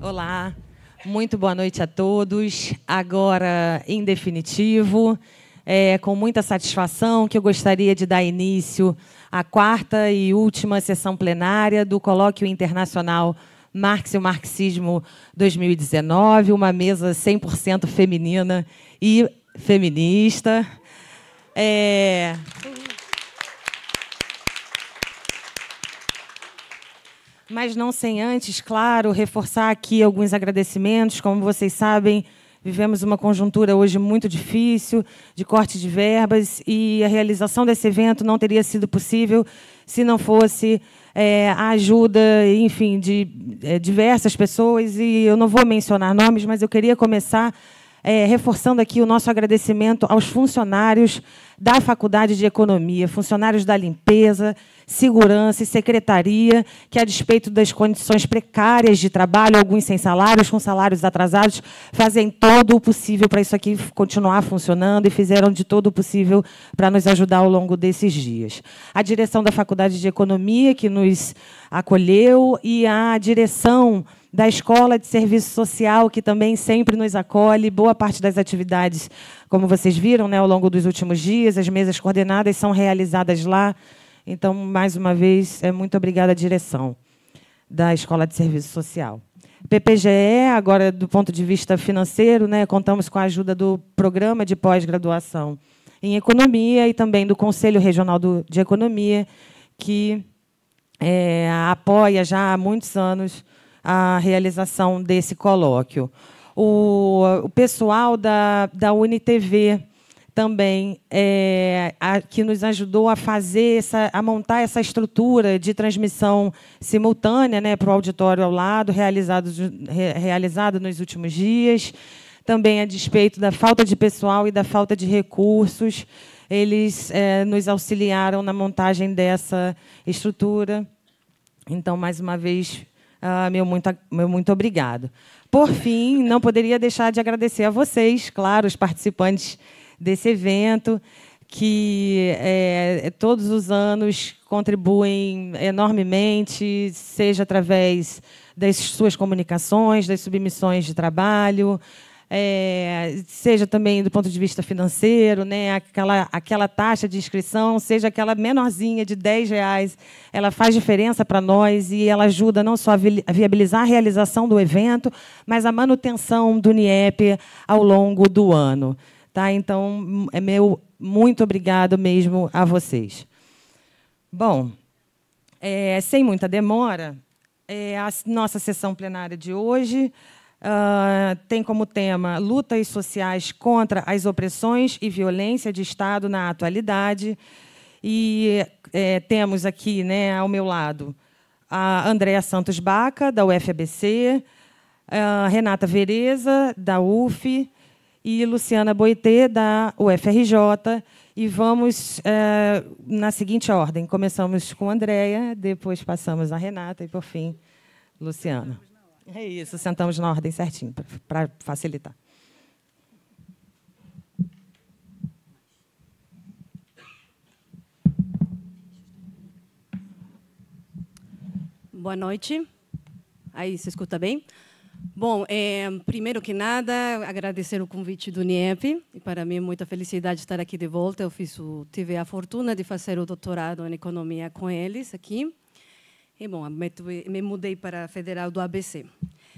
Olá, muito boa noite a todos. Agora, em definitivo, é com muita satisfação que eu gostaria de dar início à quarta e última sessão plenária do Colóquio Internacional Marx e o Marxismo 2019, uma mesa 100% feminina e feminista. É... Mas não sem antes, claro, reforçar aqui alguns agradecimentos. Como vocês sabem, vivemos uma conjuntura hoje muito difícil, de corte de verbas, e a realização desse evento não teria sido possível se não fosse é, a ajuda, enfim, de é, diversas pessoas. E eu não vou mencionar nomes, mas eu queria começar é, reforçando aqui o nosso agradecimento aos funcionários da Faculdade de Economia, funcionários da limpeza, segurança e secretaria, que, a despeito das condições precárias de trabalho, alguns sem salários, com salários atrasados, fazem todo o possível para isso aqui continuar funcionando e fizeram de todo o possível para nos ajudar ao longo desses dias. A direção da Faculdade de Economia, que nos acolheu, e a direção da Escola de Serviço Social, que também sempre nos acolhe. Boa parte das atividades, como vocês viram, né, ao longo dos últimos dias, as mesas coordenadas são realizadas lá. Então, mais uma vez, é muito obrigada à direção da Escola de Serviço Social. PPGE, agora do ponto de vista financeiro, né, contamos com a ajuda do Programa de Pós-Graduação em Economia e também do Conselho Regional do, de Economia, que é, apoia já há muitos anos a realização desse colóquio. O, o pessoal da, da UNITV também é, a, que nos ajudou a fazer essa, a montar essa estrutura de transmissão simultânea né, para o auditório ao lado, realizado, re, realizado nos últimos dias. Também a despeito da falta de pessoal e da falta de recursos, eles é, nos auxiliaram na montagem dessa estrutura. Então, mais uma vez, ah, meu, muito, meu muito obrigado. Por fim, não poderia deixar de agradecer a vocês, claro, os participantes desse evento, que é, todos os anos contribuem enormemente, seja através das suas comunicações, das submissões de trabalho, é, seja também do ponto de vista financeiro, né, aquela, aquela taxa de inscrição, seja aquela menorzinha de 10 reais, ela faz diferença para nós e ela ajuda não só a viabilizar a realização do evento, mas a manutenção do NIEP ao longo do ano. Tá? Então, é meu muito obrigado mesmo a vocês. Bom, é, sem muita demora, é a nossa sessão plenária de hoje. Ah, tem como tema lutas sociais contra as opressões e violência de Estado na atualidade. E é, temos aqui, né, ao meu lado, a Andréa Santos Baca, da UFABC, a Renata Vereza, da UF, e Luciana Boitê, da UFRJ. E vamos é, na seguinte ordem: começamos com a Andréa, depois passamos a Renata e, por fim, Luciana. É isso, sentamos na ordem certinho, para facilitar. Boa noite. Aí, se escuta bem? Bom, é, primeiro que nada, agradecer o convite do NIEP. E para mim é muita felicidade estar aqui de volta. Eu fiz o, tive a fortuna de fazer o doutorado em economia com eles aqui. E, bom, me, mudei para a Federal do ABC.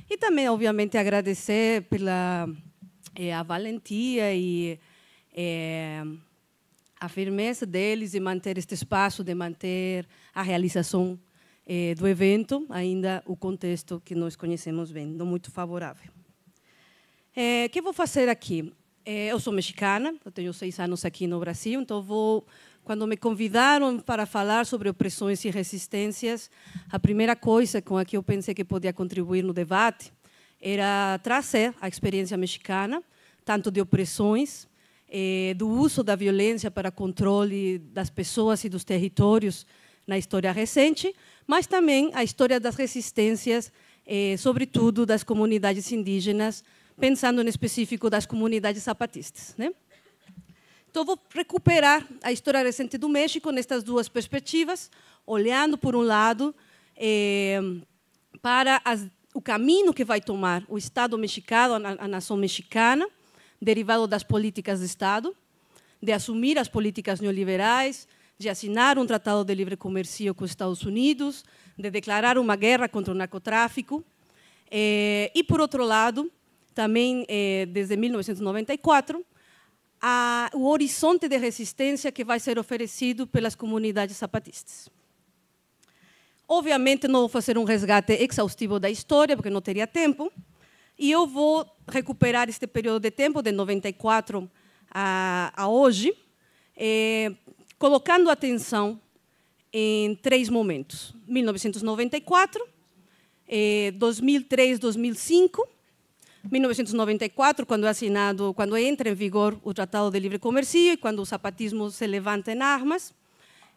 E também, obviamente, agradecer pela é, a valentia e é, a firmeza deles em manter este espaço, de manter a realização é, do evento, ainda o contexto que nós conhecemos bem, não muito favorável. O que vou fazer aqui? eu sou mexicana, eu tenho seis anos aqui no Brasil, então vou quando me convidaram para falar sobre opressões e resistências, a primeira coisa com a que eu pensei que podia contribuir no debate era trazer a experiência mexicana, tanto de opressões, eh, do uso da violência para controle das pessoas e dos territórios na história recente, mas também a história das resistências, eh, sobretudo das comunidades indígenas, pensando em específico das comunidades zapatistas. Né? Então, vou recuperar a história recente do México nestas duas perspectivas, olhando, por um lado, eh, para as, o caminho que vai tomar o Estado mexicano, a, a nação mexicana, derivado das políticas de Estado, de assumir as políticas neoliberais, de assinar um tratado de livre comércio com os Estados Unidos, de declarar uma guerra contra o narcotráfico. Eh, e, por outro lado, também eh, desde 1994, a, o horizonte de resistência que vai ser oferecido pelas comunidades zapatistas. Obviamente, não vou fazer um resgate exaustivo da história, porque não teria tempo, e eu vou recuperar este período de tempo, de 94 a, a hoje, eh, colocando atenção em três momentos: 1994, eh, 2003, 2005 1994, quando é assinado, quando entra em vigor o Tratado de Livre Comércio e quando o zapatismo se levanta em armas.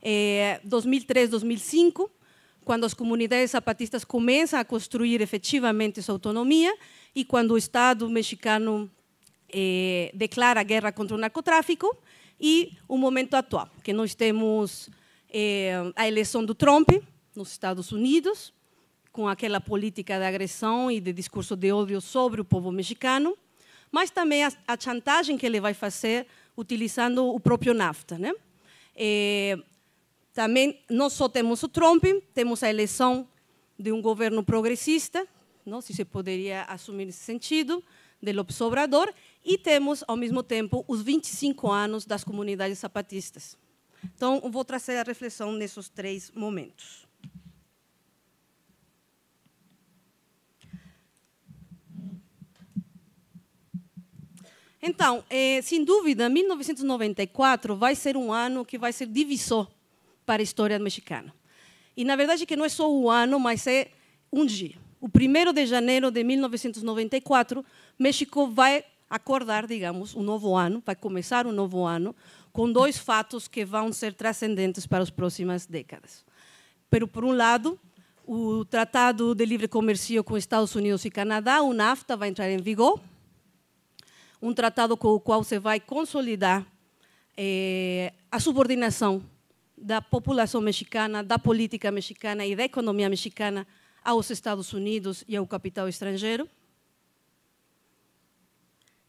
É, 2003, 2005, quando as comunidades zapatistas começam a construir efetivamente sua autonomia e quando o Estado mexicano é, declara guerra contra o narcotráfico e o momento atual, que nós temos é, a eleição do Trump nos Estados Unidos, com aquela política de agressão e de discurso de ódio sobre o povo mexicano, mas também a, a chantagem que ele vai fazer utilizando o próprio NAFTA. Né? É, também, não só temos o Trump, temos a eleição de um governo progressista, não se se poderia assumir nesse sentido, de López Obrador, e temos, ao mesmo tempo, os 25 anos das comunidades zapatistas. Então, vou trazer a reflexão nesses três momentos. Então, eh, sem dúvida, 1994 vai ser um ano que vai ser divisor para a história mexicana. E, na verdade, que não é só o ano, mas é um dia. O 1 de janeiro de 1994, México vai acordar, digamos, um novo ano, vai começar um novo ano, com dois fatos que vão ser transcendentes para as próximas décadas. Pero, por um lado, o Tratado de Livre Comércio com Estados Unidos e Canadá, o NAFTA, vai entrar em vigor, um tratado com o qual se vai consolidar eh, a subordinação da população mexicana, da política mexicana e da economia mexicana aos Estados Unidos e ao capital estrangeiro.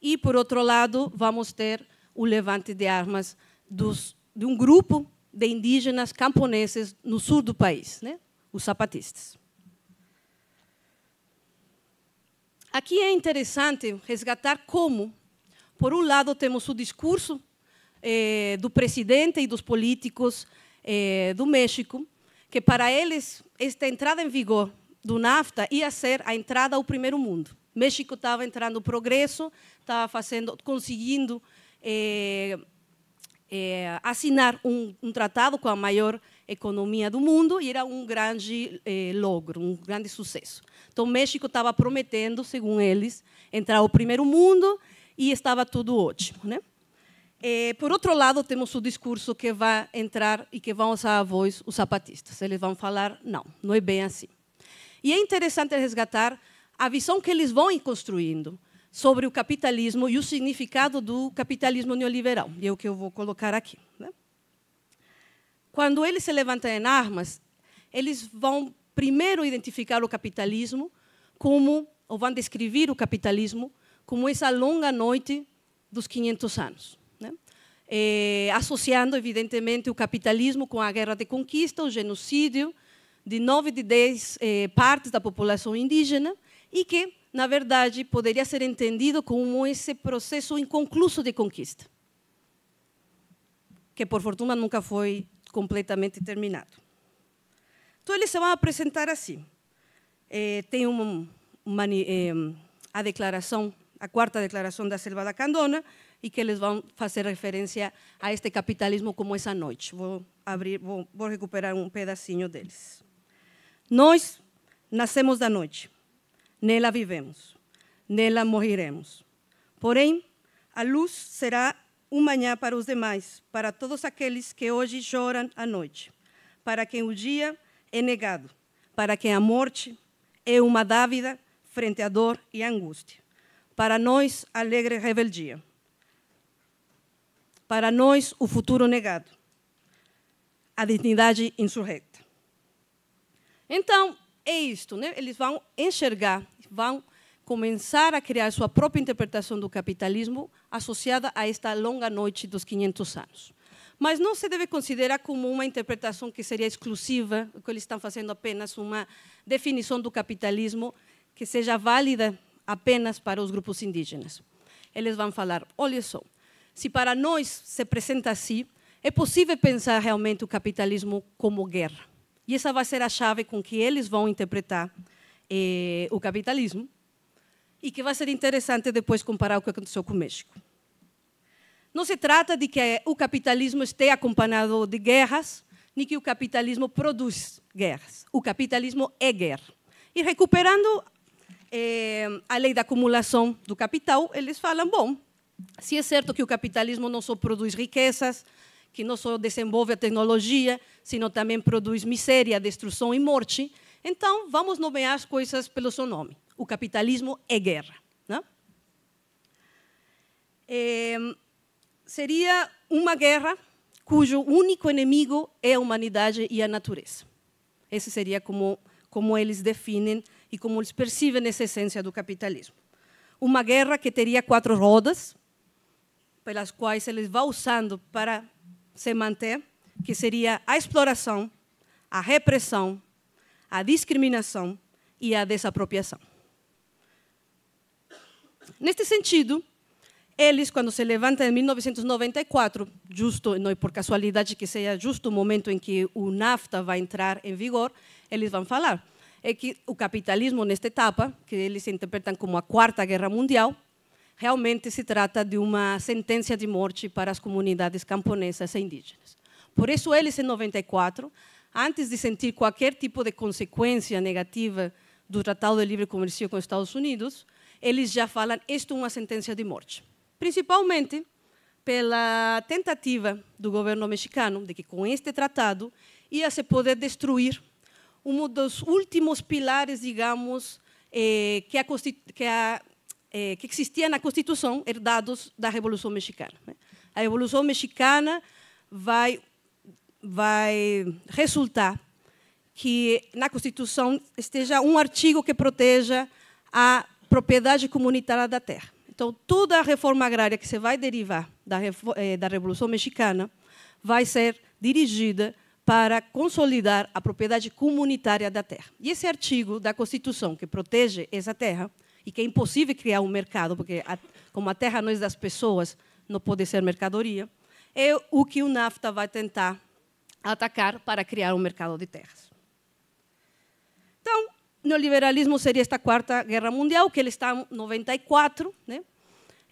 E, por outro lado, vamos ter o levante de armas dos, de um grupo de indígenas camponeses no sul do país, né? os zapatistas. Aqui é interessante resgatar como por um lado, temos o discurso eh, do presidente e dos políticos eh, do México, que para eles esta entrada em vigor do NAFTA ia ser a entrada ao primeiro mundo. México estava entrando no progresso, estava fazendo, conseguindo eh, eh assinar um, um, tratado com a maior economia do mundo e era um grande eh, logro, um grande sucesso. Então, México estava prometendo, segundo eles, entrar ao primeiro mundo e estava tudo ótimo. Né? E, eh, por outro lado, temos o discurso que vai entrar e que vão usar a voz os zapatistas. Eles vão falar, não, não é bem assim. E é interessante resgatar a visão que eles vão construindo sobre o capitalismo e o significado do capitalismo neoliberal. E é o que eu vou colocar aqui. Né? Quando eles se levantam em armas, eles vão primeiro identificar o capitalismo como, ou vão descrever o capitalismo como essa longa noite dos 500 anos. Né? Eh, associando, evidentemente, o capitalismo com a guerra de conquista, o genocídio de nove de dez eh, partes da população indígena e que, na verdade, poderia ser entendido como esse processo inconcluso de conquista, que, por fortuna, nunca foi completamente terminado. Então, eles se vão apresentar assim. Eh, tem uma, uma eh, a declaração a quarta declaração da Selva da Candona, e que eles vão fazer referência a este capitalismo como essa noite. Vou, abrir, vou, vou recuperar um pedacinho deles. Nós nascemos da noite, nela vivemos, nela morreremos. Porém, a luz será um manhã para os demais, para todos aqueles que hoje choram à noite, para quem o dia é negado, para quem a morte é uma dávida frente à dor e à angústia. Para nós, alegre rebeldia. Para nós, o futuro negado. A dignidade insurrecta. Então, é isto. Né? Eles vão enxergar, vão começar a criar sua própria interpretação do capitalismo associada a esta longa noite dos 500 anos. Mas não se deve considerar como uma interpretação que seria exclusiva, que eles estão fazendo apenas uma definição do capitalismo que seja válida apenas para os grupos indígenas. Eles vão falar: olha só, se para nós se apresenta assim, é possível pensar realmente o capitalismo como guerra. E essa vai ser a chave com que eles vão interpretar eh, o capitalismo e que vai ser interessante depois comparar o que aconteceu com o México. Não se trata de que o capitalismo esteja acompanhado de guerras, nem que o capitalismo produz guerras. O capitalismo é guerra. E recuperando é, a lei da acumulação do capital, eles falam, bom, se é certo que o capitalismo não só produz riquezas, que não só desenvolve a tecnologia, sino também produz miséria, destruição e morte, então vamos nomear as coisas pelo seu nome. O capitalismo é guerra. Né? É, seria uma guerra cujo único inimigo é a humanidade e a natureza. Esse seria como, como eles definem e como eles percebem essa essência do capitalismo. Uma guerra que teria quatro rodas, pelas quais eles vão usando para se manter, que seria a exploração, a repressão, a discriminação e a desapropriação. Neste sentido, eles, quando se levantam em 1994, justo, não é por casualidade que seja justo o momento em que o NAFTA vai entrar em vigor, eles vão falar é que o capitalismo, nesta etapa, que eles interpretam como a Quarta Guerra Mundial, realmente se trata de uma sentença de morte para as comunidades camponesas e indígenas. Por isso, eles, em 94, antes de sentir qualquer tipo de consequência negativa do Tratado de Livre Comércio com os Estados Unidos, eles já falam isto é uma sentença de morte. Principalmente pela tentativa do governo mexicano de que, com este tratado, ia se poder destruir um dos últimos pilares, digamos, eh, que, a, que, a, eh, que, existia na Constituição, herdados da Revolução Mexicana. Né? A Revolução Mexicana vai, vai resultar que na Constituição esteja um artigo que proteja a propriedade comunitária da terra. Então, toda a reforma agrária que se vai derivar da, eh, da Revolução Mexicana vai ser dirigida para consolidar a propriedade comunitária da terra. E esse artigo da Constituição que protege essa terra e que é impossível criar um mercado, porque a, como a terra não é das pessoas, não pode ser mercadoria, é o que o NAFTA vai tentar atacar para criar um mercado de terras. Então, neoliberalismo seria esta quarta guerra mundial, que ele está em 94, né?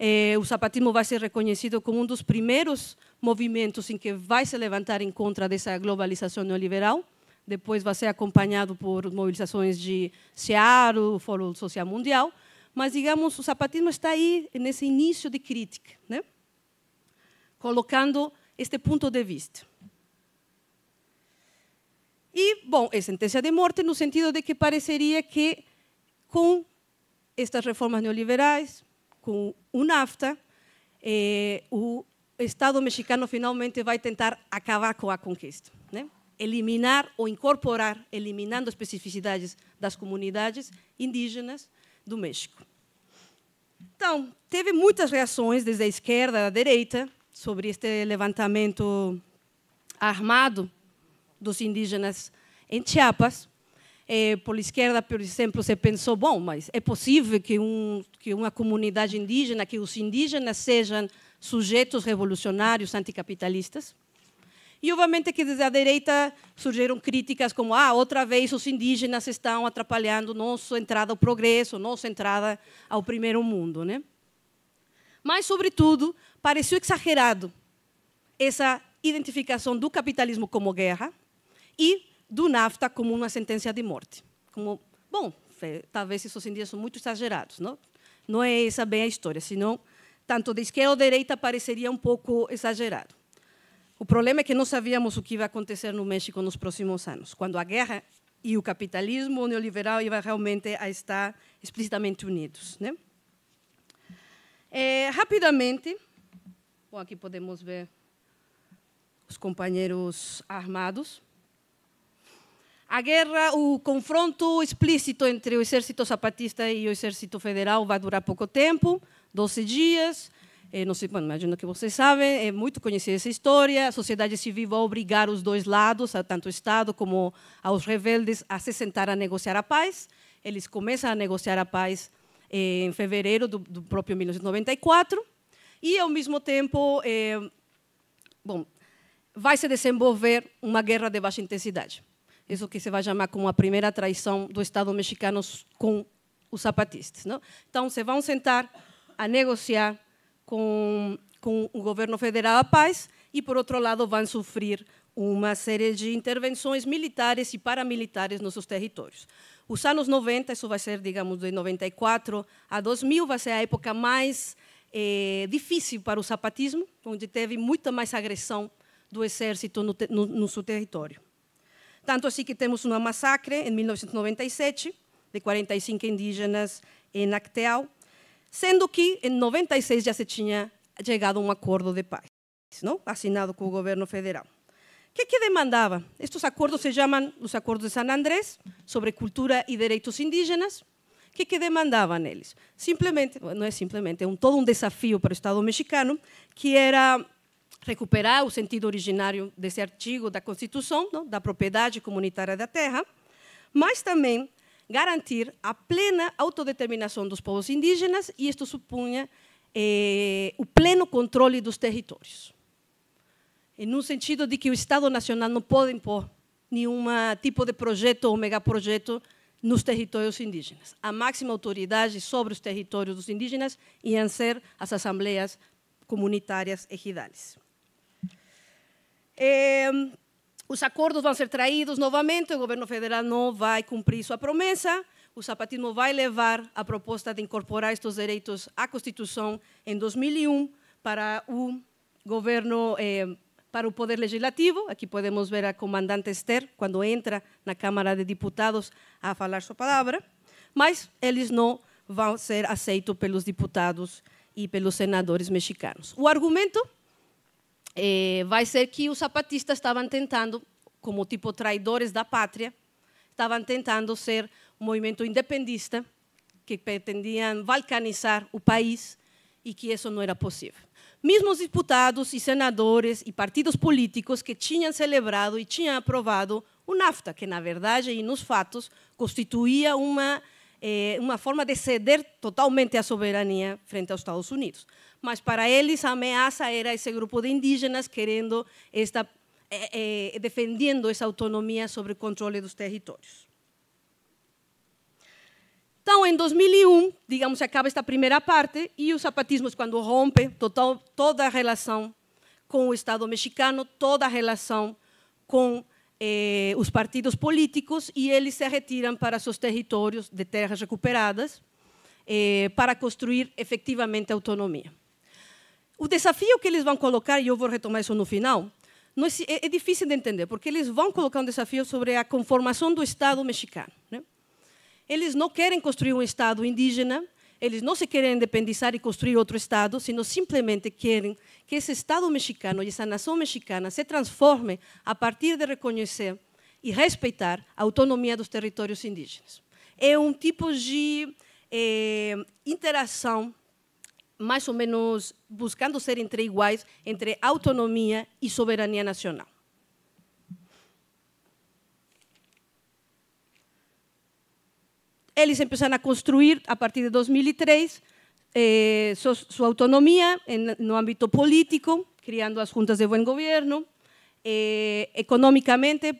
eh, o zapatismo vai ser reconhecido como um dos primeiros movimentos em que vai se levantar em contra dessa globalização neoliberal. Depois vai ser acompanhado por mobilizações de SEAR, o Fórum Social Mundial. Mas, digamos, o zapatismo está aí nesse início de crítica, né? colocando este ponto de vista. E, bom, é sentença de morte no sentido de que pareceria que, com estas reformas neoliberais, com o NAFTA, eh, o Estado mexicano finalmente vai tentar acabar com a conquista. Né? Eliminar ou incorporar, eliminando especificidades das comunidades indígenas do México. Então, teve muitas reações desde a esquerda à direita sobre este levantamento armado dos indígenas em Chiapas. É, por esquerda, por exemplo, se pensou, bom, mas é possível que, um, que uma comunidade indígena, que os indígenas sejam sujeitos revolucionários anticapitalistas? E, obviamente, que desde a direita surgiram críticas como ah, outra vez os indígenas estão atrapalhando nossa entrada ao progresso, nossa entrada ao primeiro mundo. Né? Mas, sobretudo, pareceu exagerado essa identificação do capitalismo como guerra e do NAFTA como uma sentença de morte. Como, bom, talvez esses dias são muito exagerados, não? Não é essa bem a história, senão tanto de esquerda ou direita pareceria um pouco exagerado. O problema é que não sabíamos o que ia acontecer no México nos próximos anos, quando a guerra e o capitalismo neoliberal iam realmente a estar explicitamente unidos. Né? É, rapidamente, bom, aqui podemos ver os companheiros armados. A guerra, o confronto explícito entre o exército zapatista e o exército federal vai durar pouco tempo, 12 dias. É, não sei, bom, imagino que vocês sabem, é muito conhecida essa história. A sociedade civil vai obrigar os dois lados, tanto o Estado como aos rebeldes, a se sentar a negociar a paz. Eles começam a negociar a paz eh, em fevereiro do, do, próprio 1994. E, ao mesmo tempo, eh, bom, vai se desenvolver uma guerra de baixa intensidade isso que se vai chamar como a primeira traição do Estado mexicano com os zapatistas. Não? Então, se vão sentar a negociar com, com o governo federal a paz e, por outro lado, vão sofrer uma série de intervenções militares e paramilitares nos seus territórios. Os anos 90, isso vai ser, digamos, de 94 a 2000, vai ser a época mais eh, difícil para o zapatismo, onde teve muita mais agressão do exército no, no, no seu território. Tanto assim que temos uma massacre em 1997 de 45 indígenas em Acteal, sendo que em 96 já se tinha chegado a um acordo de paz, não? assinado com o governo federal. O que, que demandava? Estes acordos se chamam os Acordos de San Andrés sobre cultura e direitos indígenas. O que, que demandavam eles? Simplesmente, não é simplesmente, é um, todo um desafio para o Estado mexicano, que era recuperar o sentido originário desse artigo da Constituição, não? da propriedade comunitária da terra, mas também garantir a plena autodeterminação dos povos indígenas, e isto supunha eh, o pleno controle dos territórios. E no sentido de que o Estado Nacional não pode impor nenhum tipo de projeto ou megaprojeto nos territórios indígenas. A máxima autoridade sobre os territórios dos indígenas iam ser as assembleias comunitárias ejidales os acordos vão ser traídos novamente, o governo federal não vai cumprir sua promessa, o zapatismo vai levar a proposta de incorporar estes direitos à Constituição em 2001 para o governo, eh, para o Poder Legislativo. Aqui podemos ver a comandante Esther, quando entra na Câmara de Deputados, a falar sua palavra, mas eles não vão ser aceitos pelos deputados e pelos senadores mexicanos. O argumento eh, vai ser que os zapatistas estavam tentando, como tipo traidores da pátria, estavam tentando ser um movimento independista que pretendiam balcanizar o país e que isso não era possível. Mesmo os deputados e senadores e partidos políticos que tinham celebrado e tinham aprovado o NAFTA, que na verdade e nos fatos constituía uma, eh, uma forma de ceder totalmente a soberania frente aos Estados Unidos mas para eles a ameaça era esse grupo de indígenas querendo esta, eh, eh, defendendo essa autonomia sobre o controle dos territórios. Então, em 2001, digamos, acaba esta primeira parte e o zapatismo é quando rompe total, toda a relação com o Estado mexicano, toda a relação com eh, os partidos políticos e eles se retiram para seus territórios de terras recuperadas eh, para construir efetivamente autonomia. O desafio que eles vão colocar, e eu vou retomar isso no final, é, é, é, difícil de entender, porque eles vão colocar um desafio sobre a conformação do Estado mexicano. Né? Eles não querem construir um Estado indígena, eles não se querem independizar e construir outro Estado, senão simplesmente querem que esse Estado mexicano e essa nação mexicana se transforme a partir de reconhecer e respeitar a autonomia dos territórios indígenas. É um tipo de é, interação más o menos buscando ser entre iguais, entre autonomía y soberanía nacional. Ellos empezaron a construir, a partir de 2003, eh, su autonomía en el ámbito político, creando las juntas de Buen Gobierno, eh, economicamente, em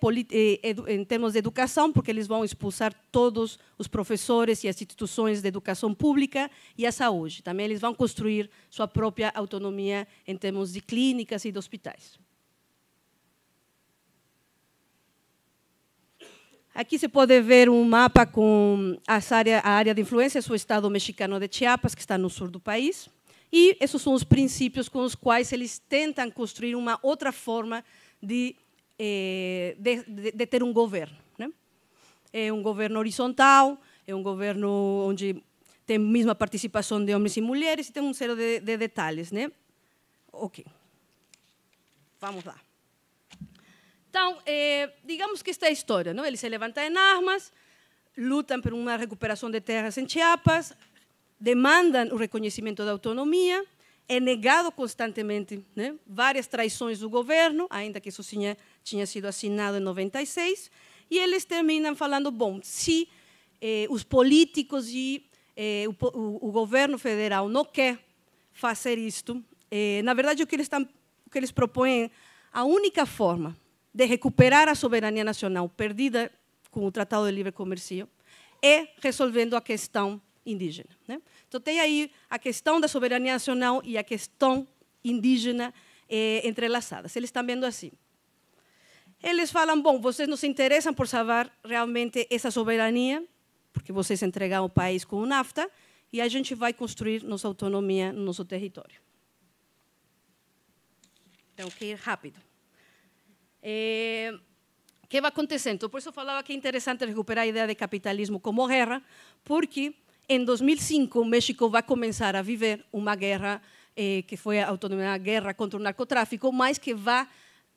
eh, termos de educação, porque eles vão expulsar todos os professores e as instituições de educação pública e a saúde. Também eles vão construir sua própria autonomia em termos de clínicas e de hospitais. Aqui se pode ver um mapa com área, a área de influência, o estado mexicano de Chiapas, que está no sul do país. E esses são os princípios com os quais eles tentam construir uma outra forma eh, de, de, de ter um governo. Né? É um governo horizontal, é um governo onde tem a mesma participação de homens e mulheres e tem um zero de, de detalhes. Né? Ok. Vamos lá. Então, eh, digamos que esta é a história. Não? Eles se levantam em armas, lutam por uma recuperação de terras em Chiapas, demandam o reconhecimento da autonomia, é negado constantemente, né? várias traições do governo, ainda que isso tinha, tinha sido assinado em 96, e eles terminam falando, bom, se eh, os políticos e eh, o, o, o, governo federal não quer fazer isto, eh, na verdade, o que, eles tam, o que eles propõem, é a única forma de recuperar a soberania nacional perdida com o Tratado de Livre Comércio é resolvendo a questão indígena. Né? Então, tem aí a questão da soberania nacional e a questão indígena eh, entrelaçadas. Eles estão vendo assim. Eles falam, bom, vocês não se interessam por salvar realmente essa soberania, porque vocês entregaram o país com o NAFTA, e a gente vai construir nossa autonomia no nosso território. Tenho que ir rápido. É, que vai acontecendo? Por isso eu falava que é interessante recuperar a ideia de capitalismo como guerra, porque em 2005, o México vai começar a viver uma guerra eh, que foi a guerra contra o narcotráfico, mas que vai,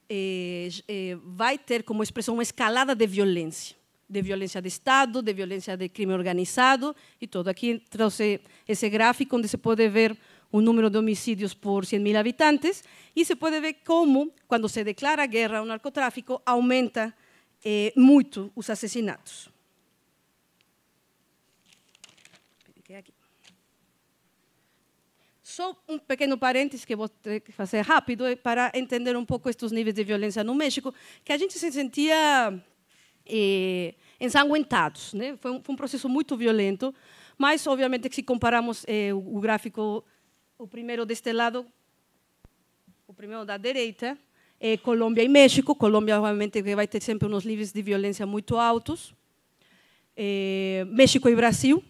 eh, eh, vai ter como expressão uma escalada de violência de violência de Estado, de violência de crime organizado e tudo. Aqui trouxe esse gráfico onde se pode ver o número de homicídios por 100 mil habitantes e se pode ver como, quando se declara guerra ao narcotráfico, aumenta eh, muito os assassinatos. Só um pequeno parênteses que vou ter que fazer rápido eh, para entender um pouco estes níveis de violência no México, que a gente se sentia eh, ensanguentados. Né? Foi, um, foi, um, processo muito violento, mas, obviamente, se comparamos eh, o, gráfico, o primeiro deste lado, o primeiro da direita, é Colômbia e México. Colômbia, obviamente, vai ter sempre uns níveis de violência muito altos. Eh, México e Brasil,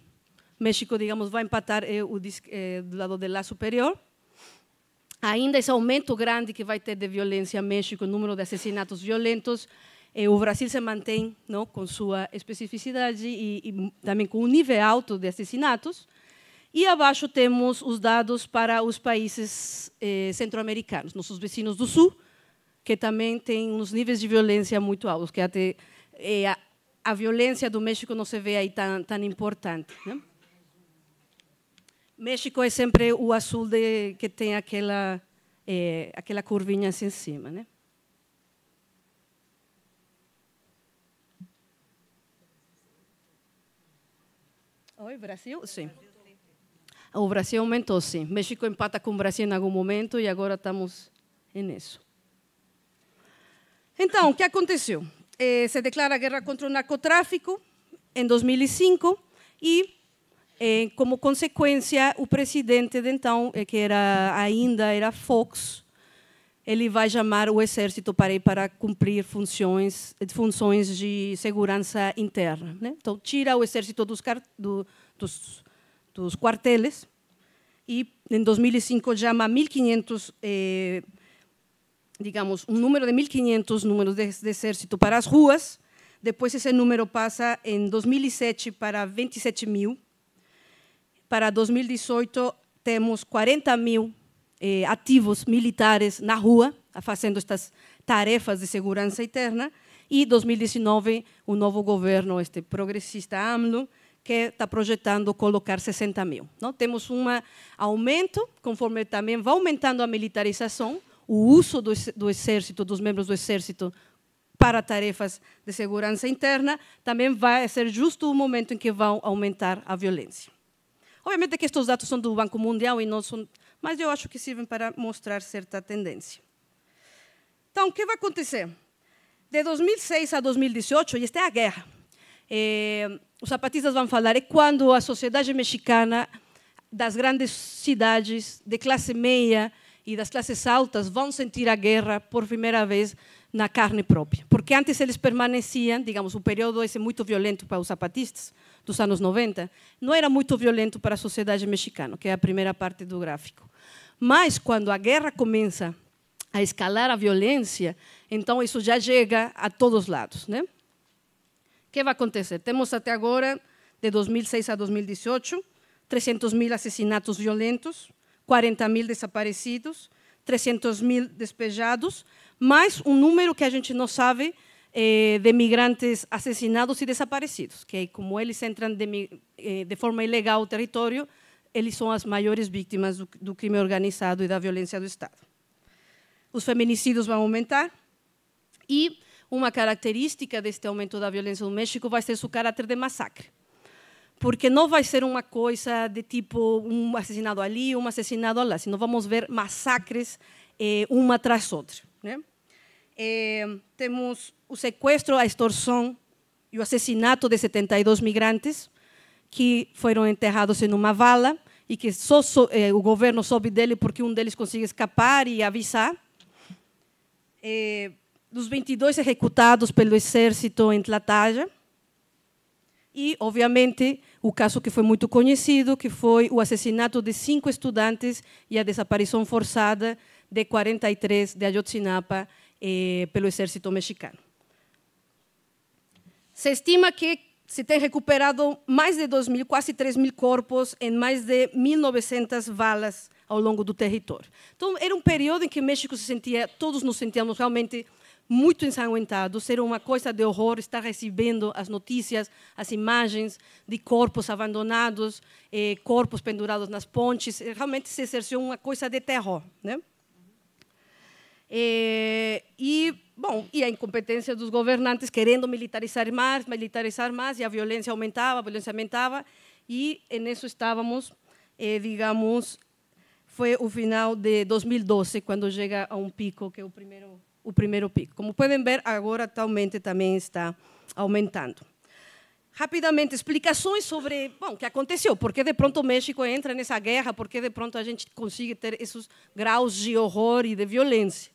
México, digamos, vai empatar o, é, do lado de lá superior. Ainda esse aumento grande que vai ter de violência México, o número de assassinatos violentos, é, eh, o Brasil se mantém não, com sua ah, especificidade e, e também com um nível alto de assassinatos. E abaixo temos os dados para os países eh, centro-americanos, nossos vizinhos do Sul, que também têm uns níveis de violência muito altos, que até eh, a, a, violência do México não se vê aí tão, tão importante. Né? México é sempre o azul de, que tem aquela, é, aquela curvinha assim em cima. Né? Oi, Brasil? Sim. O Brasil aumentou, sim. México empata com o Brasil em algum momento e agora estamos nisso. Então, o que aconteceu? Eh, se declara guerra contra o narcotráfico em 2005 e é, como consequência, o presidente de então, eh, que era ainda era Fox, ele vai chamar o exército para para cumprir funções eh, funções de segurança interna, né? Então tira o exército dos, do, dos, dos quarteles e em 2005 chama 1500 eh, digamos um número de 1500 números de, de exército para as ruas. Depois esse número passa em 2007 para 27 mil para 2018 temos 40 mil eh, ativos militares na rua, fazendo estas tarefas de segurança interna. E 2019, o novo governo, este progressista AMLO, que está projetando colocar 60 mil. Não? Temos um aumento, conforme também vai aumentando a militarização, o uso do, do exército, dos membros do exército para tarefas de segurança interna, também vai ser justo o momento em que vão aumentar a violência. Obviamente é que estes dados são do Banco Mundial e não são, mas eu acho que servem para mostrar certa tendência. Então, o que vai acontecer? De 2006 a 2018, e esta é a guerra, eh, os zapatistas vão falar, é quando a sociedade mexicana das grandes cidades, de classe meia e das classes altas, vão sentir a guerra por primeira vez na carne própria. Porque antes eles permaneciam, digamos, o período esse muito violento para os zapatistas, dos anos 90, não era muito violento para a sociedade mexicana, que é a primeira parte do gráfico. Mas, quando a guerra começa a escalar a violência, então isso já chega a todos lados. Né? O que vai acontecer? Temos até agora, de 2006 a 2018, 300 mil assassinatos violentos, 40 mil desaparecidos, 300 mil despejados, mais um número que a gente não sabe eh, de migrantes assassinados e desaparecidos, que como eles entram de, eh, de forma ilegal ao território, eles são as maiores vítimas do, do crime organizado e da violência do Estado. Os feminicídios vão aumentar e uma característica deste aumento da violência no México vai ser seu caráter de massacre porque não vai ser uma coisa de tipo um assassinado ali, um assassinado lá, senão vamos ver massacres eh, uma atrás outra. Né? Eh, temos o sequestro, a extorsão e o assassinato de 72 migrantes que foram enterrados em uma vala e que só, eh, o governo soube dele porque um deles conseguiu escapar e avisar. dos eh, 22 executados pelo exército em Tlataya. E, obviamente, o caso que foi muito conhecido, que foi o assassinato de cinco estudantes e a desaparição forçada de 43 de Ayotzinapa, eh, pelo exército mexicano. Se estima que se tem recuperado mais de 2 mil, quase 3 mil corpos em mais de 1.900 valas ao longo do território. Então, era um período em que o México se sentia, todos nos sentíamos realmente muito ensanguentados, era uma coisa de horror estar recebendo as notícias, as imagens de corpos abandonados, eh, corpos pendurados nas pontes, realmente se exerceu uma coisa de terror, né? É, e, bom, e a incompetência dos governantes querendo militarizar mais, militarizar mais, e a violência aumentava, a violência aumentava, e nisso estávamos, é, digamos, foi o final de 2012, quando chega a um pico, que é o primeiro, o primeiro pico. Como podem ver, agora atualmente também está aumentando. Rapidamente, explicações sobre bom, o que aconteceu, por que de pronto o México entra nessa guerra, por que de pronto a gente consegue ter esses graus de horror e de violência.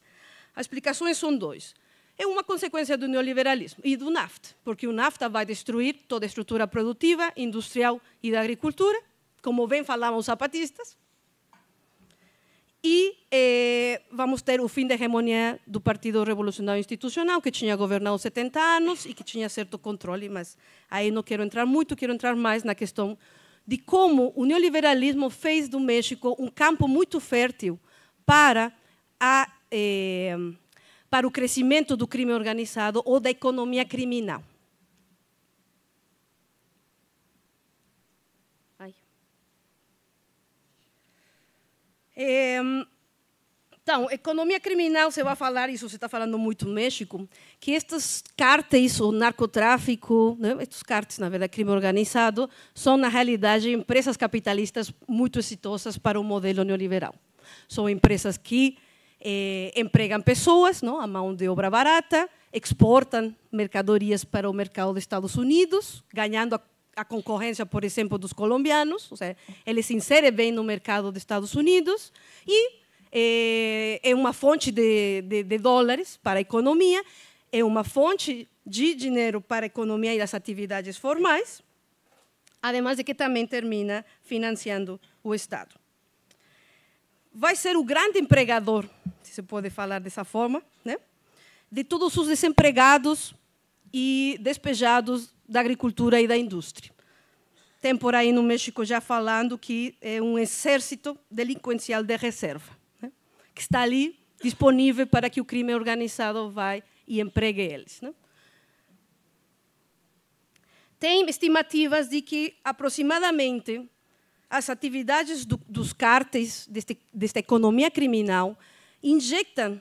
As explicações são duas. É uma consequência do neoliberalismo e do NAFTA, porque o NAFTA vai destruir toda a estrutura produtiva, industrial e da agricultura, como bem falavam os zapatistas, e eh, vamos ter o fim da hegemonia do Partido Revolucionário Institucional, que tinha governado 70 anos e que tinha certo controle, mas aí não quero entrar muito, quero entrar mais na questão de como o neoliberalismo fez do México um campo muito fértil para a eh, para o crescimento do crime organizado ou da economia criminal. Eh, então, economia criminal, você vai falar, isso você está falando muito no México, que estes cartéis, o narcotráfico, né, estes cartéis, na verdade, crime organizado, são, na realidade, empresas capitalistas muito exitosas para o modelo neoliberal. São empresas que eh, empregam pessoas, não? a mão de obra barata, exportam mercadorias para o mercado dos Estados Unidos, ganhando a, a concorrência, por exemplo, dos colombianos, ou seja, eles se inserem bem no mercado dos Estados Unidos e eh, é uma fonte de, de, de dólares para a economia, é uma fonte de dinheiro para a economia e as atividades formais, ademais de que também termina financiando o Estado vai ser o grande empregador, se se pode falar dessa forma, né? de todos os desempregados e despejados da agricultura e da indústria. Tem por aí no México já falando que é um exército delinquencial de reserva, né? que está ali disponível para que o crime organizado vá e empregue eles. Né? Tem estimativas de que aproximadamente as atividades do, dos cárteis, deste, desta economia criminal, injetam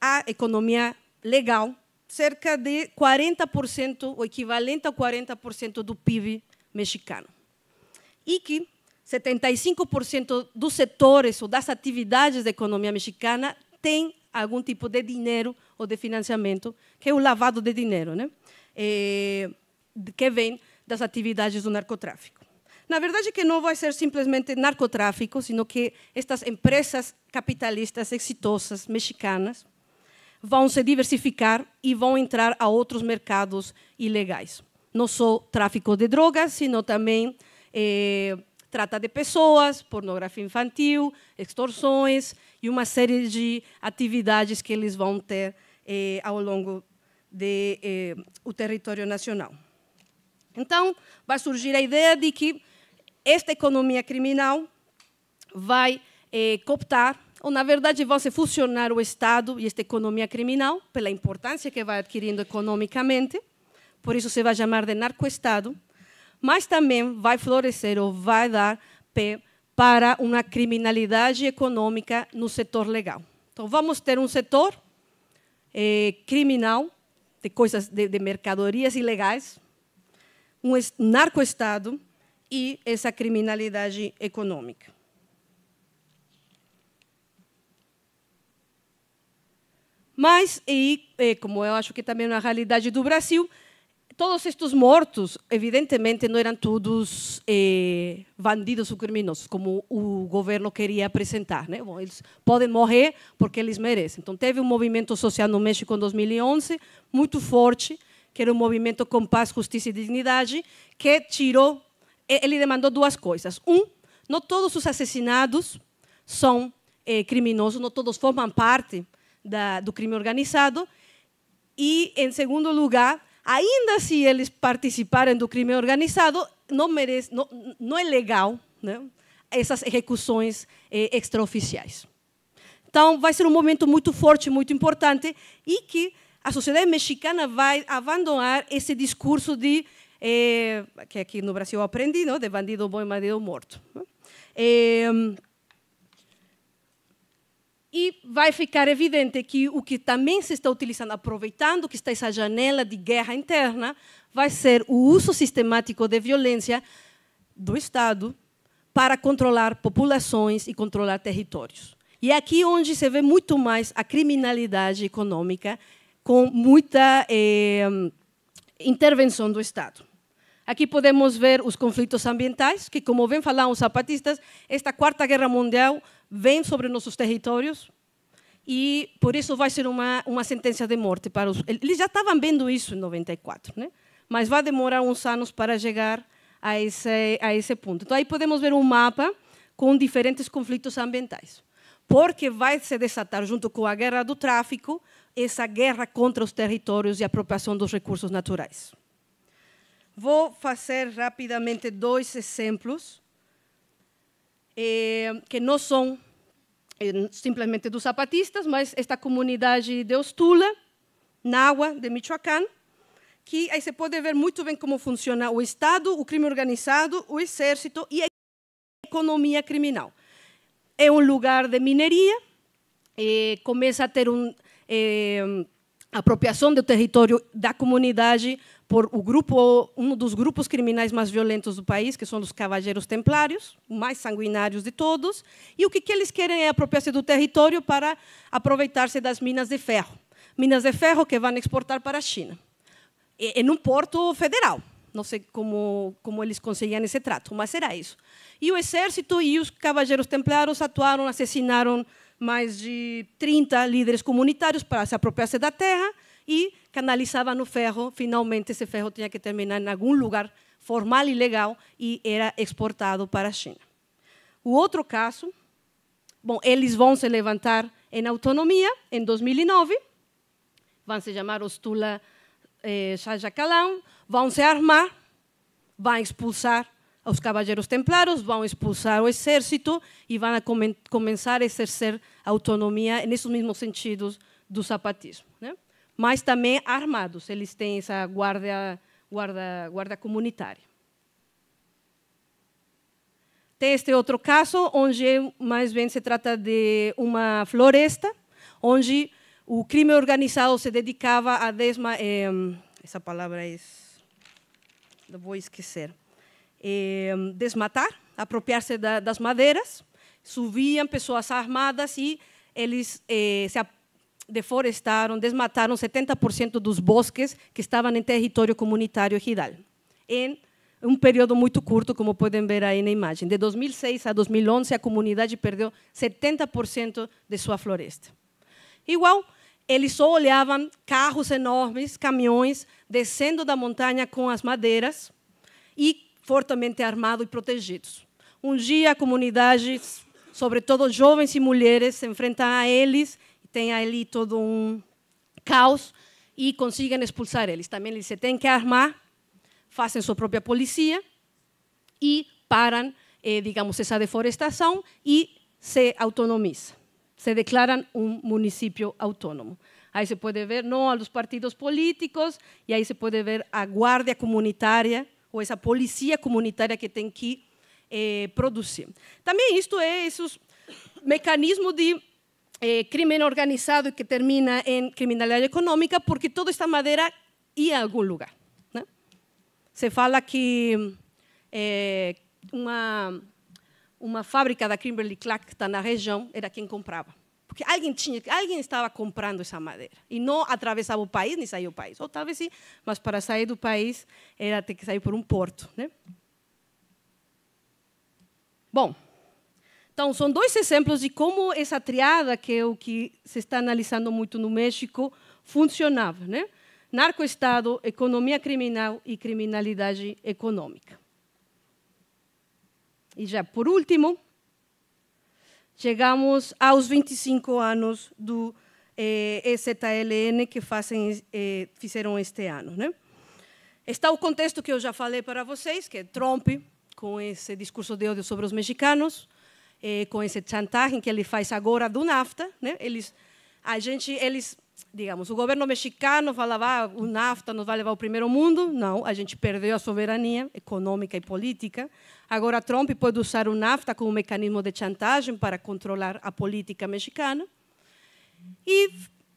à economia legal cerca de 40%, o equivalente a 40% do PIB mexicano. E que 75% dos setores ou das atividades da economia mexicana têm algum tipo de dinheiro ou de financiamento, que é o lavado de dinheiro, né? É, que vem das atividades do narcotráfico. Na verdade que não vai ser simplesmente narcotráfico, sino que estas empresas capitalistas exitosas mexicanas vão se diversificar e vão entrar a outros mercados ilegais. Não só tráfico de drogas, sino também eh, trata de pessoas, pornografia infantil, extorsões e uma série de atividades que eles vão ter eh, ao longo do eh, território nacional. Então, vai surgir a ideia de que esta economia criminal vai eh, cooptar, ou na verdade vai se fusionar o Estado e esta economia criminal, pela importância que vai adquirindo economicamente, por isso se vai chamar de narcoestado, mas também vai florescer ou vai dar pé para uma criminalidade econômica no setor legal. Então vamos ter um setor eh, criminal de coisas de, de mercadorias ilegais, um narcoestado e essa criminalidade econômica. Mas, e, como eu acho que também é uma realidade do Brasil, todos estes mortos, evidentemente, não eram todos eh, bandidos ou criminosos, como o governo queria apresentar. Né? Bom, eles podem morrer porque eles merecem. Então, teve um movimento social no México em 2011, muito forte, que era o um movimento com paz, justiça e dignidade, que tirou ele demandou duas coisas. Um, não todos os assassinados são eh, criminosos, não todos formam parte da, do crime organizado. E, em segundo lugar, ainda se assim eles participarem do crime organizado, não, merece, não, não é legal né, essas execuções eh, extraoficiais. Então, vai ser um momento muito forte, muito importante, e que a sociedade mexicana vai abandonar esse discurso de é, que aqui no Brasil aprendi, não? de bandido bom e bandido morto. É, e vai ficar evidente que o que também se está utilizando, aproveitando que está essa janela de guerra interna, vai ser o uso sistemático de violência do Estado para controlar populações e controlar territórios. E é aqui onde se vê muito mais a criminalidade econômica com muita... Eh, intervenção do Estado. Aqui podemos ver os conflitos ambientais, que, como bem falaram os zapatistas, esta quarta guerra mundial vem sobre nossos territórios e, por isso, vai ser uma, uma sentença de morte. para os... Eles já estavam vendo isso em 94, né? mas vai demorar uns anos para chegar a esse, a esse ponto. Então, aí podemos ver um mapa com diferentes conflitos ambientais, porque vai se desatar, junto com a guerra do tráfico, essa guerra contra os territórios e a apropriação dos recursos naturais. Vou fazer rapidamente dois exemplos eh, que não são eh, simplesmente dos zapatistas, mas esta comunidade de Ostula, Nahua, de Michoacán, que aí você pode ver muito bem como funciona o Estado, o crime organizado, o exército e a economia criminal. É um lugar de mineria, eh, começa a ter um, eh, apropriação do território da comunidade por o grupo, um dos grupos criminais mais violentos do país, que são os Cavaleiros Templários, mais sanguinários de todos, e o que, que eles querem é apropriar-se do território para aproveitar-se das minas de ferro. Minas de ferro que vão exportar para a China, em um porto federal. Não sei como, como eles conseguiam esse trato, mas será isso. E o exército e os Cavaleiros Templários atuaram, assassinaram mais de 30 líderes comunitários para se apropriar-se da terra e canalizava no ferro. Finalmente, esse ferro tinha que terminar em algum lugar formal e legal e era exportado para a China. O outro caso, bom, eles vão se levantar em autonomia em 2009, vão se chamar os Tula eh, Shajakalam, vão se armar, vão expulsar os cavaleiros templários vão expulsar o exército e vão come começar a exercer autonomia nesses mesmos sentidos do zapatismo. Né? Mas também armados, eles têm essa guarda, guarda, guarda comunitária. Tem este outro caso, onde é mais bem se trata de uma floresta, onde o crime organizado se dedicava a desma... Eh, essa palavra é... Vou esquecer eh, desmatar, apropriar-se da, das madeiras, subiam pessoas armadas e eles eh, se deforestaram, desmataram 70% dos bosques que estavam em território comunitário hidal. em um período muito curto, como podem ver aí na imagem. De 2006 a 2011, a comunidade perdeu 70% de sua floresta. Igual, eles só olhavam carros enormes, caminhões, descendo da montanha com as madeiras e fortemente armados e protegidos. Um dia, a comunidade, sobretudo jovens e mulheres, se enfrentam a eles, tem ali todo um caos e conseguem expulsar eles. Também eles se têm que armar, fazem sua própria polícia e param, eh, digamos, essa deforestação e se autonomizam. Se declaram um município autônomo. Aí se pode ver não aos partidos políticos e aí se pode ver a guarda comunitária ou essa polícia comunitária que tem que eh, produzir. Também isto é esses mecanismos de eh, crime organizado que termina em criminalidade econômica, porque toda esta madeira ia a algum lugar. Né? Se fala que eh, uma, uma fábrica da Kimberly-Clark que está na região era quem comprava. Porque alguém, tinha, alguém estava comprando essa madeira. E não atravessava o país, nem saía do país. Ou talvez sim, mas para sair do país, era ter que sair por um porto. Né? Bom, então, são dois exemplos de como essa triada, que é o que se está analisando muito no México, funcionava. Né? Narcoestado, economia criminal e criminalidade econômica. E já por último, Chegamos aos 25 anos do eh, EZLN que fazem, eh, fizeram este ano. Né? Está o contexto que eu já falei para vocês, que é Trump, com esse discurso de ódio sobre os mexicanos, eh, com essa chantagem que ele faz agora do NAFTA. Né? Eles, a gente, eles digamos, o governo mexicano falava ah, o NAFTA nos vai levar ao primeiro mundo. Não, a gente perdeu a soberania econômica e política. Agora, Trump pode usar o NAFTA como mecanismo de chantagem para controlar a política mexicana. E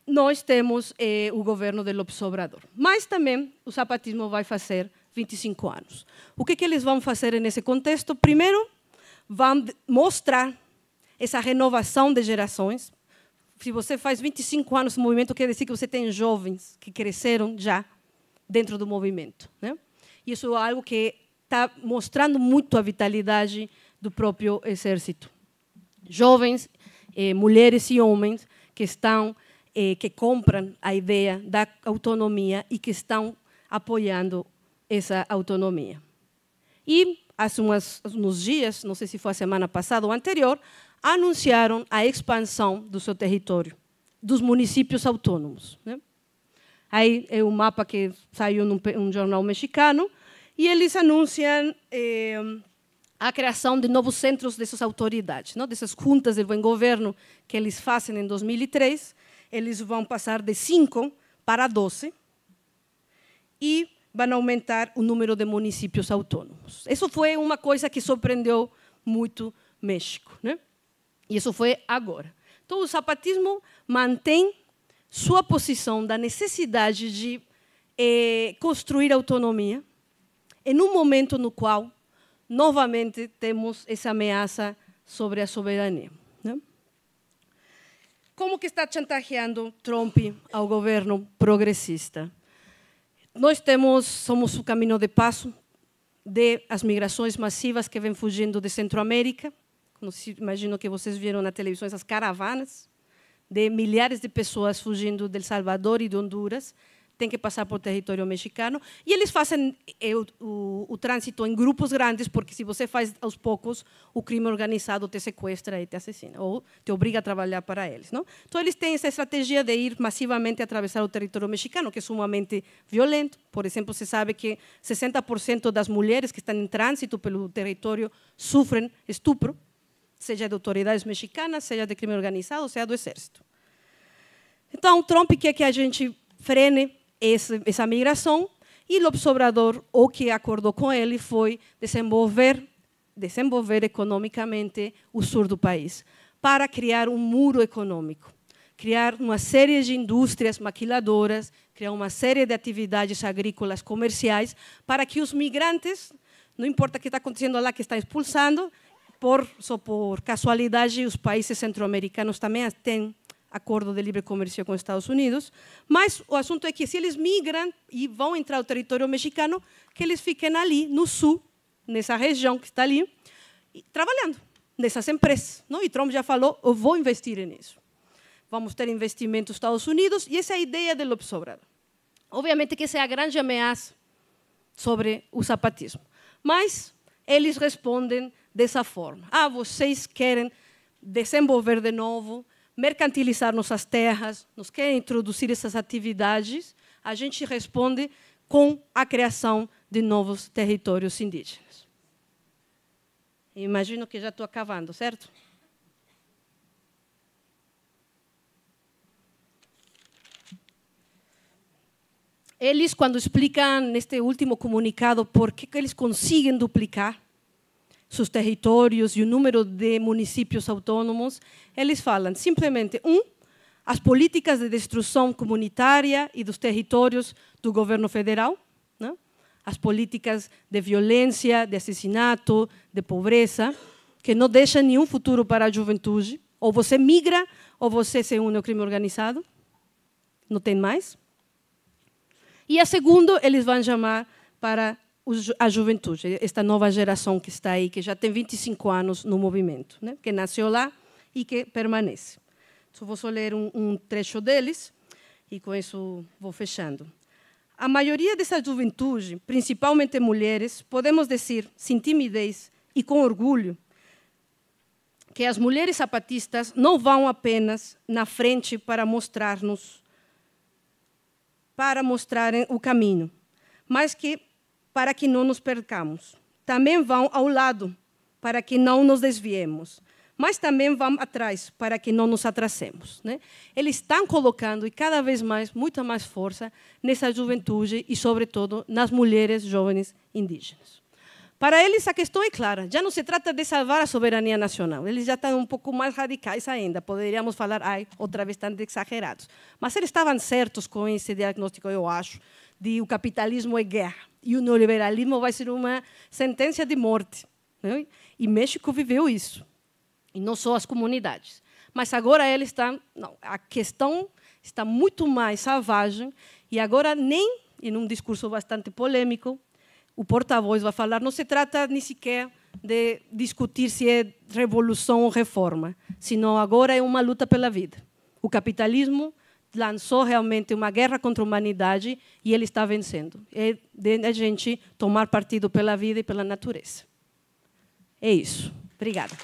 nós temos eh, o governo de López Obrador. Mas também o zapatismo vai fazer 25 anos. O que, que eles vão fazer nesse contexto? Primeiro, vão mostrar essa renovação de gerações, se você faz 25 anos no movimento, quer dizer que você tem jovens que cresceram já dentro do movimento. Né? Isso é algo que está mostrando muito a vitalidade do próprio exército. Jovens, eh, mulheres e homens que estão eh, que compram a ideia da autonomia e que estão apoiando essa autonomia. E há uns dias, não sei se foi a semana passada ou anterior, anunciaram a expansão do seu território, dos municípios autônomos. Né? Aí é um mapa que saiu num um jornal mexicano, e eles anunciam eh, a criação de novos centros dessas autoridades, não? dessas juntas de bom governo que eles fazem em 2003. Eles vão passar de 5 para 12 e vão aumentar o número de municípios autônomos. Isso foi uma coisa que surpreendeu muito México. Né? Isso foi agora. Então, o sapatismo mantém sua posição da necessidade de eh, construir autonomia em um momento no qual, novamente, temos essa ameaça sobre a soberania. Né? Como que está chantageando Trump ao governo progressista? Nós temos, somos o caminho de passo de as migrações massivas que vêm fugindo de Centroamérica, se imagino que vocês viram na televisão essas caravanas de milhares de pessoas fugindo de El Salvador e de Honduras, tem que passar por território mexicano. E eles fazem eh, o, o, o, trânsito em grupos grandes, porque se você faz aos poucos, o crime organizado te sequestra e te assassina, ou te obriga a trabalhar para eles. Não? Então, eles têm essa estratégia de ir massivamente atravessar o território mexicano, que é sumamente violento. Por exemplo, se sabe que 60% das mulheres que estão em trânsito pelo território sofrem estupro seja de autoridades mexicanas, seja de crime organizado, seja do exército. Então, Trump quer que a gente frene essa migração e Lopes Obrador, o que acordou com ele foi desenvolver, desenvolver economicamente o sul do país para criar um muro econômico, criar uma série de indústrias maquiladoras, criar uma série de atividades agrícolas comerciais para que os migrantes, não importa o que está acontecendo lá, que está expulsando, por, só por casualidade, os países centro-americanos também têm acordo de livre comércio com os Estados Unidos, mas o assunto é que se eles migram e vão entrar no território mexicano, que eles fiquem ali, no sul, nessa região que está ali, trabalhando nessas empresas. Não? E Trump já falou, eu vou investir nisso. Vamos ter investimento nos Estados Unidos, e essa é a ideia de Lopes Obrador. Obviamente que essa é a grande ameaça sobre o zapatismo. Mas eles respondem dessa forma. Ah, vocês querem desenvolver de novo, mercantilizar nossas terras, nos querem introduzir essas atividades. A gente responde com a criação de novos territórios indígenas. Imagino que já estou acabando, certo? Eles, quando explicam neste último comunicado por que, eles conseguem duplicar seus territórios e o número de municípios autônomos, eles falam simplesmente, um, as políticas de destruição comunitária e dos territórios do governo federal, né? as políticas de violência, de assassinato, de pobreza, que não deixam nenhum futuro para a juventude. Ou você migra, ou você se une ao crime organizado. Não tem mais. E a segunda, eles vão chamar para a juventude, esta nova geração que está aí, que já tem 25 anos no movimento, né? que nasceu lá e que permanece. Só então, vou só ler um, um trecho deles e com isso vou fechando. A maioria dessa juventude, principalmente mulheres, podemos dizer, sem timidez e com orgulho, que as mulheres sapatistas não vão apenas na frente para mostrar-nos, para mostrarem o caminho, mas que para que não nos percamos. Também vão ao lado, para que não nos desviemos. Mas também vão atrás, para que não nos atrasemos. Né? Eles estão colocando, e cada vez mais, muita mais força nessa juventude e, sobretudo, nas mulheres jovens indígenas. Para eles, a questão é clara. Já não se trata de salvar a soberania nacional. Eles já estão um pouco mais radicais ainda. Poderíamos falar, ai, outra vez estão exagerados. Mas eles estavam certos com esse diagnóstico, eu acho, de o capitalismo é guerra e o neoliberalismo vai ser uma sentença de morte. Né? E México viveu isso, e não só as comunidades. Mas agora ele está, não, a questão está muito mais selvagem, e agora nem, em um discurso bastante polêmico, o porta-voz vai falar, não se trata nem sequer de discutir se é revolução ou reforma, senão agora é uma luta pela vida. O capitalismo lançou realmente uma guerra contra a humanidade e ele está vencendo. É de a gente tomar partido pela vida e pela natureza. É isso. Obrigada.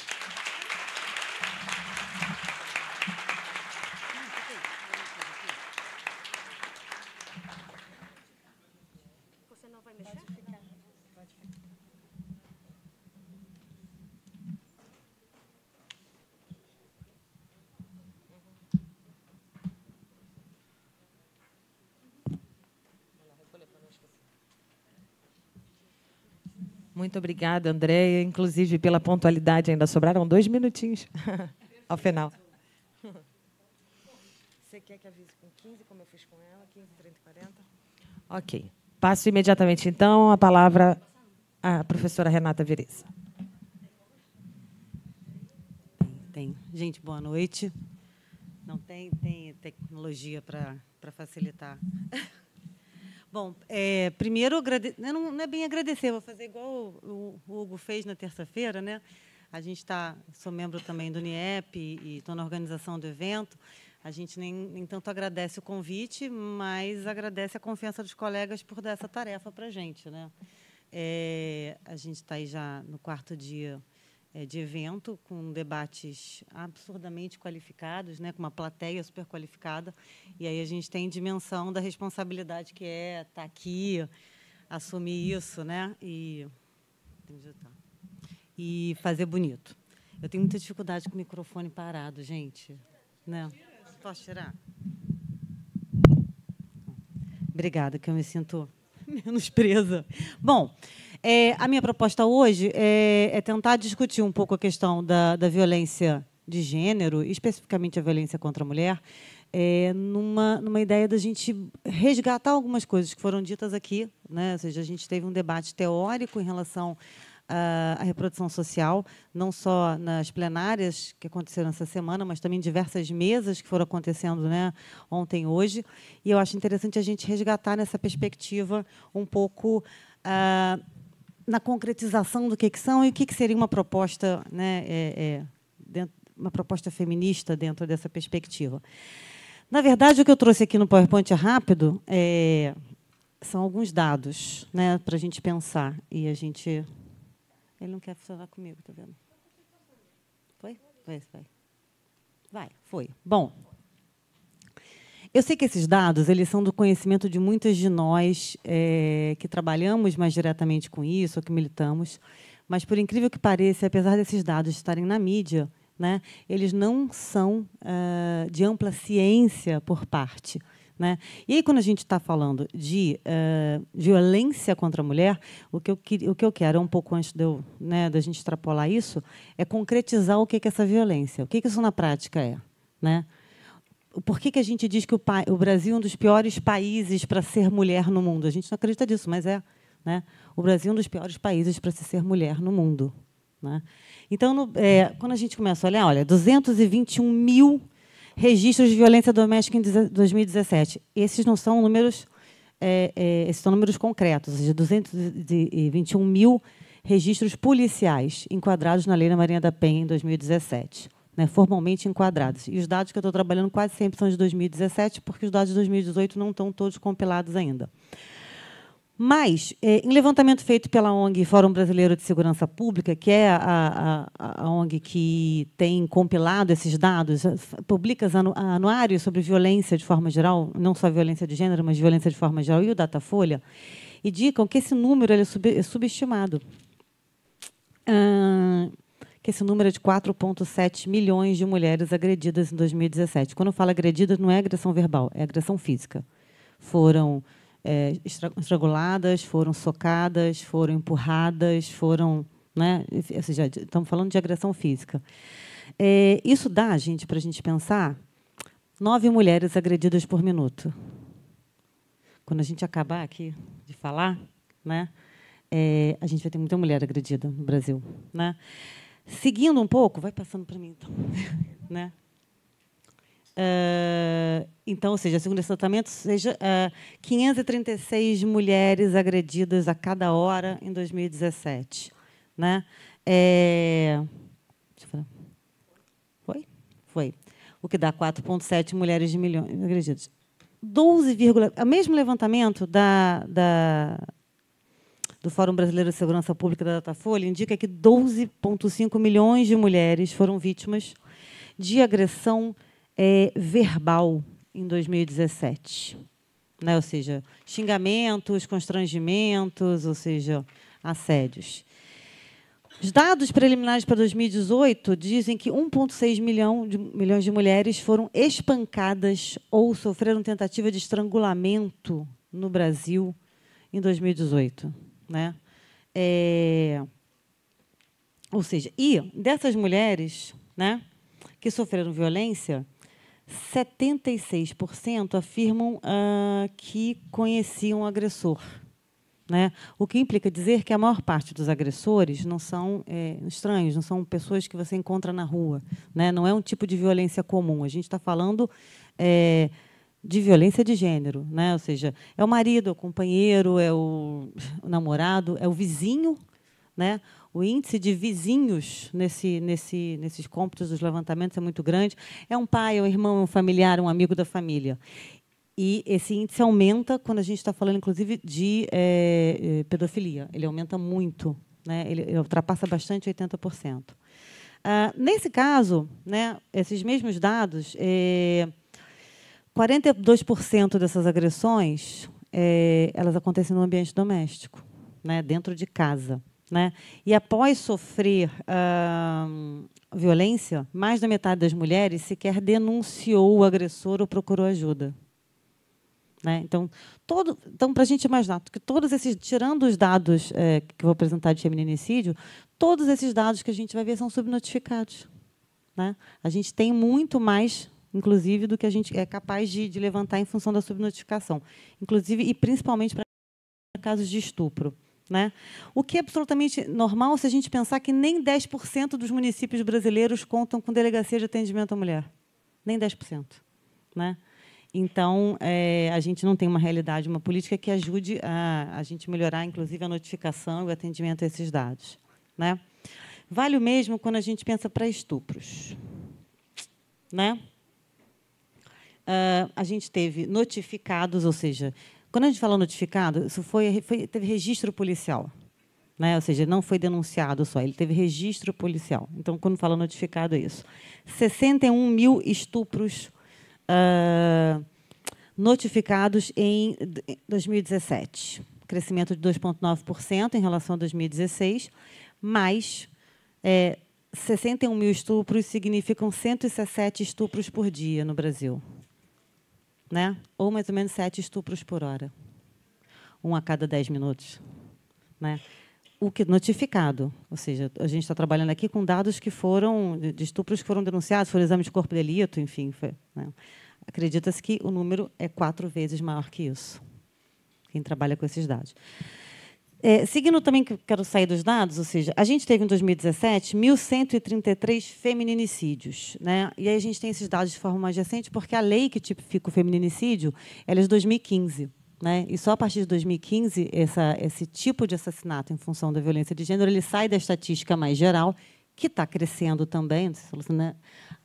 Muito obrigada, Andréia, inclusive pela pontualidade. Ainda sobraram dois minutinhos ao final. Você quer que avise com 15, como eu fiz com ela? 15, 30, 40? Ok. Passo imediatamente, então, a palavra à professora Renata Vereza. Tem. Gente, boa noite. Não tem, tem tecnologia para facilitar. Bom, é, primeiro, agrade... não, não, é bem agradecer, vou fazer igual o, o Hugo fez na terça-feira, né? A gente está, sou membro também do NIEP e estou na organização do evento. A gente nem, nem tanto agradece o convite, mas agradece a confiança dos colegas por dar essa tarefa para a gente, né? É, a gente está aí já no quarto dia é, de evento, com debates absurdamente qualificados, né, com uma plateia super qualificada. E aí a gente tem dimensão da responsabilidade que é estar tá aqui, assumir isso, né? E, e fazer bonito. Eu tenho muita dificuldade com o microfone parado, gente. Não. Né? Posso tirar? Obrigada, que eu me sinto menos presa. Bom, é, a minha proposta hoje é, é, tentar discutir um pouco a questão da, da, violência de gênero, especificamente a violência contra a mulher, é, numa, numa ideia da gente resgatar algumas coisas que foram ditas aqui. Né? Ou seja, a gente teve um debate teórico em relação à reprodução social, não só nas plenárias que aconteceram essa semana, mas também diversas mesas que foram acontecendo né, ontem hoje. E eu acho interessante a gente resgatar nessa perspectiva um pouco uh, na concretização do que, que são e o que, que seria uma proposta, né, é, é, dentro, uma proposta feminista dentro dessa perspectiva. Na verdade, o que eu trouxe aqui no PowerPoint rápido é, são alguns dados né, para a gente pensar. E a gente. Ele não quer funcionar comigo, tá vendo? Foi? Foi, foi. Vai, foi. Bom, eu sei que esses dados eles são do conhecimento de muitas de nós é, que trabalhamos mais diretamente com isso, ou que militamos, mas, por incrível que pareça, apesar desses dados estarem na mídia, né, eles não são uh, de ampla ciência por parte. Né? E aí, quando a gente está falando de uh, violência contra a mulher, o que, eu, o que eu quero, um pouco antes de eu, né, da gente extrapolar isso, é concretizar o que é essa violência, o que, é que isso na prática é. Né? por que, que a gente diz que o, pai, o Brasil é um dos piores países para ser mulher no mundo? A gente não acredita nisso, mas é. Né? O Brasil é um dos piores países para se ser mulher no mundo. Né? Então, no, é, quando a gente começa a olhar, olha, 221 mil registros de violência doméstica em 2017. Esses não são números, é, é, esses são números concretos, ou seja, 221 mil registros policiais enquadrados na Lei da Marinha da Penha em 2017 né, formalmente enquadrados. E os dados que eu estou trabalhando quase sempre são de 2017, porque os dados de 2018 não estão todos compilados ainda. Mas, é, em levantamento feito pela ONG Fórum Brasileiro de Segurança Pública, que é a, a, a ONG que tem compilado esses dados, publica anuários sobre violência de forma geral, não só violência de gênero, mas violência de forma geral, e o Datafolha, indicam que esse número é, é subestimado. Uh, que esse número é de 4,7 milhões de mulheres agredidas em 2017. Quando eu falo agredidas, não é agressão verbal, é agressão física. Foram é, estranguladas, foram socadas, foram empurradas, foram. Né? Ou seja, estamos falando de agressão física. É, isso dá, gente, para a gente pensar, nove mulheres agredidas por minuto. Quando a gente acabar aqui de falar, né, é, a gente vai ter muita mulher agredida no Brasil. Né? Seguindo um pouco, vai passando para mim, então. né? Uh, então, ou seja, segundo esse tratamento, seja uh, ah, 536 mulheres agredidas a cada hora em 2017, né? É... Foi, foi. O que dá 4,7 mulheres de milhões agredidas. 12, vírgula, é o mesmo levantamento da, da, do Fórum Brasileiro de Segurança Pública da Datafolha indica que 12,5 milhões de mulheres foram vítimas de agressão é, verbal em 2017. Né? Ou seja, xingamentos, constrangimentos, ou seja, assédios. Os dados preliminares para 2018 dizem que 1,6 milhão de, milhões de mulheres foram espancadas ou sofreram tentativa de estrangulamento no Brasil em 2018. Né? É... Ou seja, e dessas mulheres né, que sofreram violência, 76% afirmam ah, que conheciam o agressor. Né? O que implica dizer que a maior parte dos agressores não são é, estranhos, não são pessoas que você encontra na rua. Né? Não é um tipo de violência comum. A gente está falando é, de violência de gênero, né? Ou seja, é o marido, é o companheiro, é o, namorado, é o vizinho, né? O índice de vizinhos nesse, nesse, nesses cômputos dos levantamentos é muito grande. É um pai, é um irmão, é um familiar, é um amigo da família. E esse índice aumenta quando a gente está falando, inclusive, de é, pedofilia. Ele aumenta muito, né? ele, ele ultrapassa bastante 80%. Ah, nesse caso, né, esses mesmos dados, é, 42% dessas agressões é, elas acontecem no ambiente doméstico, né, dentro de casa. Né? E após sofrer ah, violência, mais da metade das mulheres sequer denunciou o agressor ou procurou ajuda. Né? Então, todo, então para a gente imaginar que todos esses, tirando os dados é, que eu vou apresentar de feminicídio, todos esses dados que a gente vai ver são subnotificados. Né? A gente tem muito mais inclusive do que a gente é capaz de, de levantar em função da subnotificação, inclusive e principalmente para casos de estupro. Né? O que é absolutamente normal se a gente pensar que nem 10% dos municípios brasileiros contam com delegacia de atendimento à mulher. Nem 10%. Né? Então, é, a gente não tem uma realidade, uma política que ajude a, a gente melhorar, inclusive, a notificação e o atendimento a esses dados. Né? Vale o mesmo quando a gente pensa para estupros. Né? Uh, a gente teve notificados, ou seja, quando a gente fala notificado, isso foi, foi teve registro policial. Né? Ou seja, não foi denunciado só, ele teve registro policial. Então, quando fala notificado, é isso. 61 mil estupros uh, notificados em 2017. Crescimento de 2,9% em relação a 2016, mas é, 61 mil estupros significam 117 estupros por dia no Brasil né? ou mais ou menos sete estupros por hora, um a cada dez minutos. Né? O que notificado, ou seja, a gente está trabalhando aqui com dados que foram de estupros que foram denunciados, foram exame de corpo de delito, enfim. né? Acredita-se que o número é quatro vezes maior que isso. Quem trabalha com esses dados. É, seguindo também que quero sair dos dados, ou seja, a gente teve em 2017 1.133 feminicídios, né? E aí a gente tem esses dados de forma mais recente porque a lei que tipifica o feminicídio, ela é de 2015. Né? E só a partir de 2015 essa, esse tipo de assassinato em função da violência de gênero ele sai da estatística mais geral que está crescendo também, assim, né?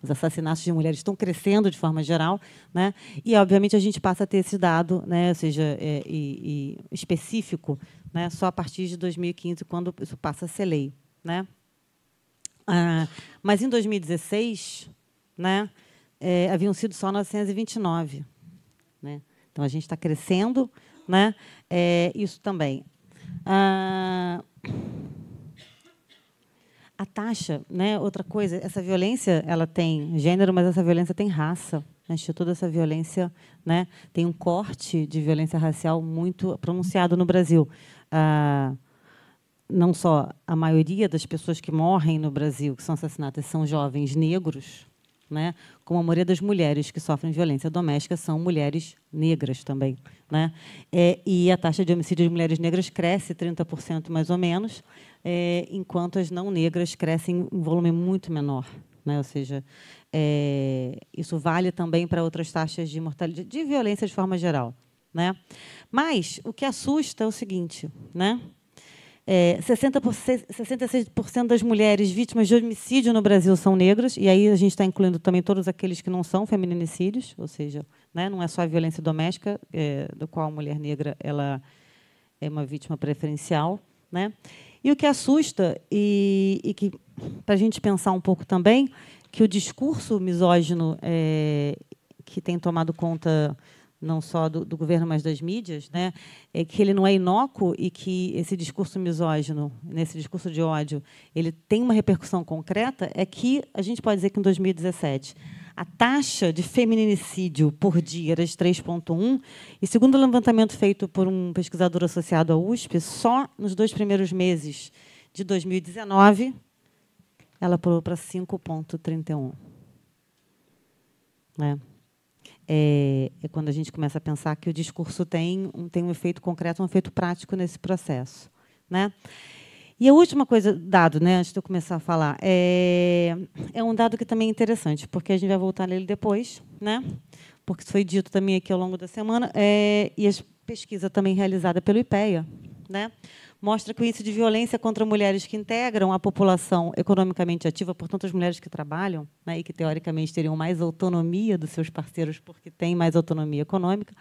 os assassinatos de mulheres estão crescendo de forma geral, né? e obviamente a gente passa a ter esse dado, né? ou seja, é, e, e específico né? só a partir de 2015, quando isso passa a ser lei. Né? Ah, mas em 2016, né, é, haviam sido só 929. Né? Então, a gente está crescendo né? É, isso também. Ah, a taxa, né? Outra coisa, essa violência ela tem gênero, mas essa violência tem raça. O toda essa violência, né? Tem um corte de violência racial muito pronunciado no Brasil não só a maioria das pessoas que morrem no Brasil, que são assassinadas, são jovens negros, né? como a maioria das mulheres que sofrem violência doméstica são mulheres negras também. Né? É, e a taxa de homicídio de mulheres negras cresce 30% mais ou menos, é, enquanto as não negras crescem em um volume muito menor. Né? Ou seja, é, isso vale também para outras taxas de mortalidade, de violência de forma geral. Né? Mas o que assusta é o seguinte, né? É, 60 por, 66% das mulheres vítimas de homicídio no Brasil são negras, e aí a gente está incluindo também todos aqueles que não são feminicídios, ou seja, né, não é só a violência doméstica, é, do qual a mulher negra ela é uma vítima preferencial. Né? E o que assusta, e, e que para a gente pensar um pouco também, que o discurso misógino é, que tem tomado conta não só do, do, governo, mas das mídias, né, é que ele não é inócuo e que esse discurso misógino, nesse né, discurso de ódio, ele tem uma repercussão concreta, é que a gente pode dizer que em 2017 a taxa de feminicídio por dia era de 3,1, e segundo o levantamento feito por um pesquisador associado à USP, só nos dois primeiros meses de 2019 ela pulou para 5,31. Né? é, é, quando a gente começa a pensar que o discurso tem um, tem um efeito concreto, um efeito prático nesse processo. Né? E a última coisa, dado, né, antes de eu começar a falar, é, é um dado que também é interessante, porque a gente vai voltar nele depois, né, porque isso foi dito também aqui ao longo da semana, é, e a pesquisa também realizada pelo IPEA, né, mostra que o índice de violência contra mulheres que integram a população economicamente ativa, portanto, as mulheres que trabalham né, e que, teoricamente, teriam mais autonomia dos seus parceiros porque têm mais autonomia econômica,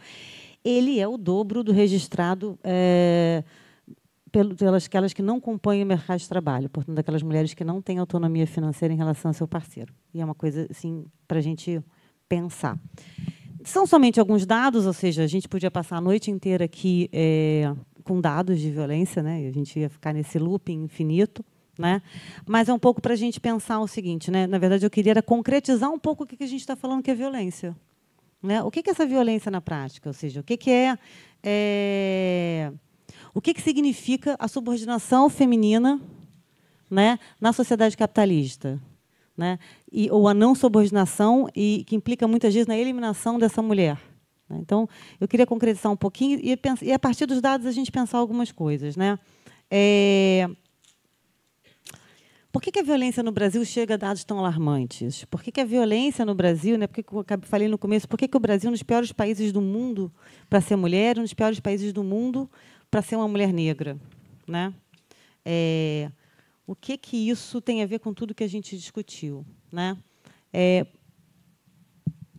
ele é o dobro do registrado é, pelas aquelas que não compõem o mercado de trabalho, portanto, aquelas mulheres que não têm autonomia financeira em relação ao seu parceiro. E é uma coisa, assim, para a gente pensar. São somente alguns dados, ou seja, a gente podia passar a noite inteira aqui é, com dados de violência, né? A gente ia ficar nesse looping infinito. Né? Mas é um pouco para a gente pensar o seguinte, né? Na verdade, eu queria concretizar um pouco o que a gente está falando que é violência, né? O que é essa violência na prática? Ou seja, o que é, é... o que, que significa a subordinação feminina, né? Na sociedade capitalista, né? E ou a não subordinação e que implica muitas vezes na eliminação dessa mulher, né? Então, eu queria concretizar um pouquinho e, e, a partir dos dados a gente pensar algumas coisas. Né? É... Por que, que, a violência no Brasil chega a dados tão alarmantes? Por que, que a violência no Brasil, né? Porque eu falei no começo, por que, que o Brasil é um dos piores países do mundo para ser mulher, um dos piores países do mundo para ser uma mulher negra, né? É... O que que isso tem a ver com tudo que a gente discutiu, né? É...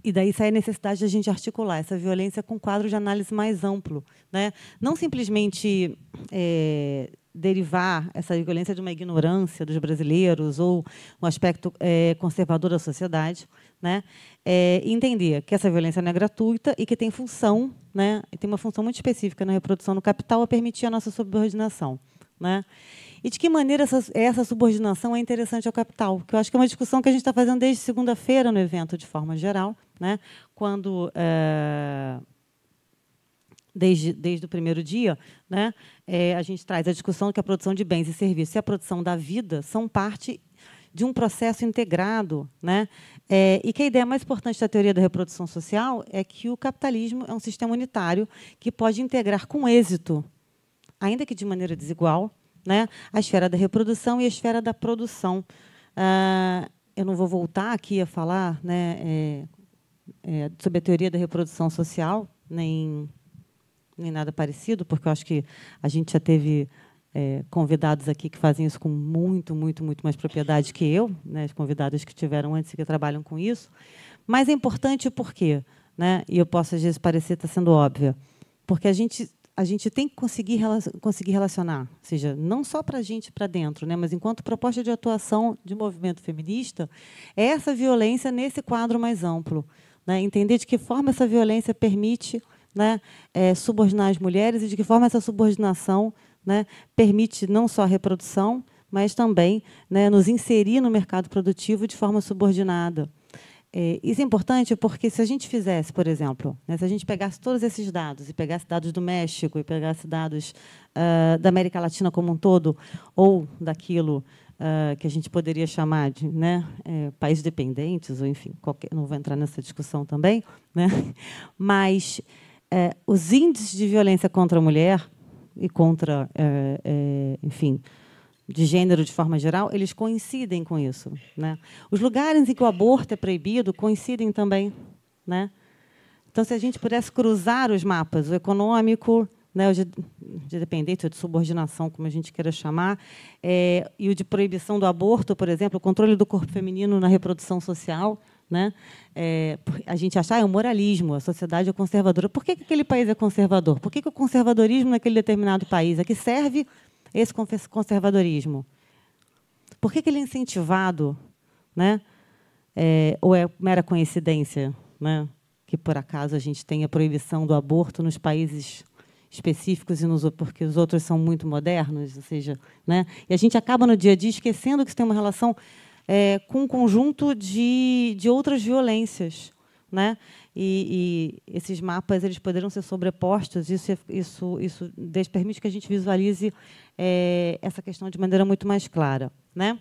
E daí sai a necessidade de a gente articular essa violência com um quadro de análise mais amplo. Né? Não simplesmente é, derivar essa violência de uma ignorância dos brasileiros ou um aspecto é, conservador da sociedade, né? É, entender que essa violência não é gratuita e que tem função, né? E tem uma função muito específica na reprodução do capital a permitir a nossa subordinação, né? E de que maneira essa, essa subordinação é interessante ao capital? Que eu acho que é uma discussão que a gente está fazendo desde segunda-feira no evento, de forma geral, né? quando. É, desde, desde o primeiro dia, né? É, a gente traz a discussão que a produção de bens e serviços e a produção da vida são parte de um processo integrado, né? É, e que a ideia mais importante da teoria da reprodução social é que o capitalismo é um sistema unitário que pode integrar com êxito, ainda que de maneira desigual, né? a esfera da reprodução e a esfera da produção. Ah, eu não vou voltar aqui a falar né, é, é, sobre a teoria da reprodução social, nem, nem nada parecido, porque eu acho que a gente já teve é, convidados aqui que fazem isso com muito, muito, muito mais propriedade que eu, né, as convidadas que tiveram antes e que trabalham com isso. Mas é importante porque, né, e eu posso às vezes parecer estar tá sendo óbvia, porque a gente a gente tem que conseguir, conseguir relacionar, ou seja, não só para a gente para dentro, né, mas enquanto proposta de atuação de movimento feminista, é essa violência nesse quadro mais amplo. Né, entender de que forma essa violência permite né, é, subordinar as mulheres e de que forma essa subordinação né, permite não só a reprodução, mas também né, nos inserir no mercado produtivo de forma subordinada. É, isso é importante porque se a gente fizesse, por exemplo, né, se a gente pegasse todos esses dados e pegasse dados do México e pegasse dados uh, da América Latina como um todo ou daquilo uh, que a gente poderia chamar de né, é, países dependentes ou enfim, qualquer, não vou entrar nessa discussão também, né, mas é, os índices de violência contra a mulher e contra, é, é, enfim, de gênero de forma geral, eles coincidem com isso. Né? Os lugares em que o aborto é proibido coincidem também. Né? Então, se a gente pudesse cruzar os mapas, o econômico, né, o de, de dependência, de subordinação, como a gente queira chamar, é, e o de proibição do aborto, por exemplo, o controle do corpo feminino na reprodução social, né? É, a gente achar ah, é o moralismo, a sociedade é conservadora. Por que, que aquele país é conservador? Por que, que o conservadorismo naquele determinado país é que serve esse conservadorismo? Por que, que ele é incentivado? Né? É, ou é mera coincidência né? que, por acaso, a gente tenha a proibição do aborto nos países específicos e nos porque os outros são muito modernos, ou seja, né? E a gente acaba no dia a dia esquecendo que isso tem uma relação é, com um conjunto de, de outras violências, né? E, e, esses mapas eles poderão ser sobrepostos. Isso, é, isso, isso permite que a gente visualize é, essa questão de maneira muito mais clara, né?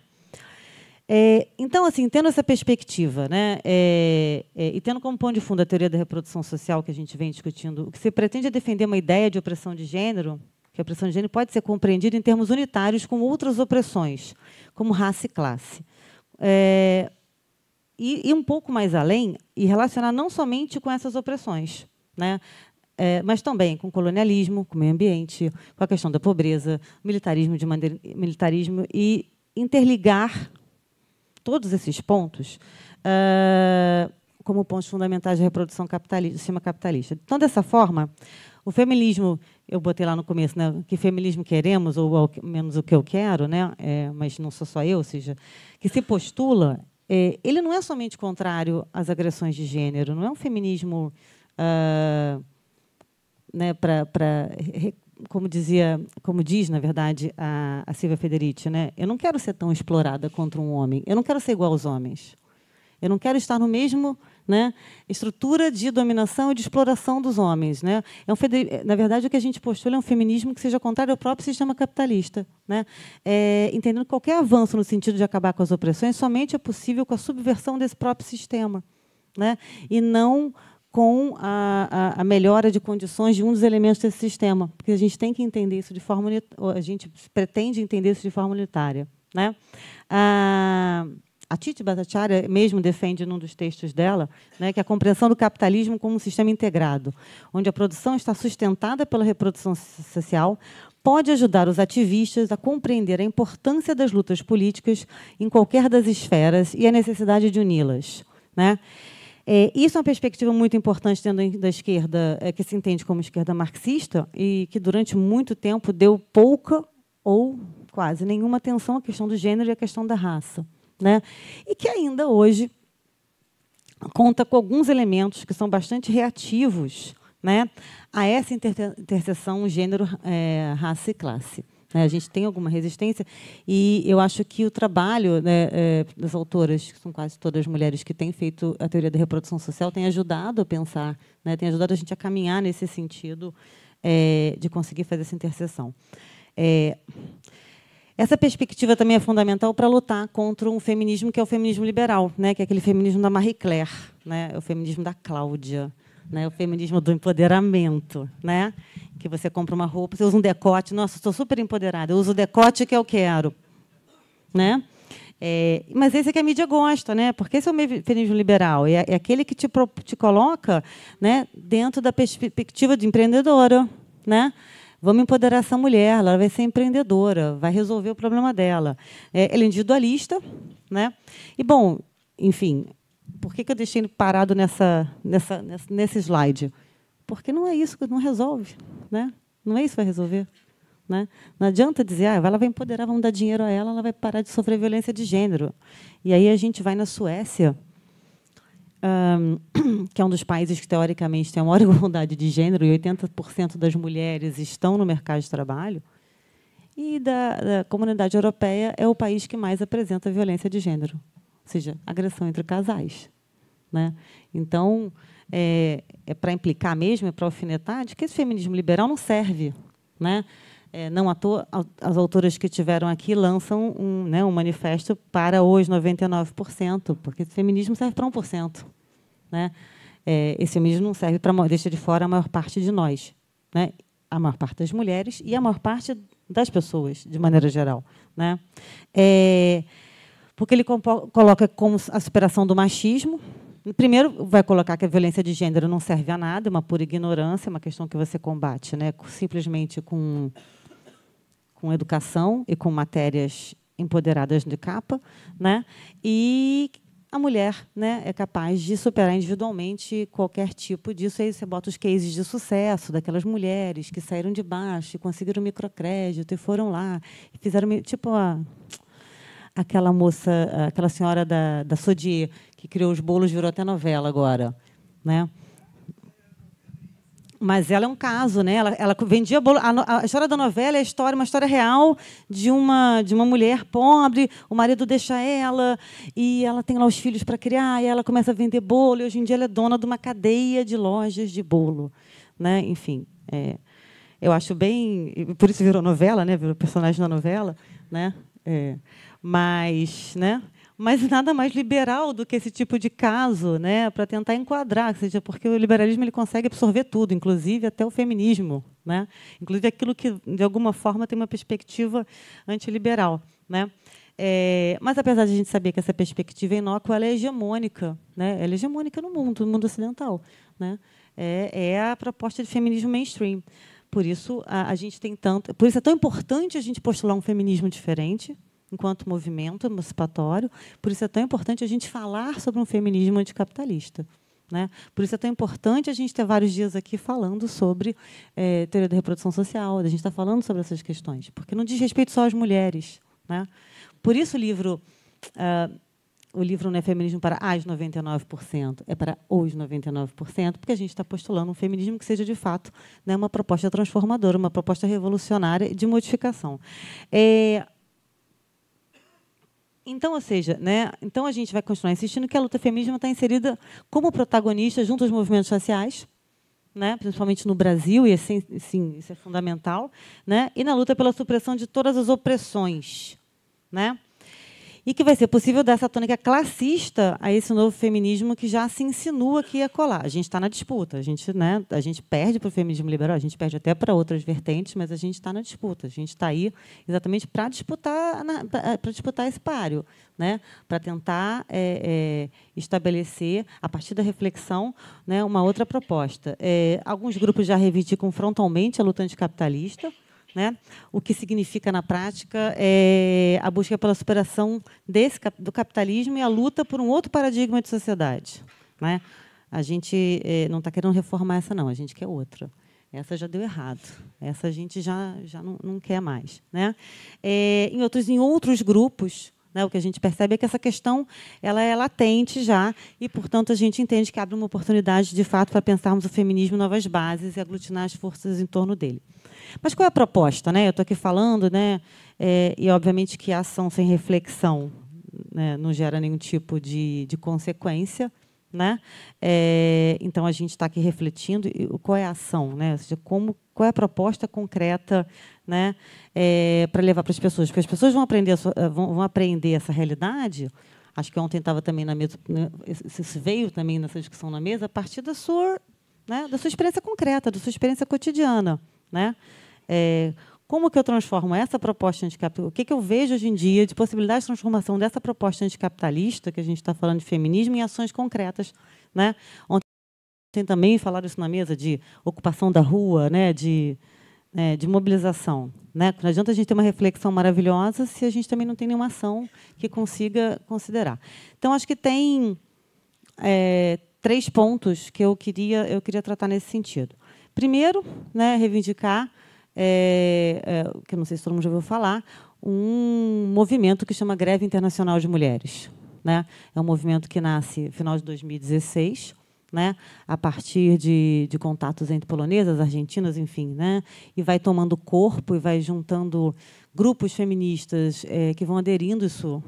É, então, assim, tendo essa perspectiva, né, é, é, e tendo como pão de fundo a teoria da reprodução social que a gente vem discutindo, o que se pretende é defender uma ideia de opressão de gênero, que a opressão de gênero pode ser compreendida em termos unitários com outras opressões, como raça e classe. É, e, e um pouco mais além, e relacionar não somente com essas opressões, né? É, mas também com colonialismo, com o meio ambiente, com a questão da pobreza, militarismo, de maneira, militarismo e interligar todos esses pontos uh, como pontos fundamentais de reprodução capitalista, do sistema capitalista. Então, dessa forma, o feminismo, eu botei lá no começo, né, que feminismo queremos, ou ao menos o que eu quero, né, é, mas não sou só eu, ou seja, que se postula é, ele não é somente contrário às agressões de gênero, não é um feminismo, uh, né, para como dizia, como diz, na verdade, a, a Silvia Federici, né? Eu não quero ser tão explorada contra um homem. Eu não quero ser igual aos homens. Eu não quero estar no mesmo né? estrutura de dominação e de exploração dos homens. Né? É um na verdade, o que a gente postula é um feminismo que seja contrário ao próprio sistema capitalista. Né? É, entendendo que qualquer avanço no sentido de acabar com as opressões somente é possível com a subversão desse próprio sistema. Né? E não com a, a, a, melhora de condições de um dos elementos desse sistema, porque a gente tem que entender isso de forma a gente pretende entender isso de forma unitária, né? Ah, a Titi Batatiara mesmo defende num dos textos dela né, que é a compreensão do capitalismo como um sistema integrado, onde a produção está sustentada pela reprodução social, pode ajudar os ativistas a compreender a importância das lutas políticas em qualquer das esferas e a necessidade de uni-las. Né? É, isso é uma perspectiva muito importante dentro da esquerda, é, que se entende como esquerda marxista, e que durante muito tempo deu pouca ou quase nenhuma atenção à questão do gênero e à questão da raça né? e que ainda hoje conta com alguns elementos que são bastante reativos né? a essa interseção gênero, é, raça e classe. Né? A gente tem alguma resistência e eu acho que o trabalho né, é, das autoras, que são quase todas mulheres que têm feito a teoria da reprodução social, tem ajudado a pensar, né, tem ajudado a gente a caminhar nesse sentido é, de conseguir fazer essa interseção. É, essa perspectiva também é fundamental para lutar contra um feminismo que é o feminismo liberal, né? que é aquele feminismo da Marie Claire, né? É o feminismo da Cláudia, né? É o feminismo do empoderamento. Né? Que você compra uma roupa, você usa um decote, nossa, estou super empoderada, eu uso o decote que eu quero. Né? É, mas esse é que a mídia gosta, né? porque esse é o feminismo liberal, é, é aquele que te, te coloca né, dentro da perspectiva de empreendedora. Né? Vamos empoderar essa mulher, ela vai ser empreendedora, vai resolver o problema dela. É, ela é individualista, né? E bom, enfim, por que, que eu deixei parado nessa, nessa, nesse slide? Porque não é isso que não resolve, né? Não é isso que vai resolver. Né? Não adianta dizer, ah, ela vai empoderar, vamos dar dinheiro a ela, ela vai parar de sofrer violência de gênero. E aí a gente vai na Suécia, um, que é um dos países que, teoricamente, tem a maior igualdade de gênero, e 80% das mulheres estão no mercado de trabalho, e da, da, comunidade europeia é o país que mais apresenta violência de gênero, ou seja, agressão entre casais. Né? Então, é, é para implicar mesmo, é para alfinetar, de que esse feminismo liberal não serve. Né? É, não à toa, as autoras que tiveram aqui lançam um, né, um manifesto para os 99%, porque o feminismo serve para 1%. Né? É, esse feminismo não serve para deixa de fora a maior parte de nós, né? a maior parte das mulheres e a maior parte das pessoas, de maneira geral. Né? É, porque ele coloca como a superação do machismo, Primeiro, vai colocar que a violência de gênero não serve a nada, é uma pura ignorância, é uma questão que você combate, né? simplesmente com com educação e com matérias empoderadas de capa, né? E a mulher né, é capaz de superar individualmente qualquer tipo disso. Aí você bota os cases de sucesso daquelas mulheres que saíram de baixo e conseguiram microcrédito e foram lá e fizeram tipo a, aquela moça, aquela senhora da, da Sodier que criou os bolos virou até novela agora, né? Mas ela é um caso, né? Ela, ela vendia bolo. A, a, história da novela é a história, uma história real de uma de uma mulher pobre. O marido deixa ela e ela tem lá os filhos para criar. E ela começa a vender bolo. E hoje em dia ela é dona de uma cadeia de lojas de bolo, né? Enfim, é, eu acho bem. Por isso virou novela, né? Virou personagem da novela, né? É, mas, né? mas nada mais liberal do que esse tipo de caso, né, para tentar enquadrar, seja, porque o liberalismo ele consegue absorver tudo, inclusive até o feminismo, né, inclusive aquilo que de alguma forma tem uma perspectiva antiliberal, né. É, mas apesar de a gente saber que essa perspectiva inócua ela é hegemônica, né, ela é hegemônica no mundo, no mundo ocidental, né, é, é a proposta de feminismo mainstream. Por isso a, a gente tem tanto, por isso é tão importante a gente postular um feminismo diferente, enquanto movimento emancipatório. Por isso é tão importante a gente falar sobre um feminismo anticapitalista. Né? Por isso é tão importante a gente ter vários dias aqui falando sobre é, teoria da reprodução social, a gente está falando sobre essas questões, porque não diz respeito só às mulheres. Né? Por isso o livro, uh, o livro não é feminismo para as 99%, é para os 99%, porque a gente está postulando um feminismo que seja, de fato, né, uma proposta transformadora, uma proposta revolucionária de modificação. É, então, ou seja, né, então a gente vai continuar insistindo que a luta feminista está inserida como protagonista junto aos movimentos sociais, né, principalmente no Brasil, e assim, sim, isso é fundamental, né, e na luta pela supressão de todas as opressões. Né? e que vai ser possível dar essa tônica classista a esse novo feminismo que já se insinua aqui a colar. A gente está na disputa, a gente, né, a gente perde para o feminismo liberal, a gente perde até para outras vertentes, mas a gente está na disputa, a gente está aí exatamente para disputar, para eh, disputar esse páreo, né, para tentar é, é, estabelecer, a partir da reflexão, né, uma outra proposta. É, alguns grupos já reivindicam frontalmente a luta anticapitalista, né? O que significa, na prática, é a busca pela superação desse, do capitalismo e a luta por um outro paradigma de sociedade. Né? A gente é, não está querendo reformar essa, não, a gente quer outra. Essa já deu errado, essa a gente já, já não, não quer mais. Né? É, em, outros, em outros grupos, né, o que a gente percebe é que essa questão ela é latente já e, portanto, a gente entende que abre uma oportunidade, de fato, para pensarmos o feminismo em novas bases e aglutinar as forças em torno dele. Mas qual é a proposta? Né? Eu estou aqui falando, né? É, e obviamente que a ação sem reflexão né, não gera nenhum tipo de, de consequência. Né? É, então a gente está aqui refletindo qual é a ação, né? Ou seja, como, qual é a proposta concreta, né? É, para levar para as pessoas, porque as pessoas vão aprender, eh, vão, vão, aprender essa realidade. Acho que ontem estava também na mesa, isso né, veio também nessa discussão na mesa a partir da sua, né, da sua experiência concreta, da sua experiência cotidiana, né? É, como que eu transformo essa proposta anticapitalista? O que, que eu vejo hoje em dia de possibilidade de transformação dessa proposta anticapitalista, que a gente está falando de feminismo, em ações concretas? Né? Ontem também falaram isso na mesa, de ocupação da rua, né? de, é, de mobilização. Né? Não adianta a gente ter uma reflexão maravilhosa se a gente também não tem nenhuma ação que consiga considerar. Então, acho que tem é, três pontos que eu queria, eu queria tratar nesse sentido. Primeiro, né, reivindicar, é, é, que eu não sei se todo mundo já ouviu falar, um movimento que chama Greve Internacional de Mulheres. Né? É um movimento que nasce no final de 2016, né? a partir de, de, contatos entre polonesas, argentinas, enfim, né? e vai tomando corpo e vai juntando grupos feministas é, que vão aderindo isso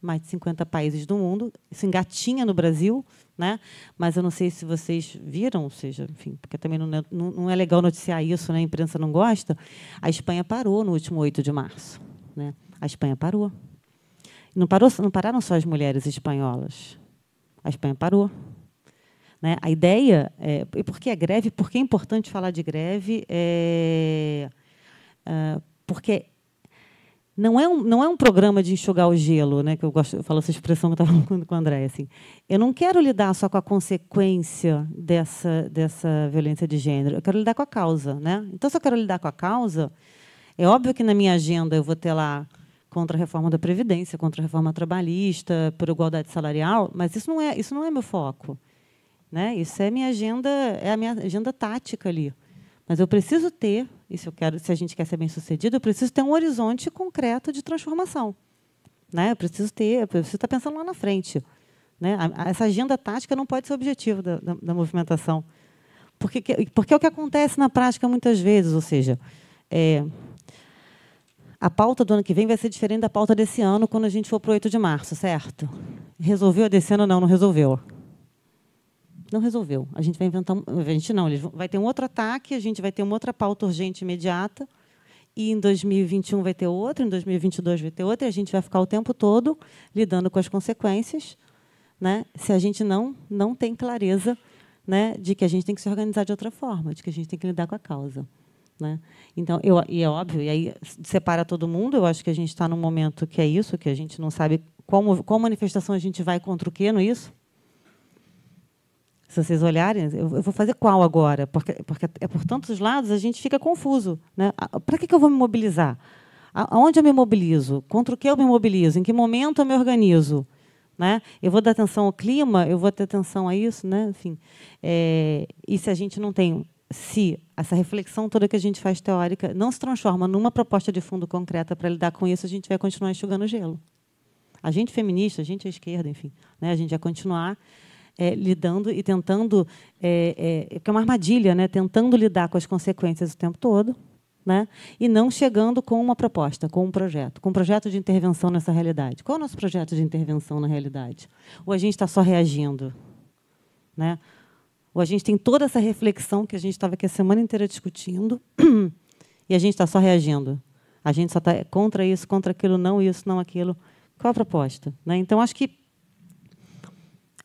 mais de 50 países do mundo, se engatinha no Brasil, né? Mas eu não sei se vocês viram, ou seja, enfim, porque também não é, não é legal noticiar isso, né? A imprensa não gosta. A Espanha parou no último 8 de março, né? A Espanha parou. Não, parou, não pararam só as mulheres espanholas. A Espanha parou. Né? A ideia, é, e por que é greve? Por que é importante falar de greve? É, é, porque não é um, não é um programa de enxugar o gelo, né? Que eu gosto, eu falo essa expressão que eu estava falando com o André, assim. Eu não quero lidar só com a consequência dessa dessa violência de gênero. Eu quero lidar com a causa, né? Então, se eu quero lidar com a causa, é óbvio que na minha agenda eu vou ter lá contra a reforma da previdência, contra a reforma trabalhista, por igualdade salarial, mas isso não é isso não é meu foco, né? Isso é minha agenda, é a minha agenda tática ali. Mas eu preciso ter e se, eu quero, se a gente quer ser bem sucedido, eu preciso ter um horizonte concreto de transformação. Né? Eu preciso ter, eu preciso estar pensando lá na frente. Né? essa agenda tática não pode ser o objetivo da, da, da movimentação. Porque, porque é o que acontece na prática muitas vezes, ou seja, é, a pauta do ano que vem vai ser diferente da pauta desse ano quando a gente for para o 8 de março, certo? Resolveu a desse ano? Não, não resolveu. Não resolveu. A gente vai inventar. Um, a gente não, vai ter um outro ataque, a gente vai ter uma outra pauta urgente imediata. E em 2021 vai ter outra, em 2022 vai ter outra, e a gente vai ficar o tempo todo lidando com as consequências, né? se a gente não, não tem clareza né, de que a gente tem que se organizar de outra forma, de que a gente tem que lidar com a causa. Né? Então, eu, e é óbvio, e aí separa todo mundo, eu acho que a gente está num momento que é isso, que a gente não sabe como, qual manifestação a gente vai contra o que, não é isso? se vocês olharem, eu, eu, vou fazer qual agora? Porque, porque é por tantos lados a gente fica confuso. Né? Para que, que eu vou me mobilizar? Aonde eu me mobilizo? Contra o que eu me mobilizo? Em que momento eu me organizo? Né? Eu vou dar atenção ao clima, eu vou ter atenção a isso, né? Enfim, é, e se a gente não tem, se essa reflexão toda que a gente faz teórica não se transforma numa proposta de fundo concreta para lidar com isso, a gente vai continuar enxugando gelo. A gente feminista, a gente à é esquerda, enfim, né? A gente vai continuar é, lidando e tentando, é, é, que é uma armadilha, né? tentando lidar com as consequências o tempo todo, né? e não chegando com uma proposta, com um projeto, com um projeto de intervenção nessa realidade. Qual é o nosso projeto de intervenção na realidade? Ou a gente está só reagindo? Né? Ou a gente tem toda essa reflexão que a gente estava aqui a semana inteira discutindo e a gente está só reagindo? A gente só está contra isso, contra aquilo, não isso, não aquilo. Qual a proposta? Né? Então, acho que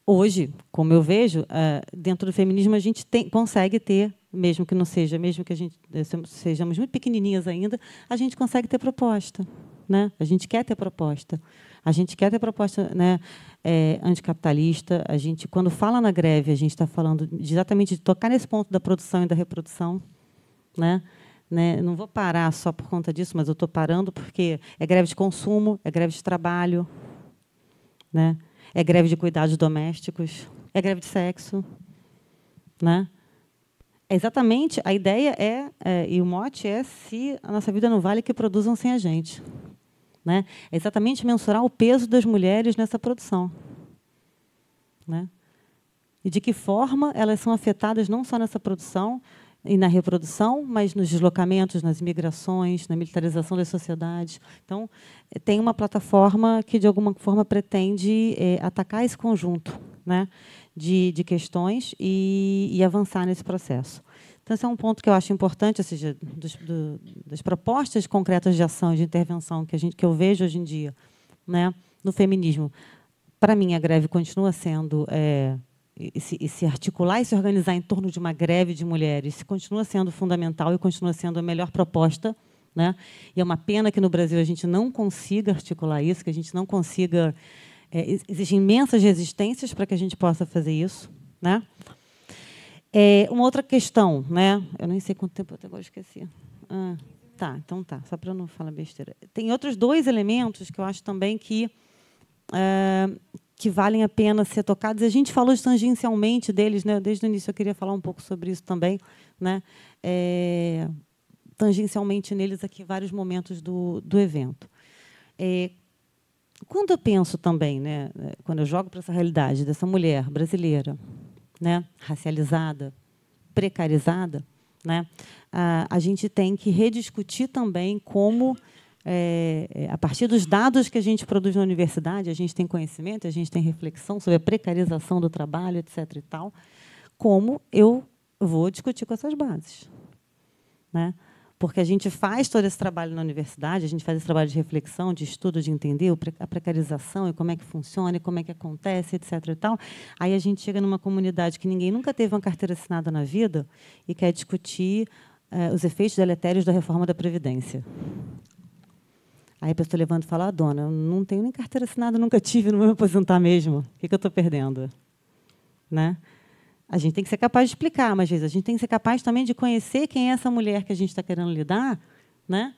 hoje, como eu vejo, eh, dentro do feminismo a gente tem, consegue ter, mesmo que não seja, mesmo que a gente eh, sejamos muito pequenininhas ainda, a gente consegue ter proposta, né? A gente quer ter proposta, a gente quer ter proposta, né? É, anticapitalista, a gente quando fala na greve a gente está falando exatamente de tocar nesse ponto da produção e da reprodução, né? Né? Não vou parar só por conta disso, mas eu estou parando porque é greve de consumo, é greve de trabalho, né? é greve de cuidados domésticos, é greve de sexo, né? É exatamente, a ideia é, é, e o mote é se a nossa vida não vale que produzam sem a gente, né? É exatamente mensurar o peso das mulheres nessa produção, né? E de que forma elas são afetadas não só nessa produção, e na reprodução, mas nos deslocamentos, nas imigrações, na militarização das sociedades. Então, eh, tem uma plataforma que, de alguma forma, pretende é, atacar esse conjunto né, de, de questões e, e, avançar nesse processo. Então, esse é um ponto que eu acho importante, ou seja, dos, do, das propostas concretas de ação e de intervenção que, a gente, que eu vejo hoje em dia né, no feminismo. Para mim, a greve continua sendo... É, e se, e se, articular e se organizar em torno de uma greve de mulheres continua sendo fundamental e continua sendo a melhor proposta. Né? E é uma pena que no Brasil a gente não consiga articular isso, que a gente não consiga. É, existem imensas resistências para que a gente possa fazer isso. Né? É, uma outra questão, né? eu nem sei quanto tempo eu até agora esqueci. Ah, tá, então tá, só para não falar besteira. Tem outros dois elementos que eu acho também que é, que valem a pena ser tocados. A gente falou tangencialmente deles, né? Desde o início eu queria falar um pouco sobre isso também, né? É, tangencialmente neles aqui vários momentos do, do evento. É, quando eu penso também, né? É, quando eu jogo para essa realidade dessa mulher brasileira, né? Racializada, precarizada, né? A, a gente tem que rediscutir também como é, é, a partir dos dados que a gente produz na universidade, a gente tem conhecimento, a gente tem reflexão sobre a precarização do trabalho, etc. E tal, como eu vou discutir com essas bases, né? Porque a gente faz todo esse trabalho na universidade, a gente faz esse trabalho de reflexão, de estudo, de entender a precarização e como é que funciona, e como é que acontece, etc. E tal. Aí a gente chega numa comunidade que ninguém nunca teve uma carteira assinada na vida e quer discutir eh, os efeitos deletérios da reforma da Previdência. Aí a pessoa levanta e fala: ah, Dona, eu não tenho nem carteira assinada, nunca tive, não vou me aposentar mesmo. O que, que eu estou perdendo? Né? A gente tem que ser capaz de explicar, mas às vezes a gente tem que ser capaz também de conhecer quem é essa mulher que a gente está querendo lidar né?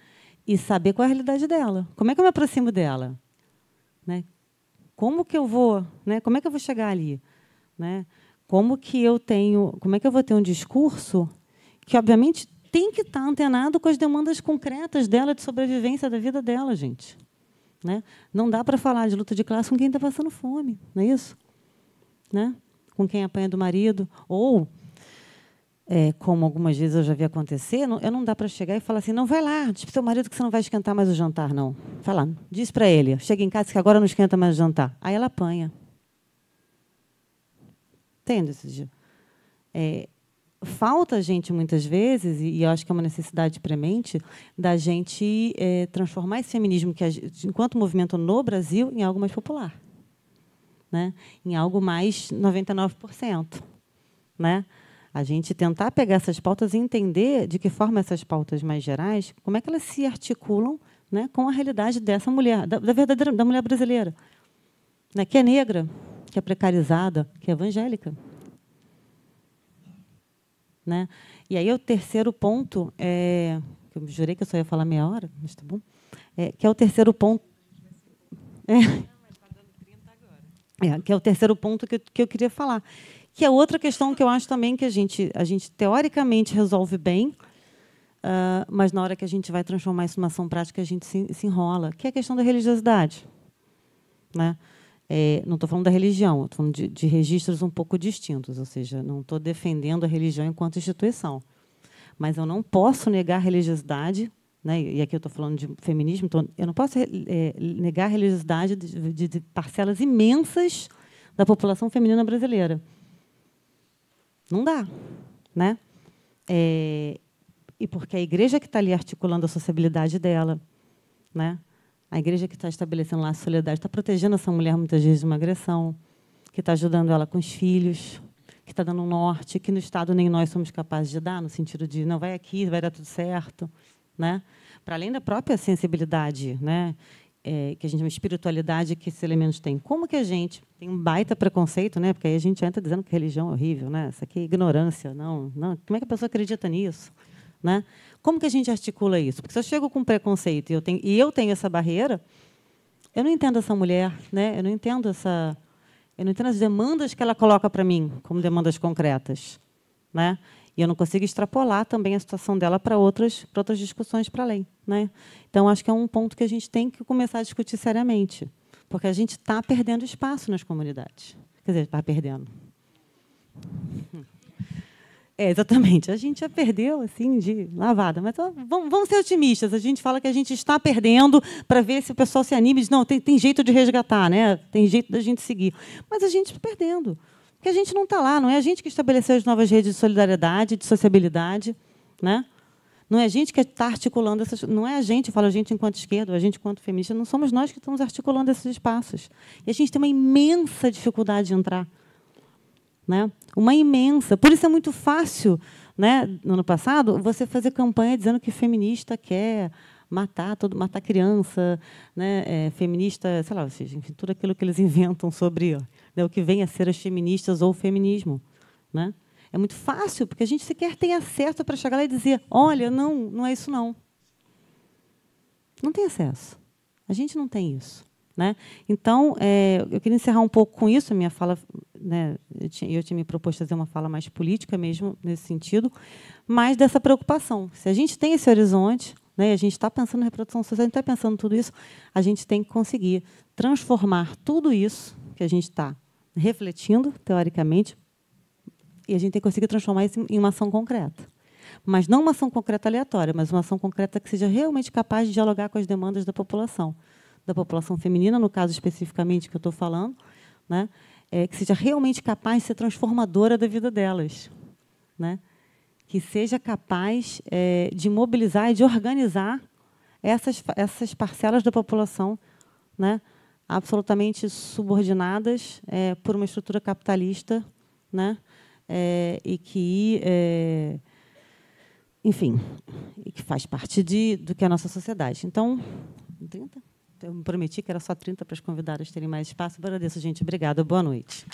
e saber qual é a realidade dela. Como é que eu me aproximo dela? Né? Como que eu vou? Né? Como é que eu vou chegar ali? Né? Como que eu tenho? Como é que eu vou ter um discurso que, obviamente, tem que estar tá antenado com as demandas concretas dela de sobrevivência da vida dela, gente. Né? Não dá para falar de luta de classe com quem está passando fome, não é isso? Né? Com quem apanha do marido. Ou, é, como algumas vezes eu já vi acontecer, não, eu não dá para chegar e falar assim: não, vai lá, diz para seu marido que você não vai esquentar mais o jantar, não. Fala, diz para ele: chega em casa que agora não esquenta mais o jantar. Aí ela apanha. Entende? É, falta a gente muitas vezes, e eu acho que é uma necessidade premente, da gente é, transformar esse feminismo, que gente, enquanto movimento no Brasil, em algo mais popular. Né? Em algo mais 99%. Né? A gente tentar pegar essas pautas e entender de que forma essas pautas mais gerais, como é que elas se articulam né, com a realidade dessa mulher, da, da verdadeira da mulher brasileira, né, que é negra, que é precarizada, que é evangélica. Né? E aí o terceiro ponto, é, que eu jurei que eu só ia falar meia hora, mas tá bom, é, que é o terceiro ponto... É, é, que é o terceiro ponto que eu, que eu queria falar, que é outra questão que eu acho também que a gente, a gente teoricamente resolve bem, uh, mas na hora que a gente vai transformar isso numa ação prática, a gente se, se enrola, que é a questão da religiosidade. Né? É, não estou falando da religião, estou falando de, de, registros um pouco distintos, ou seja, não estou defendendo a religião enquanto instituição. Mas eu não posso negar a religiosidade, né, e aqui eu estou falando de feminismo, então eu não posso é, negar a religiosidade de, de, de parcelas imensas da população feminina brasileira. Não dá. Né? É, e porque a igreja que está ali articulando a sociabilidade dela, né? A igreja que está estabelecendo lá a solidariedade está protegendo essa mulher muitas vezes de uma agressão, que está ajudando ela com os filhos, que está dando um norte, que no Estado nem nós somos capazes de dar, no sentido de não vai aqui, vai dar tudo certo. Né? Para além da própria sensibilidade, né? É, que a gente chama espiritualidade que esses elementos têm. Como que a gente tem um baita preconceito, né? Porque aí a gente entra dizendo que religião é horrível, né? Isso aqui é ignorância, não, não. Como é que a pessoa acredita nisso, né? Como que a gente articula isso? Porque se eu chego com preconceito e eu tenho, e eu tenho essa barreira, eu não entendo essa mulher, né? Eu não entendo essa, eu não entendo as demandas que ela coloca para mim como demandas concretas, né? E eu não consigo extrapolar também a situação dela para outras, para outras discussões para além, né? Então acho que é um ponto que a gente tem que começar a discutir seriamente, porque a gente está perdendo espaço nas comunidades, quer dizer, está perdendo. É, exatamente. A gente já perdeu, assim, de lavada. Mas ó, vamos, vamos, ser otimistas. A gente fala que a gente está perdendo para ver se o pessoal se anime. Diz, não, tem, tem jeito de resgatar, né? tem jeito da gente seguir. Mas a gente está perdendo. Porque a gente não está lá. Não é a gente que estabeleceu as novas redes de solidariedade, de sociabilidade. Né? Não é a gente que está articulando essas. Não é a gente, fala a gente enquanto esquerda, a gente enquanto feminista, não somos nós que estamos articulando esses espaços. E a gente tem uma imensa dificuldade de entrar. Né? Uma imensa. Por isso é muito fácil, né, no ano passado, você fazer campanha dizendo que feminista quer matar todo matar criança, né, é, feminista, sei lá, enfim, tudo aquilo que eles inventam sobre né, o que vem a ser as feministas ou o feminismo, né? É muito fácil, porque a gente sequer tem acesso para chegar lá e dizer, olha, não, não é isso não. Não tem acesso. A gente não tem isso. Né? Então, é, eu queria encerrar um pouco com isso, a minha fala, né, eu, tinha, eu tinha me proposto fazer uma fala mais política mesmo, nesse sentido, mas dessa preocupação. Se a gente tem esse horizonte, né, a gente está pensando em reprodução social, a gente está pensando tudo isso, a gente tem que conseguir transformar tudo isso que a gente está refletindo, teoricamente, e a gente tem que conseguir transformar isso em uma ação concreta mas não uma ação concreta aleatória, mas uma ação concreta que seja realmente capaz de dialogar com as demandas da população da população feminina, no caso especificamente que eu estou falando, né, é, que seja realmente capaz de ser transformadora da vida delas, né, que seja capaz é, de mobilizar e de organizar essas, essas parcelas da população né, absolutamente subordinadas é, por uma estrutura capitalista né, é, e que é, enfim, e que faz parte de, do que é a nossa sociedade. Então, 30? Eu me prometi que era só 30 para as convidadas terem mais espaço. agradeço, gente. Obrigada. Boa noite.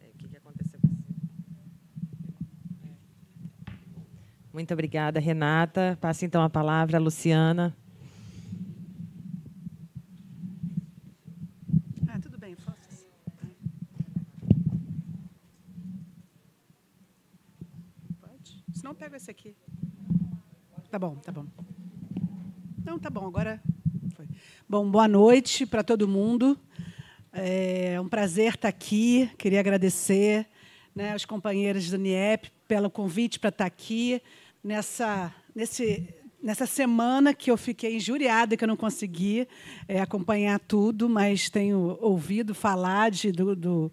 É, é. Muito obrigada, Renata. Passo então a palavra à Luciana. esse aqui. Tá bom, tá bom. Não, tá bom, agora foi. Bom, boa noite para todo mundo. É um prazer estar aqui. Queria agradecer né, aos companheiros do NIEP pelo convite para estar aqui nessa, nesse, nessa semana que eu fiquei injuriada, que eu não consegui é, acompanhar tudo, mas tenho ouvido falar de, do, do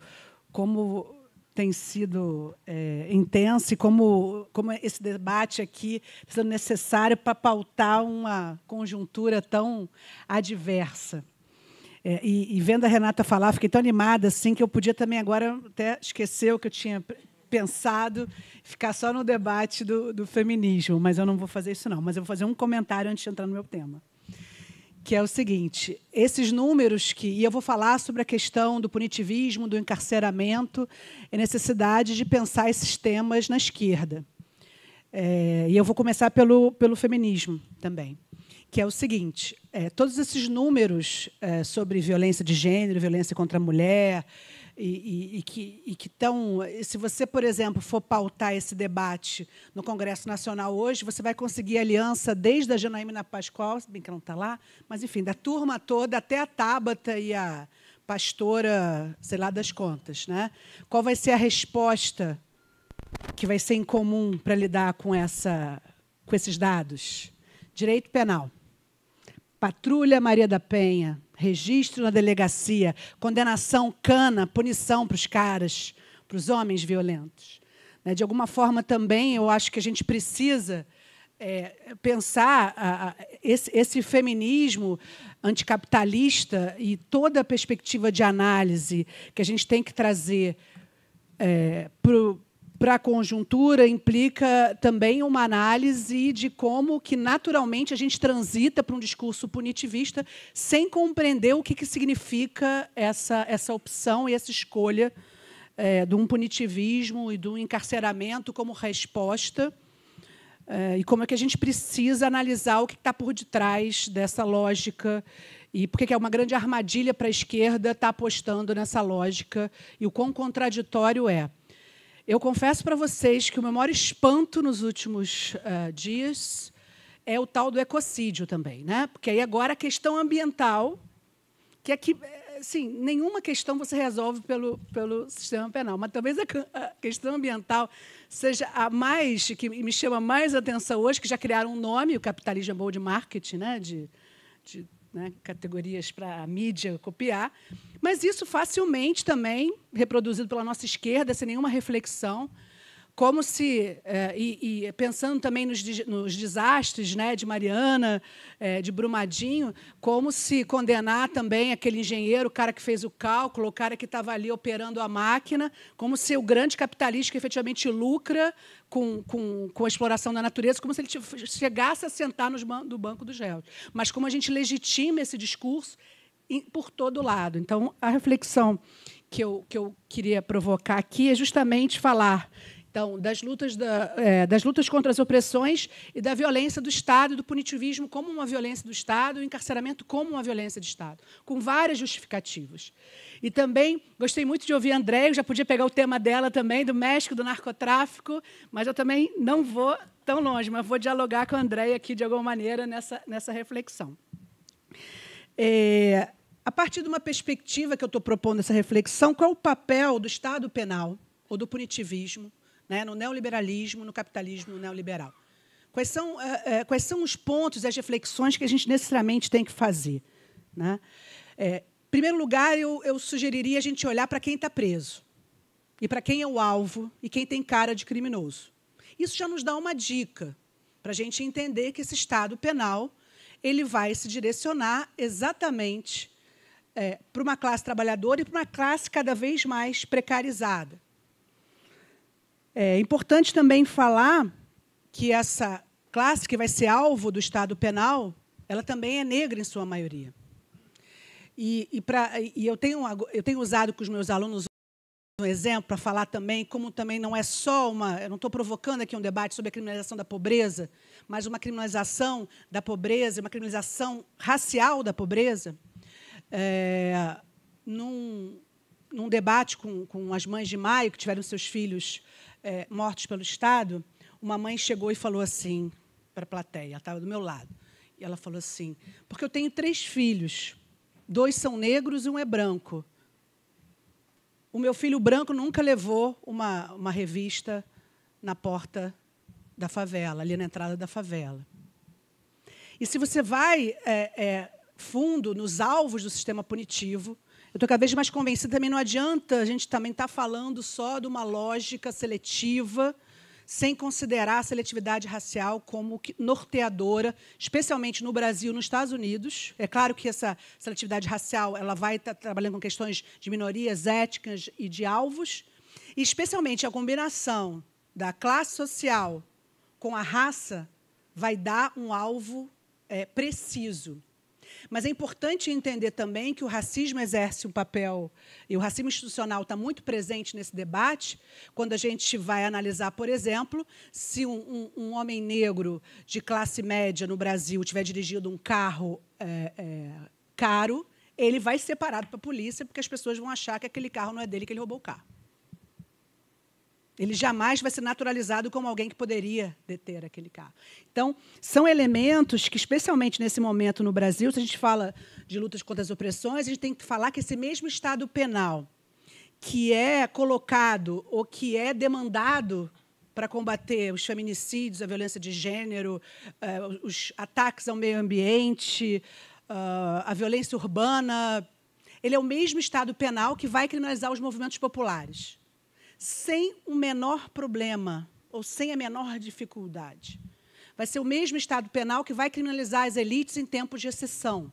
como tem sido é, intensa e como, como esse debate aqui está sendo necessário para pautar uma conjuntura tão adversa. É, e, e, vendo a Renata falar, fiquei tão animada assim que eu podia também agora até esquecer o que eu tinha pensado, ficar só no debate do, do feminismo, mas eu não vou fazer isso não. Mas eu vou fazer um comentário antes de entrar no meu tema que é o seguinte: esses números que. E eu vou falar sobre a questão do punitivismo, do encarceramento e necessidade de pensar esses temas na esquerda. É, e eu vou começar pelo, pelo feminismo também, que é o seguinte: é, todos esses números é, sobre violência de gênero, violência contra a mulher, e, e, e que, e que estão. Se você, por exemplo, for pautar esse debate no Congresso Nacional hoje, você vai conseguir aliança desde a Janaína Pascoal, se bem que ela não está lá, mas enfim, da turma toda até a Tábata e a pastora, sei lá das contas, né? Qual vai ser a resposta que vai ser em comum para lidar com essa, com esses dados? Direito penal. Patrulha Maria da Penha, registro na delegacia, condenação, cana, punição para os caras, para os homens violentos. Né, de alguma forma, também, eu acho que a gente precisa é, pensar a, a, esse, esse, feminismo anticapitalista e toda a perspectiva de análise que a gente tem que trazer é, para o para a conjuntura implica também uma análise de como que naturalmente a gente transita para um discurso punitivista sem compreender o que, que significa essa, essa opção e essa escolha é, de um punitivismo e do encarceramento como resposta é, e como é que a gente precisa analisar o que está por detrás dessa lógica e por que é uma grande armadilha para a esquerda estar tá apostando nessa lógica e o quão contraditório é. Eu confesso para vocês que o meu maior espanto nos últimos uh, dias é o tal do ecocídio também, né? Porque aí agora a questão ambiental, que é que eh, assim, nenhuma questão você resolve pelo, pelo sistema penal, mas talvez a, a questão ambiental seja a mais que me chama mais atenção hoje, que já criaram um nome, o capitalismo é bom de marketing, né? De, de né, categorias para a mídia copiar, mas isso facilmente também reproduzido pela nossa esquerda, sem nenhuma reflexão, como se é, e, e, pensando também nos, nos, desastres né, de Mariana, é, de Brumadinho, como se condenar também aquele engenheiro, o cara que fez o cálculo, o cara que estava ali operando a máquina, como se o grande capitalista que efetivamente lucra com, com, com a exploração da natureza, como se ele chegasse a sentar nos ban do banco dos réus. Mas como a gente legitima esse discurso por todo lado. Então, a reflexão que eu, que eu queria provocar aqui é justamente falar então, das lutas, da, é, das lutas contra as opressões e da violência do Estado, do punitivismo como uma violência do Estado, o encarceramento como uma violência do Estado, com várias justificativas. E também gostei muito de ouvir a André, eu já podia pegar o tema dela também, do México, do narcotráfico, mas eu também não vou tão longe, mas vou dialogar com a Andréia aqui de alguma maneira nessa, nessa reflexão. É, a partir de uma perspectiva que eu estou propondo essa reflexão, qual é o papel do Estado penal ou do punitivismo né, no neoliberalismo, no capitalismo neoliberal. Quais são, é, é, quais são os pontos e as reflexões que a gente necessariamente tem que fazer? Né? É, em primeiro lugar, eu, eu sugeriria a gente olhar para quem está preso e para quem é o alvo e quem tem cara de criminoso. Isso já nos dá uma dica para a gente entender que esse Estado penal ele vai se direcionar exatamente é, eh, para uma classe trabalhadora e para uma classe cada vez mais precarizada. É importante também falar que essa classe que vai ser alvo do Estado Penal, ela também é negra em sua maioria. E, e, pra, e eu, tenho, eu tenho usado com os meus alunos um exemplo para falar também como também não é só uma, eu não estou provocando aqui um debate sobre a criminalização da pobreza, mas uma criminalização da pobreza, uma criminalização racial da pobreza, é, num, num debate com, com as mães de maio que tiveram seus filhos é, mortos pelo Estado, uma mãe chegou e falou assim para a plateia, ela estava do meu lado, e ela falou assim, porque eu tenho três filhos, dois são negros e um é branco. O meu filho branco nunca levou uma, uma revista na porta da favela, ali na entrada da favela. E se você vai é, é, fundo nos alvos do sistema punitivo, eu estou cada vez mais convencida, também não adianta a gente também estar tá falando só de uma lógica seletiva, sem considerar a seletividade racial como norteadora, especialmente no Brasil e nos Estados Unidos. É claro que essa seletividade racial ela vai estar tá trabalhando com questões de minorias étnicas e de alvos, e especialmente a combinação da classe social com a raça vai dar um alvo é, preciso. Mas é importante entender também que o racismo exerce um papel, e o racismo institucional está muito presente nesse debate, quando a gente vai analisar, por exemplo, se um, um, um homem negro de classe média no Brasil tiver dirigido um carro é, é, caro, ele vai ser parado para a polícia, porque as pessoas vão achar que aquele carro não é dele, que ele roubou o carro. Ele jamais vai ser naturalizado como alguém que poderia deter aquele carro. Então, são elementos que, especialmente nesse momento no Brasil, se a gente fala de lutas contra as opressões, a gente tem que falar que esse mesmo Estado penal que é colocado ou que é demandado para combater os feminicídios, a violência de gênero, eh, os ataques ao meio ambiente, ah, a violência urbana. Ele é o mesmo Estado penal que vai criminalizar os movimentos populares sem o menor problema ou sem a menor dificuldade. Vai ser o mesmo Estado penal que vai criminalizar as elites em tempos de exceção.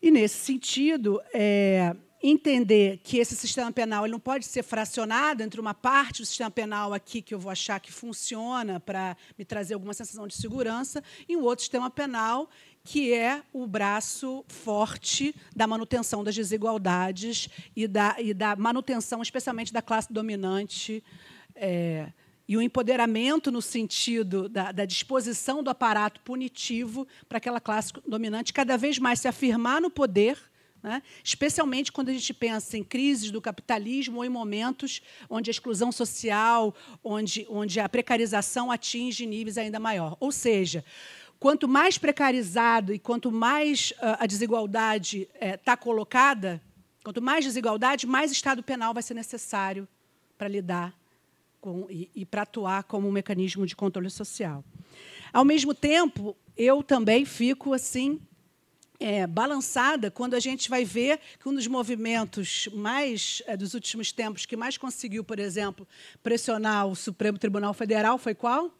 E, nesse sentido, é, entender que esse sistema penal ele não pode ser fracionado entre uma parte do sistema penal aqui que eu vou achar que funciona para me trazer alguma sensação de segurança e um outro sistema penal que é o braço forte da manutenção das desigualdades e da, e da manutenção, especialmente da classe dominante. É, e o empoderamento no sentido da, da, disposição do aparato punitivo para aquela classe dominante cada vez mais se afirmar no poder, né? especialmente quando a gente pensa em crises do capitalismo ou em momentos onde a exclusão social, onde, onde a precarização atinge níveis ainda maior. Ou seja, quanto mais precarizado e quanto mais uh, a desigualdade está eh, é, colocada, quanto mais desigualdade, mais Estado penal vai ser necessário para lidar com, e, e para atuar como um mecanismo de controle social. Ao mesmo tempo, eu também fico assim é, balançada quando a gente vai ver que um dos movimentos mais é, dos últimos tempos que mais conseguiu, por exemplo, pressionar o Supremo Tribunal Federal foi qual?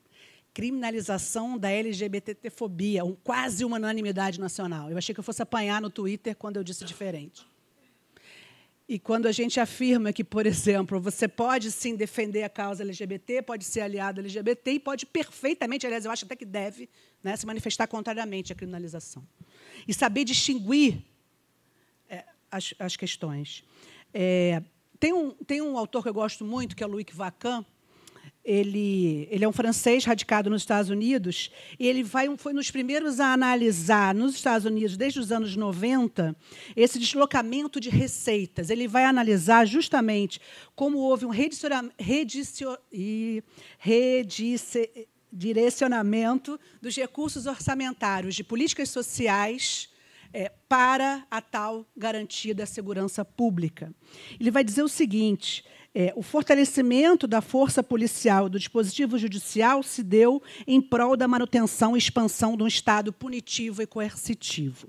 criminalização da LGBTfobia, um, quase uma unanimidade nacional. Eu achei que eu fosse apanhar no Twitter quando eu disse diferente. E quando a gente afirma que, por exemplo, você pode sim defender a causa LGBT, pode ser aliado LGBT e pode perfeitamente, aliás, eu acho até que deve, né, se manifestar contrariamente à criminalização. E saber distinguir é, as, as, questões. É, tem, um, tem um autor que eu gosto muito, que é o Luiz Vacan, ele, ele é um francês radicado nos Estados Unidos, e ele vai, foi um dos primeiros a analisar nos Estados Unidos, desde os anos 90, esse deslocamento de receitas. Ele vai analisar justamente como houve um redirecionamento dos recursos orçamentários de políticas sociais. É, para a tal garantia da segurança pública. Ele vai dizer o seguinte: é, o fortalecimento da força policial e do dispositivo judicial se deu em prol da manutenção e expansão de um Estado punitivo e coercitivo.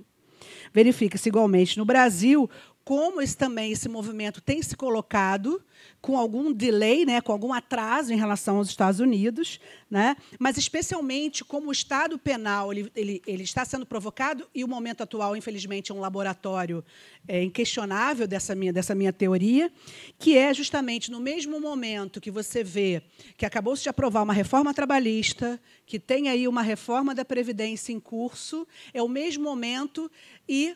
Verifica-se igualmente no Brasil como esse, também esse movimento tem se colocado, com algum delay, né, com algum atraso em relação aos Estados Unidos, né, mas especialmente como o Estado penal ele, ele, ele está sendo provocado, e o momento atual, infelizmente, é um laboratório é, inquestionável dessa minha, dessa minha teoria, que é justamente no mesmo momento que você vê que acabou-se de aprovar uma reforma trabalhista, que tem aí uma reforma da Previdência em curso, é o mesmo momento e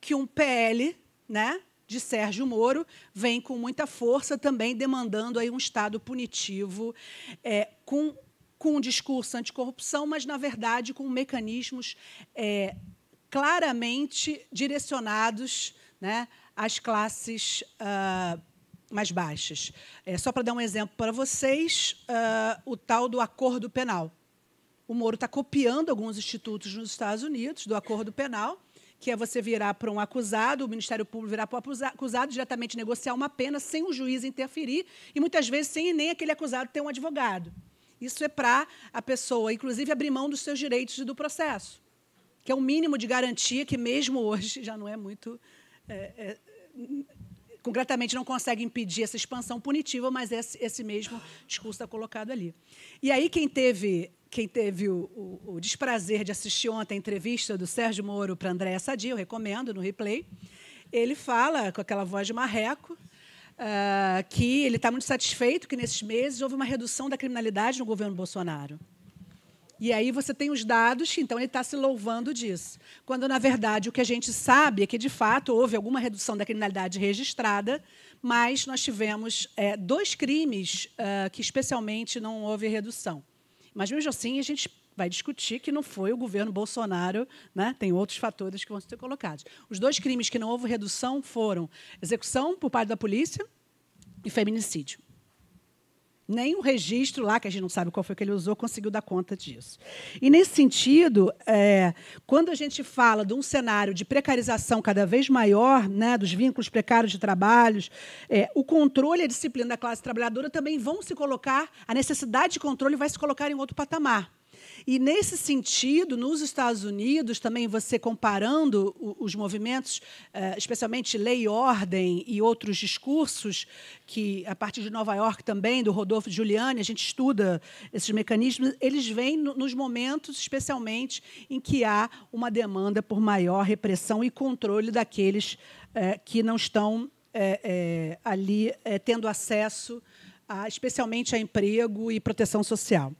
que um PL né, de Sérgio Moro vem com muita força também demandando aí um Estado punitivo é, com, com um discurso anticorrupção, mas, na verdade, com mecanismos é, claramente direcionados né, às classes uh, mais baixas. É, só para dar um exemplo para vocês, uh, o tal do acordo penal. O Moro está copiando alguns institutos nos Estados Unidos do acordo penal que é você virar para um acusado, o Ministério Público virar para o acusado, diretamente negociar uma pena sem o juiz interferir e muitas vezes sem nem aquele acusado ter um advogado. Isso é para a pessoa, inclusive, abrir mão dos seus direitos e do processo, que é um mínimo de garantia que, mesmo hoje, já não é muito. É, é, concretamente não consegue impedir essa expansão punitiva, mas esse, esse mesmo discurso está colocado ali. E aí, quem teve quem teve o, o, o, desprazer de assistir ontem a entrevista do Sérgio Moro para Andréa Sadi, eu recomendo no replay, ele fala com aquela voz de marreco uh, que ele está muito satisfeito que nesses meses houve uma redução da criminalidade no governo Bolsonaro. E aí você tem os dados, então ele está se louvando disso. Quando, na verdade, o que a gente sabe é que, de fato, houve alguma redução da criminalidade registrada, mas nós tivemos é, dois crimes uh, que especialmente não houve redução. Mas, mesmo assim, a gente vai discutir que não foi o governo Bolsonaro, né? tem outros fatores que vão ser colocados. Os dois crimes que não houve redução foram execução por parte da polícia e feminicídio. Nem o registro lá, que a gente não sabe qual foi que ele usou, conseguiu dar conta disso. E, nesse sentido, é, quando a gente fala de um cenário de precarização cada vez maior, né, dos vínculos precários de trabalhos, é, o controle e a disciplina da classe trabalhadora também vão se colocar, a necessidade de controle vai se colocar em outro patamar. E nesse sentido, nos Estados Unidos, também você comparando os movimentos, eh, especialmente lei e ordem e outros discursos, que a partir de Nova York também, do Rodolfo Giuliani, a gente estuda esses mecanismos, eles vêm nos momentos, especialmente, em que há uma demanda por maior repressão e controle daqueles eh, que não estão eh, ali tendo acesso, a, especialmente a emprego e proteção social.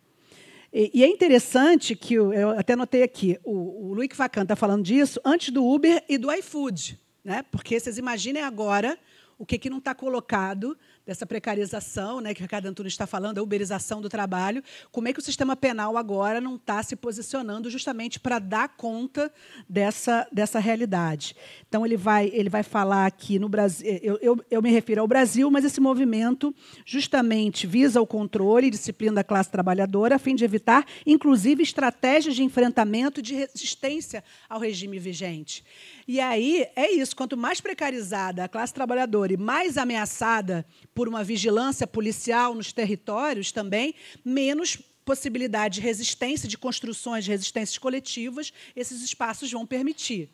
E, e é interessante que, eu até notei aqui, o, o Luiz Vacan está falando disso antes do Uber e do iFood, né? porque vocês imaginem agora o que, que não está colocado dessa precarização, né, que o Ricardo Antunes está falando, a uberização do trabalho, como é que o sistema penal agora não está se posicionando justamente para dar conta dessa, dessa realidade? Então ele vai ele vai falar aqui no Brasil, eu, eu, eu me refiro ao Brasil, mas esse movimento justamente visa o controle e disciplina da classe trabalhadora a fim de evitar, inclusive, estratégias de enfrentamento e de resistência ao regime vigente. E aí é isso, quanto mais precarizada a classe trabalhadora e mais ameaçada por uma vigilância policial nos territórios também, menos possibilidade de resistência, de construções de resistências coletivas, esses espaços vão permitir.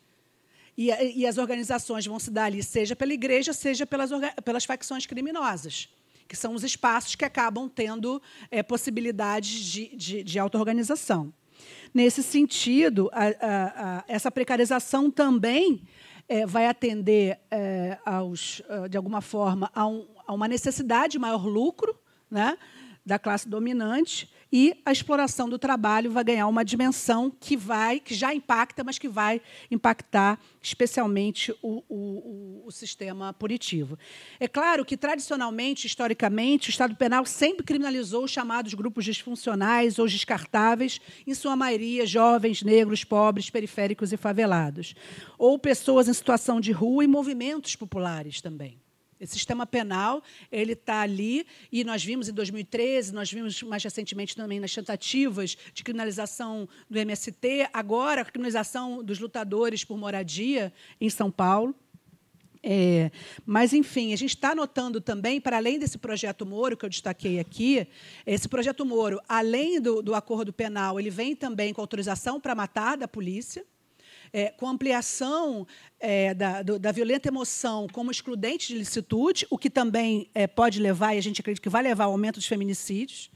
E, e as organizações vão se dar ali, seja pela igreja, seja pelas, pelas facções criminosas, que são os espaços que acabam tendo é, possibilidades de, de, de auto-organização. Nesse sentido, a, a, a, essa precarização também é, vai atender é, aos, ah, de alguma forma, a um, a uma necessidade de maior lucro né, da classe dominante e a exploração do trabalho vai ganhar uma dimensão que vai, que já impacta, mas que vai impactar especialmente o, o, o sistema punitivo. É claro que tradicionalmente, historicamente, o Estado Penal sempre criminalizou os chamados grupos disfuncionais ou descartáveis, em sua maioria jovens, negros, pobres, periféricos e favelados, ou pessoas em situação de rua e movimentos populares também. Esse sistema penal ele está ali e nós vimos em 2013, nós vimos mais recentemente também nas tentativas de criminalização do MST, agora a criminalização dos lutadores por moradia em São Paulo. É, mas, enfim, a gente está notando também, para além desse projeto Moro que eu destaquei aqui, esse projeto Moro, além do, do acordo penal, ele vem também com autorização para matar da polícia é, com ampliação é, da, do, da violenta emoção como excludente de licitude, o que também é, pode levar, e a gente acredita que vai levar ao aumento dos feminicídios.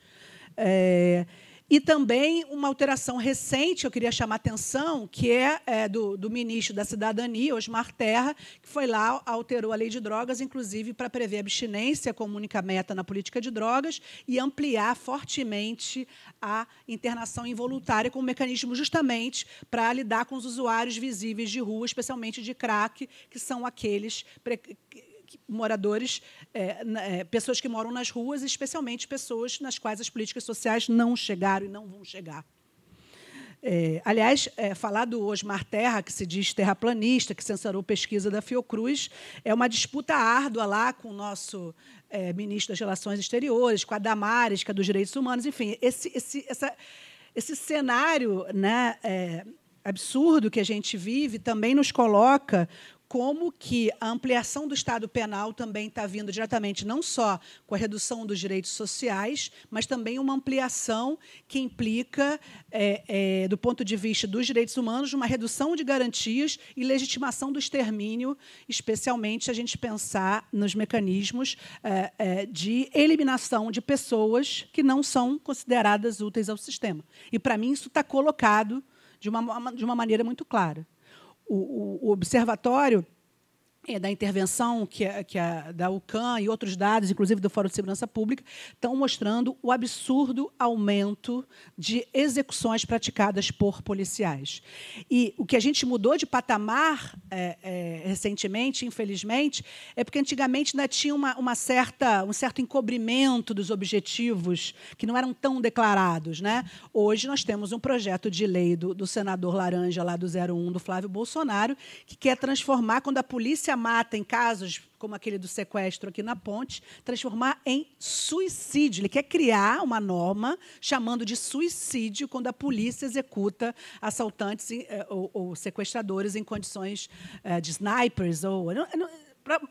É, e também uma alteração recente, eu queria chamar a atenção, que é, é do, do, ministro da Cidadania, Osmar Terra, que foi lá, alterou a lei de drogas, inclusive para prever abstinência como única meta na política de drogas e ampliar fortemente a internação involuntária como mecanismo justamente para lidar com os usuários visíveis de rua, especialmente de crack, que são aqueles moradores, é, é, pessoas que moram nas ruas, especialmente pessoas nas quais as políticas sociais não chegaram e não vão chegar. É, aliás, é, falar do Osmar Terra, que se diz terraplanista, que censurou pesquisa da Fiocruz, é uma disputa árdua lá com o nosso é, ministro das Relações Exteriores, com a Damares, que é dos Direitos Humanos, enfim, esse, esse, essa, esse cenário né, é, absurdo que a gente vive também nos coloca como que a ampliação do Estado penal também está vindo diretamente, não só com a redução dos direitos sociais, mas também uma ampliação que implica, é, é, do ponto de vista dos direitos humanos, uma redução de garantias e legitimação do extermínio, especialmente se a gente pensar nos mecanismos é, é de eliminação de pessoas que não são consideradas úteis ao sistema. E, para mim, isso está colocado de uma, de uma maneira muito clara o, o, observatório é, da intervenção que, que a, da UCAN e outros dados, inclusive do Fórum de Segurança Pública, estão mostrando o absurdo aumento de execuções praticadas por policiais. E o que a gente mudou de patamar é, é, recentemente, infelizmente, é porque antigamente ainda tinha uma, uma, certa, um certo encobrimento dos objetivos que não eram tão declarados. Né? Hoje nós temos um projeto de lei do, do senador Laranja, lá do 01, do Flávio Bolsonaro, que quer transformar quando a polícia mata em casos como aquele do sequestro aqui na ponte, transformar em suicídio. Ele quer criar uma norma chamando de suicídio quando a polícia executa assaltantes eh, ou, sequestradores em condições eh, de snipers ou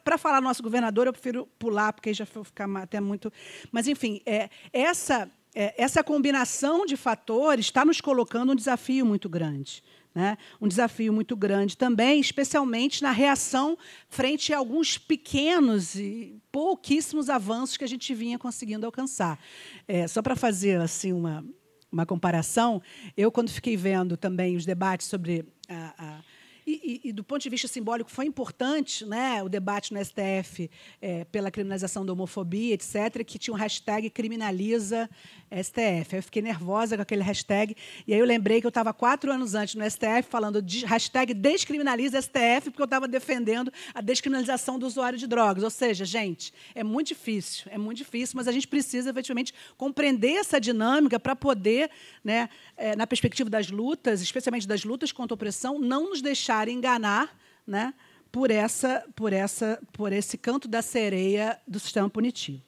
para falar nosso governador, eu prefiro pular, porque aí já vou ficar até muito. Mas, enfim, é, essa, é, essa combinação de fatores está nos colocando um desafio muito grande. Né? Um desafio muito grande também, especialmente na reação frente a alguns pequenos e pouquíssimos avanços que a gente vinha conseguindo alcançar. É, só para fazer assim uma, uma comparação, eu, quando fiquei vendo também os debates sobre a, a e, e, e, do ponto de vista simbólico, foi importante né, o debate no STF é, pela criminalização da homofobia, etc., que tinha um hashtag criminaliza STF. Eu fiquei nervosa com aquele hashtag. E aí eu lembrei que eu estava quatro anos antes no STF falando de hashtag descriminaliza STF, porque eu estava defendendo a descriminalização do usuário de drogas. Ou seja, gente, é muito difícil, é muito difícil, mas a gente precisa efetivamente compreender essa dinâmica para poder, né, é, na perspectiva das lutas, especialmente das lutas contra a opressão, não nos deixar deixar enganar, né? Por, essa, por, essa, por esse canto da sereia do sistema punitivo.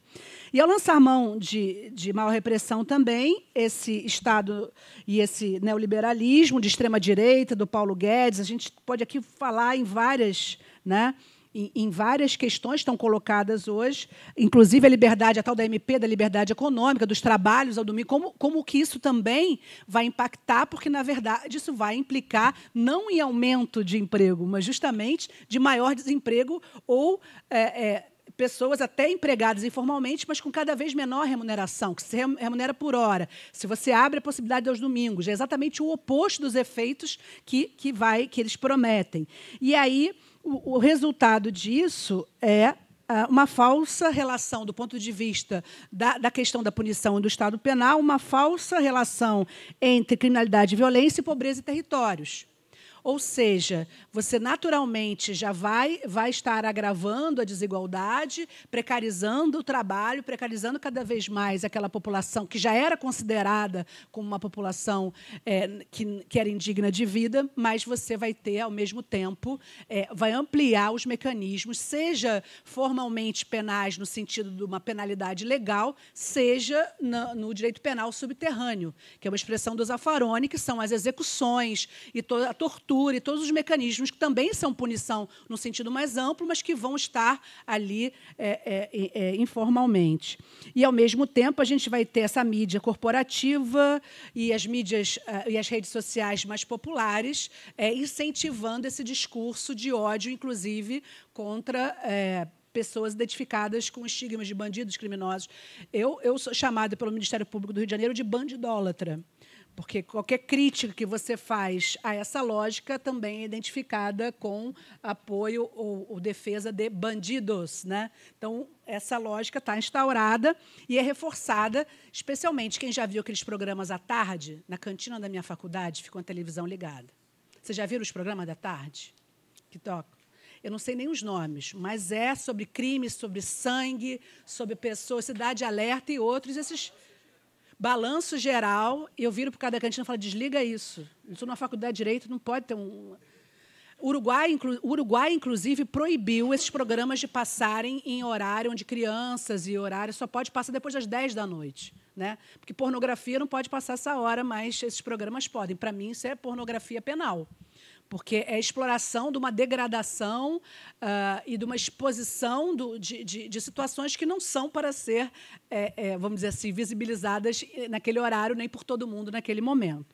E ao lançar mão de, de maior repressão também, esse Estado e esse neoliberalismo de extrema-direita, do Paulo Guedes, a gente pode aqui falar em várias né, em, várias questões estão colocadas hoje, inclusive a liberdade, a tal da MP, da liberdade econômica, dos trabalhos ao domingo, como, como que isso também vai impactar, porque, na verdade, isso vai implicar não em aumento de emprego, mas justamente de maior desemprego ou. É, é, pessoas até empregadas informalmente, mas com cada vez menor remuneração, que se remunera por hora. Se você abre a possibilidade aos domingos, é exatamente o oposto dos efeitos que, que vai que eles prometem. E aí o, resultado disso é ah, uma falsa relação, do ponto de vista da, da questão da punição e do Estado penal, uma falsa relação entre criminalidade e violência e pobreza e territórios. Ou seja, você naturalmente já vai, vai estar agravando a desigualdade, precarizando o trabalho, precarizando cada vez mais aquela população que já era considerada como uma população é, que, que era indigna de vida, mas você vai ter, ao mesmo tempo, é, vai ampliar os mecanismos, seja formalmente penais, no sentido de uma penalidade legal, seja na, no direito penal subterrâneo, que é uma expressão do Zaffaroni, que são as execuções e toda a tortura tortura e todos os mecanismos que também são punição no sentido mais amplo, mas que vão estar ali é, é, é, informalmente. E, ao mesmo tempo, a gente vai ter essa mídia corporativa e as mídias ah, e as redes sociais mais populares é, incentivando esse discurso de ódio, inclusive contra é, pessoas identificadas com estigmas de bandidos criminosos. Eu, eu sou chamada pelo Ministério Público do Rio de Janeiro de bandidólatra. Porque qualquer crítica que você faz a essa lógica também é identificada com apoio ou, ou defesa de bandidos. Né? Então, essa lógica está instaurada e é reforçada, especialmente quem já viu aqueles programas à tarde, na cantina da minha faculdade, ficou a televisão ligada. Vocês já viram os programas da tarde? Que tocam? eu não sei nem os nomes, mas é sobre crimes, sobre sangue, sobre pessoas, Cidade Alerta e outros, esses balanço geral, eu viro para cada cantina e falo, desliga isso. Eu estou numa faculdade de Direito, não pode ter um... Uruguai, inclu... Uruguai, inclusive, proibiu esses programas de passarem em horário onde crianças e horário só pode passar depois das 10 da noite. Né? Porque pornografia não pode passar essa hora, mas esses programas podem. Para mim, isso é pornografia penal porque é exploração de uma degradação uh, e de uma exposição do, de, de, de, situações que não são para ser, é, é, vamos dizer assim, visibilizadas eh, naquele horário nem por todo mundo naquele momento.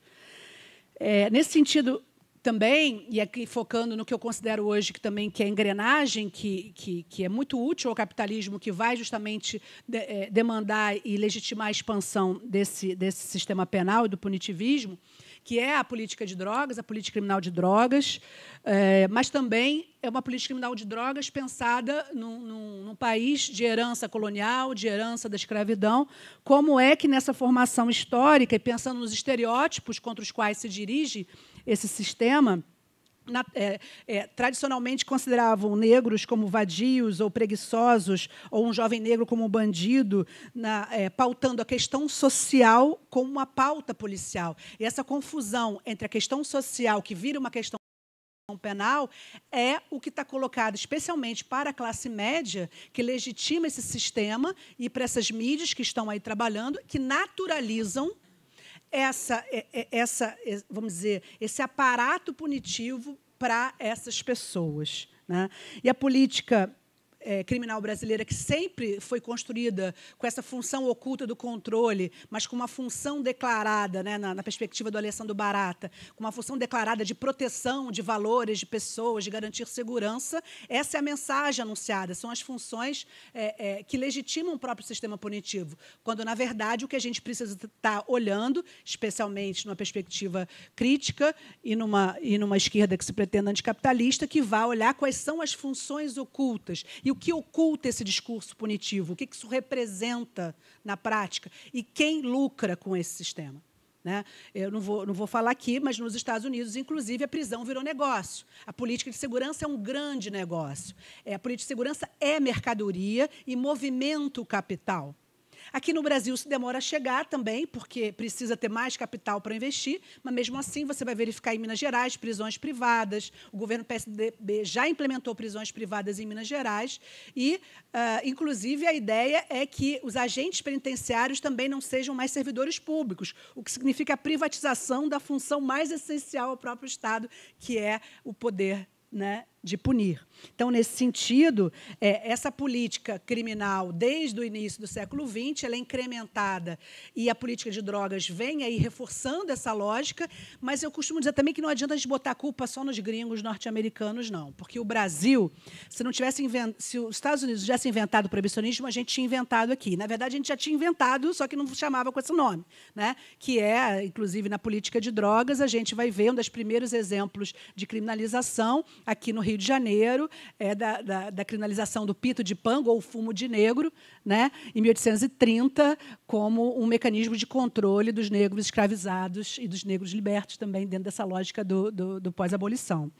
É, nesse sentido, também, e aqui focando no que eu considero hoje que também que é a engrenagem, que, que, que é muito útil ao capitalismo, que vai justamente de, é, demandar e legitimar a expansão desse, desse sistema penal e do punitivismo, que é a política de drogas, a política criminal de drogas, é, mas também é uma política criminal de drogas pensada num, num, num, país de herança colonial, de herança da escravidão. Como é que nessa formação histórica e pensando nos estereótipos contra os quais se dirige esse sistema na, é, é, tradicionalmente consideravam negros como vadios ou preguiçosos, ou um jovem negro como um bandido, na, é, pautando a questão social com uma pauta policial. E essa confusão entre a questão social, que vira uma questão penal é o que está colocado especialmente para a classe média, que legitima esse sistema e para essas mídias que estão aí trabalhando, que naturalizam essa, é, é, essa, é, vamos dizer, esse aparato punitivo para essas pessoas. Né? E a política é, criminal brasileira, que sempre foi construída com essa função oculta do controle, mas com uma função declarada, né, na, na perspectiva do Alessandro Barata, com uma função declarada de proteção de valores, de pessoas, de garantir segurança, essa é a mensagem anunciada, são as funções é, é, que legitimam o próprio sistema punitivo, quando, na verdade, o que a gente precisa estar tá olhando, especialmente numa perspectiva crítica e numa, e numa esquerda que se pretende anticapitalista, que vá olhar quais são as funções ocultas e o que oculta esse discurso punitivo, o que isso representa na prática e quem lucra com esse sistema. Né? Eu não vou, não vou falar aqui, mas nos Estados Unidos, inclusive, a prisão virou negócio. A política de segurança é um grande negócio. É, a política de segurança é mercadoria e movimenta o capital. Aqui no Brasil se demora a chegar também, porque precisa ter mais capital para investir, mas mesmo assim você vai verificar em Minas Gerais prisões privadas. O governo PSDB já implementou prisões privadas em Minas Gerais e, uh, inclusive, a ideia é que os agentes penitenciários também não sejam mais servidores públicos, o que significa a privatização da função mais essencial ao próprio Estado, que é o poder né, de punir. Então, nesse sentido, é, essa política criminal, desde o início do século XX, ela é incrementada e a política de drogas vem aí reforçando essa lógica, mas eu costumo dizer também que não adianta a gente botar a culpa só nos gringos norte-americanos, não, porque o Brasil, se não tivesse se os Estados Unidos tivessem inventado o proibicionismo, a gente tinha inventado aqui. Na verdade, a gente já tinha inventado, só que não chamava com esse nome, né? que é, inclusive, na política de drogas, a gente vai ver um dos primeiros exemplos de criminalização aqui no Rio Rio de Janeiro, é, da, da, da, criminalização do pito de pango ou fumo de negro, né, em 1830, como um mecanismo de controle dos negros escravizados e dos negros libertos também, dentro dessa lógica do, do, do pós-abolição.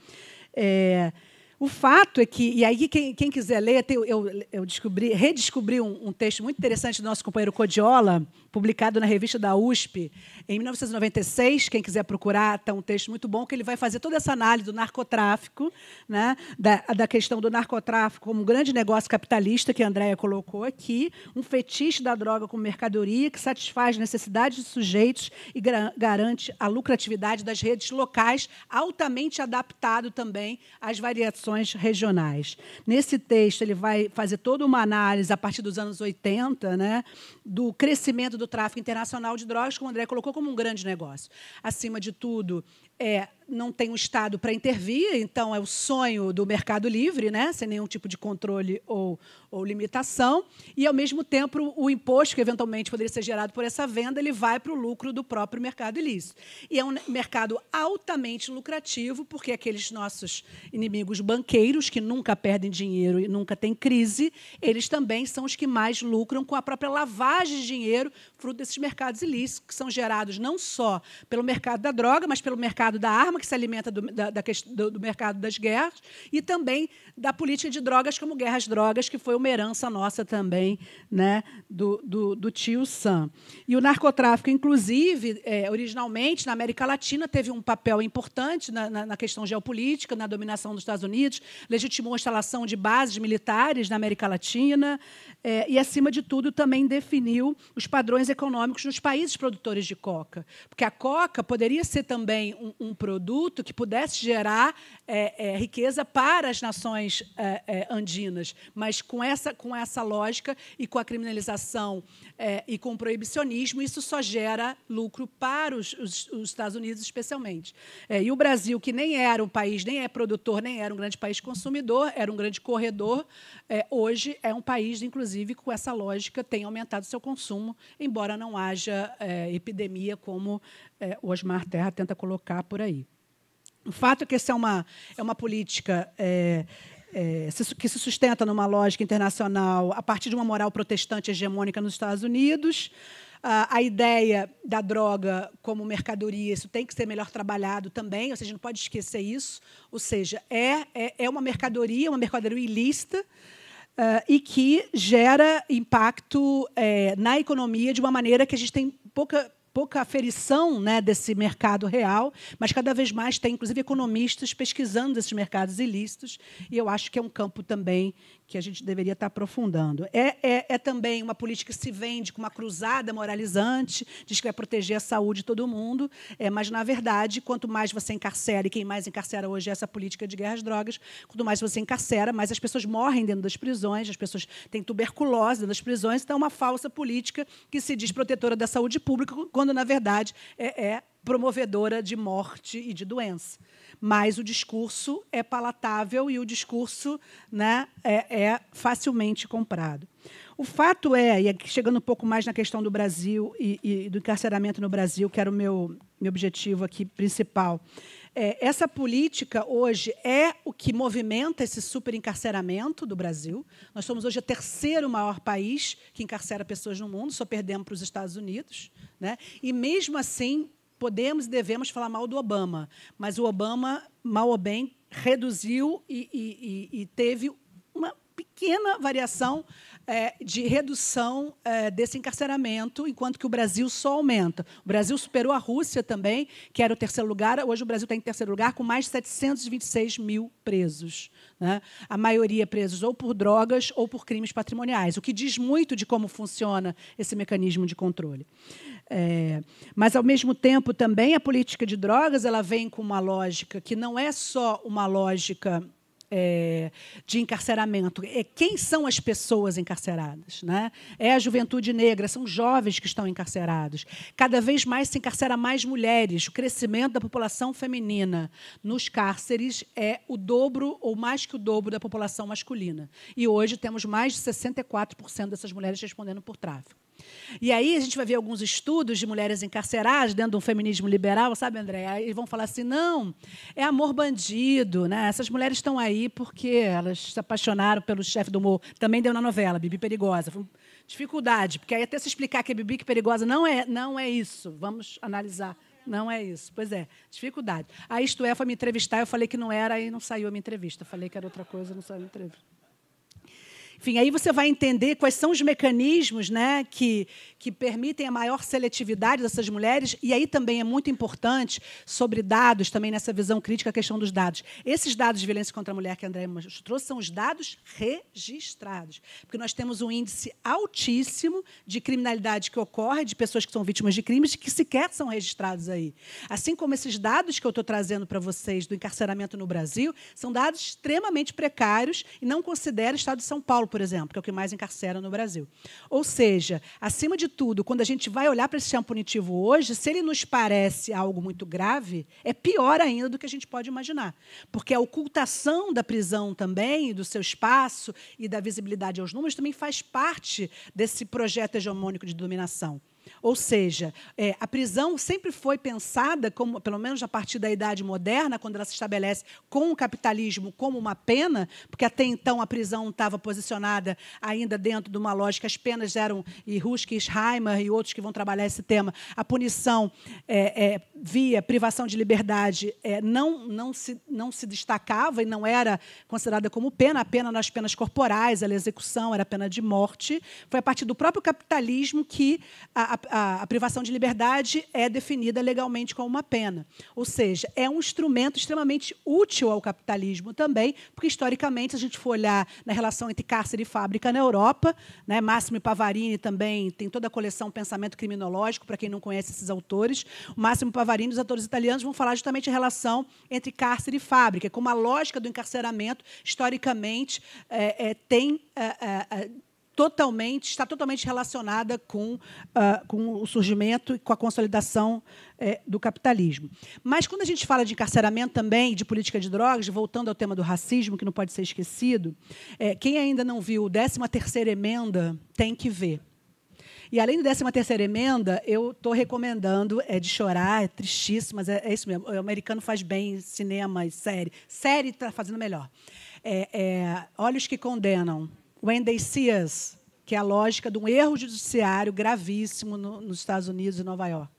É, o fato é que, e aí quem, quem quiser ler, eu, eu descobri, redescobri um, um, texto muito interessante do nosso companheiro Codiola, publicado na revista da USP em 1996. Quem quiser procurar, está um texto muito bom, que ele vai fazer toda essa análise do narcotráfico, né, da, da questão do narcotráfico como um grande negócio capitalista, que a Andrea colocou aqui, um fetiche da droga como mercadoria que satisfaz necessidades de sujeitos e garante a lucratividade das redes locais, altamente adaptado também às variações regionais. Nesse texto, ele vai fazer toda uma análise, a partir dos anos 80, né, do crescimento do tráfico internacional de drogas, que o André colocou como um grande negócio. Acima de tudo, é não tem um Estado para intervir, então é o sonho do mercado livre, né? sem nenhum tipo de controle ou, ou limitação, e, ao mesmo tempo, o imposto que eventualmente poderia ser gerado por essa venda ele vai para o lucro do próprio mercado ilícito. E é um mercado altamente lucrativo, porque aqueles nossos inimigos banqueiros, que nunca perdem dinheiro e nunca têm crise, eles também são os que mais lucram com a própria lavagem de dinheiro fruto desses mercados ilícitos, que são gerados não só pelo mercado da droga, mas pelo mercado da arma, que se alimenta do, da, da, do, do mercado das guerras, e também da política de drogas, como guerras drogas, que foi uma herança nossa também né, do, do, do tio Sam. E o narcotráfico, inclusive, é, originalmente, na América Latina, teve um papel importante na, na, na questão geopolítica, na dominação dos Estados Unidos, legitimou a instalação de bases militares na América Latina, é, e, acima de tudo, também definiu os padrões econômicos nos países produtores de coca. Porque a coca poderia ser também um, um produto produto que pudesse gerar é, é, riqueza para as nações é, é, andinas, mas com essa, com essa lógica e com a criminalização é, e com o proibicionismo, isso só gera lucro para os, os, os Estados Unidos, especialmente. É, e o Brasil, que nem era um país, nem é produtor, nem era um grande país consumidor, era um grande corredor, hoje é um país, inclusive, com essa lógica, tem aumentado seu consumo, embora não haja epidemia como o Osmar Terra tenta colocar por aí. O fato é que essa é uma, é uma política é, é, que se sustenta numa lógica internacional a partir de uma moral protestante hegemônica nos Estados Unidos. A, ideia da droga como mercadoria, isso tem que ser melhor trabalhado também, ou seja, não pode esquecer isso. Ou seja, é, é, é uma mercadoria, uma mercadoria ilícita, Uh, e que gera impacto é, na economia de uma maneira que a gente tem pouca pouca aferição né, desse mercado real, mas cada vez mais tem, inclusive, economistas pesquisando esses mercados ilícitos, e eu acho que é um campo também que a gente deveria estar aprofundando. É, é, é, também uma política que se vende com uma cruzada moralizante, diz que vai proteger a saúde de todo mundo, é, mas, na verdade, quanto mais você encarcera, e quem mais encarcera hoje é essa política de guerra às drogas, quanto mais você encarcera, mais as pessoas morrem dentro das prisões, as pessoas têm tuberculose dentro das prisões, então é uma falsa política que se diz protetora da saúde pública, quando, na verdade, é, é promovedora de morte e de doença. Mas o discurso é palatável e o discurso né, é, é facilmente comprado. O fato é, e chegando um pouco mais na questão do Brasil e, e do encarceramento no Brasil, que era o meu, meu objetivo aqui principal, é, essa política hoje é o que movimenta esse superencarceramento do Brasil. Nós somos hoje o terceiro maior país que encarcera pessoas no mundo, só perdemos para os Estados Unidos. Né? E mesmo assim, podemos e devemos falar mal do Obama, mas o Obama, mal ou bem, reduziu e, e, e teve uma pequena variação é, de redução é, desse encarceramento, enquanto que o Brasil só aumenta. O Brasil superou a Rússia também, que era o terceiro lugar. Hoje o Brasil está em terceiro lugar, com mais de 726 mil presos. Né? A maioria presos ou por drogas ou por crimes patrimoniais, o que diz muito de como funciona esse mecanismo de controle. É, mas, ao mesmo tempo, também a política de drogas ela vem com uma lógica que não é só uma lógica é, de encarceramento. É, quem são as pessoas encarceradas? Né? É a juventude negra, são jovens que estão encarcerados. Cada vez mais se encarcera mais mulheres. O crescimento da população feminina nos cárceres é o dobro ou mais que o dobro da população masculina. E hoje temos mais de 64% dessas mulheres respondendo por tráfico. E aí a gente vai ver alguns estudos de mulheres encarceradas dentro de um feminismo liberal, sabe, André? Aí vão falar assim: não, é amor bandido, né? Essas mulheres estão aí porque elas se apaixonaram pelo chefe do humor. Também deu na novela, Bibi Perigosa. Foi dificuldade, porque aí até se explicar que é Bibi que Perigosa não é, não é isso. Vamos analisar. Não é isso. Pois é, dificuldade. A Isto É foi me entrevistar, eu falei que não era, e não saiu a minha entrevista. falei que era outra coisa, não saiu a minha entrevista. Enfim, aí você vai entender quais são os mecanismos né, que, que permitem a maior seletividade dessas mulheres. E aí também é muito importante sobre dados, também nessa visão crítica, a questão dos dados. Esses dados de violência contra a mulher que a André trouxe são os dados registrados. Porque nós temos um índice altíssimo de criminalidade que ocorre, de pessoas que são vítimas de crimes que sequer são registrados aí. Assim como esses dados que eu estou trazendo para vocês do encarceramento no Brasil, são dados extremamente precários e não considera o Estado de São Paulo Paulo, por exemplo, que é o que mais encarcera no Brasil. Ou seja, acima de tudo, quando a gente vai olhar para esse sistema punitivo hoje, se ele nos parece algo muito grave, é pior ainda do que a gente pode imaginar. Porque a ocultação da prisão também, do seu espaço e da visibilidade aos números, também faz parte desse projeto hegemônico de dominação. Ou seja, é, a prisão sempre foi pensada, como, pelo menos a partir da idade moderna, quando ela se estabelece com o capitalismo como uma pena, porque até então a prisão estava posicionada ainda dentro de uma lógica, as penas eram, e Ruski, Schreimer e outros que vão trabalhar esse tema, a punição é, é, via privação de liberdade é, não, não, se, não se destacava e não era considerada como pena, a pena nas penas corporais, a é execução, era pena de morte. Foi a partir do próprio capitalismo que a, a, a, privação de liberdade é definida legalmente como uma pena. Ou seja, é um instrumento extremamente útil ao capitalismo também, porque, historicamente, se a gente for olhar na relação entre cárcere e fábrica na Europa, né, Máximo e Pavarini também tem toda a coleção Pensamento Criminológico, para quem não conhece esses autores. O Máximo Pavarini, os autores italianos, vão falar justamente a relação entre cárcere e fábrica, é como a lógica do encarceramento, historicamente, é, é, tem é, é, é totalmente, está totalmente relacionada com, uh, com o surgimento e com a consolidação é, do capitalismo. Mas quando a gente fala de encarceramento também, de política de drogas, voltando ao tema do racismo, que não pode ser esquecido, é, quem ainda não viu a 13 emenda tem que ver. E além da 13 emenda, eu estou recomendando, é de chorar, é tristíssimo, mas é, é, isso mesmo, o americano faz bem cinema e série. Série está fazendo melhor. É, é, Olhos que Condenam, Wendy Sears, que é a lógica de um erro judiciário gravíssimo no, nos Estados Unidos e Nova York.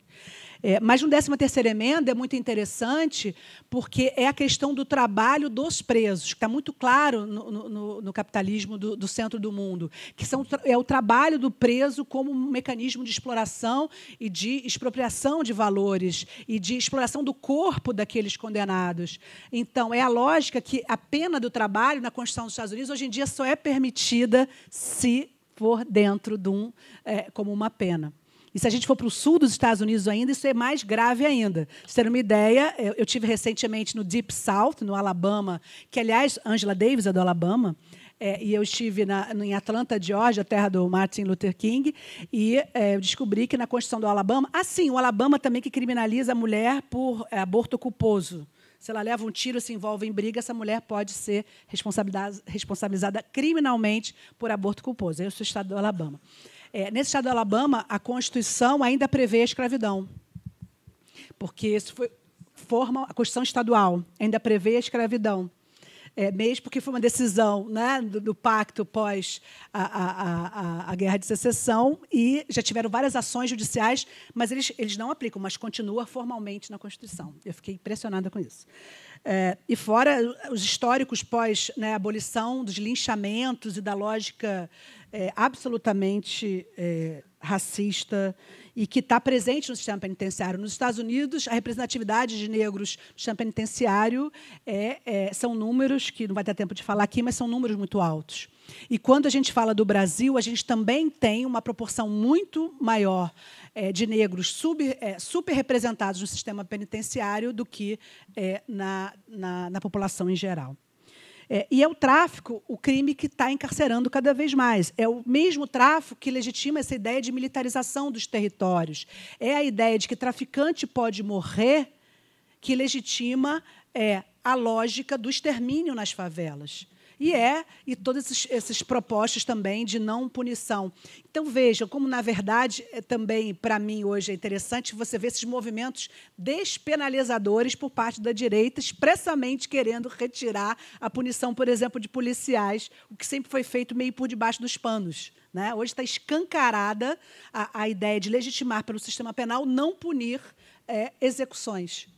É, mas no 13 terceira emenda é muito interessante porque é a questão do trabalho dos presos, que está muito claro no, no, no capitalismo do, do, centro do mundo, que são, é o trabalho do preso como um mecanismo de exploração e de expropriação de valores e de exploração do corpo daqueles condenados. Então, é a lógica que a pena do trabalho na Constituição dos Estados Unidos hoje em dia só é permitida se for dentro de um, é, como uma pena. E se a gente for para o sul dos Estados Unidos ainda, isso é mais grave ainda. você ter uma ideia, eu, tive recentemente no Deep South, no Alabama, que, aliás, Angela Davis é do Alabama, é, e eu estive na, em Atlanta, Georgia, terra do Martin Luther King, e é, eu descobri que na Constituição do Alabama, assim, ah, o Alabama também que criminaliza a mulher por é, aborto culposo. Se ela leva um tiro, se envolve em briga, essa mulher pode ser responsabilizada, responsabilizada criminalmente por aborto culposo. Eu sou o estado do Alabama. É, nesse estado do Alabama, a Constituição ainda prevê a escravidão, porque isso foi forma a Constituição estadual ainda prevê a escravidão é, mês, porque foi uma decisão né, do, do pacto pós a, a, a, a, guerra de secessão e já tiveram várias ações judiciais, mas eles, eles não aplicam, mas continua formalmente na Constituição. Eu fiquei impressionada com isso. É, e fora os históricos pós né, abolição dos linchamentos e da lógica é, absolutamente é, racista e que está presente no sistema penitenciário. Nos Estados Unidos, a representatividade de negros no sistema penitenciário é, é, são números que não vai ter tempo de falar aqui, mas são números muito altos. E quando a gente fala do Brasil, a gente também tem uma proporção muito maior é, de negros sub, é, superrepresentados no sistema penitenciário do que é, na, na, na população em geral. É, e é o tráfico o crime que está encarcerando cada vez mais. É o mesmo tráfico que legitima essa ideia de militarização dos territórios. É a ideia de que traficante pode morrer que legitima é, a lógica do extermínio nas favelas. E é, e todos esses, esses propostos também de não punição. Então, vejam como, na verdade, é também para mim hoje é interessante você ver esses movimentos despenalizadores por parte da direita, expressamente querendo retirar a punição, por exemplo, de policiais, o que sempre foi feito meio por debaixo dos panos. Né? Hoje está escancarada a, a ideia de legitimar pelo sistema penal não punir é, execuções.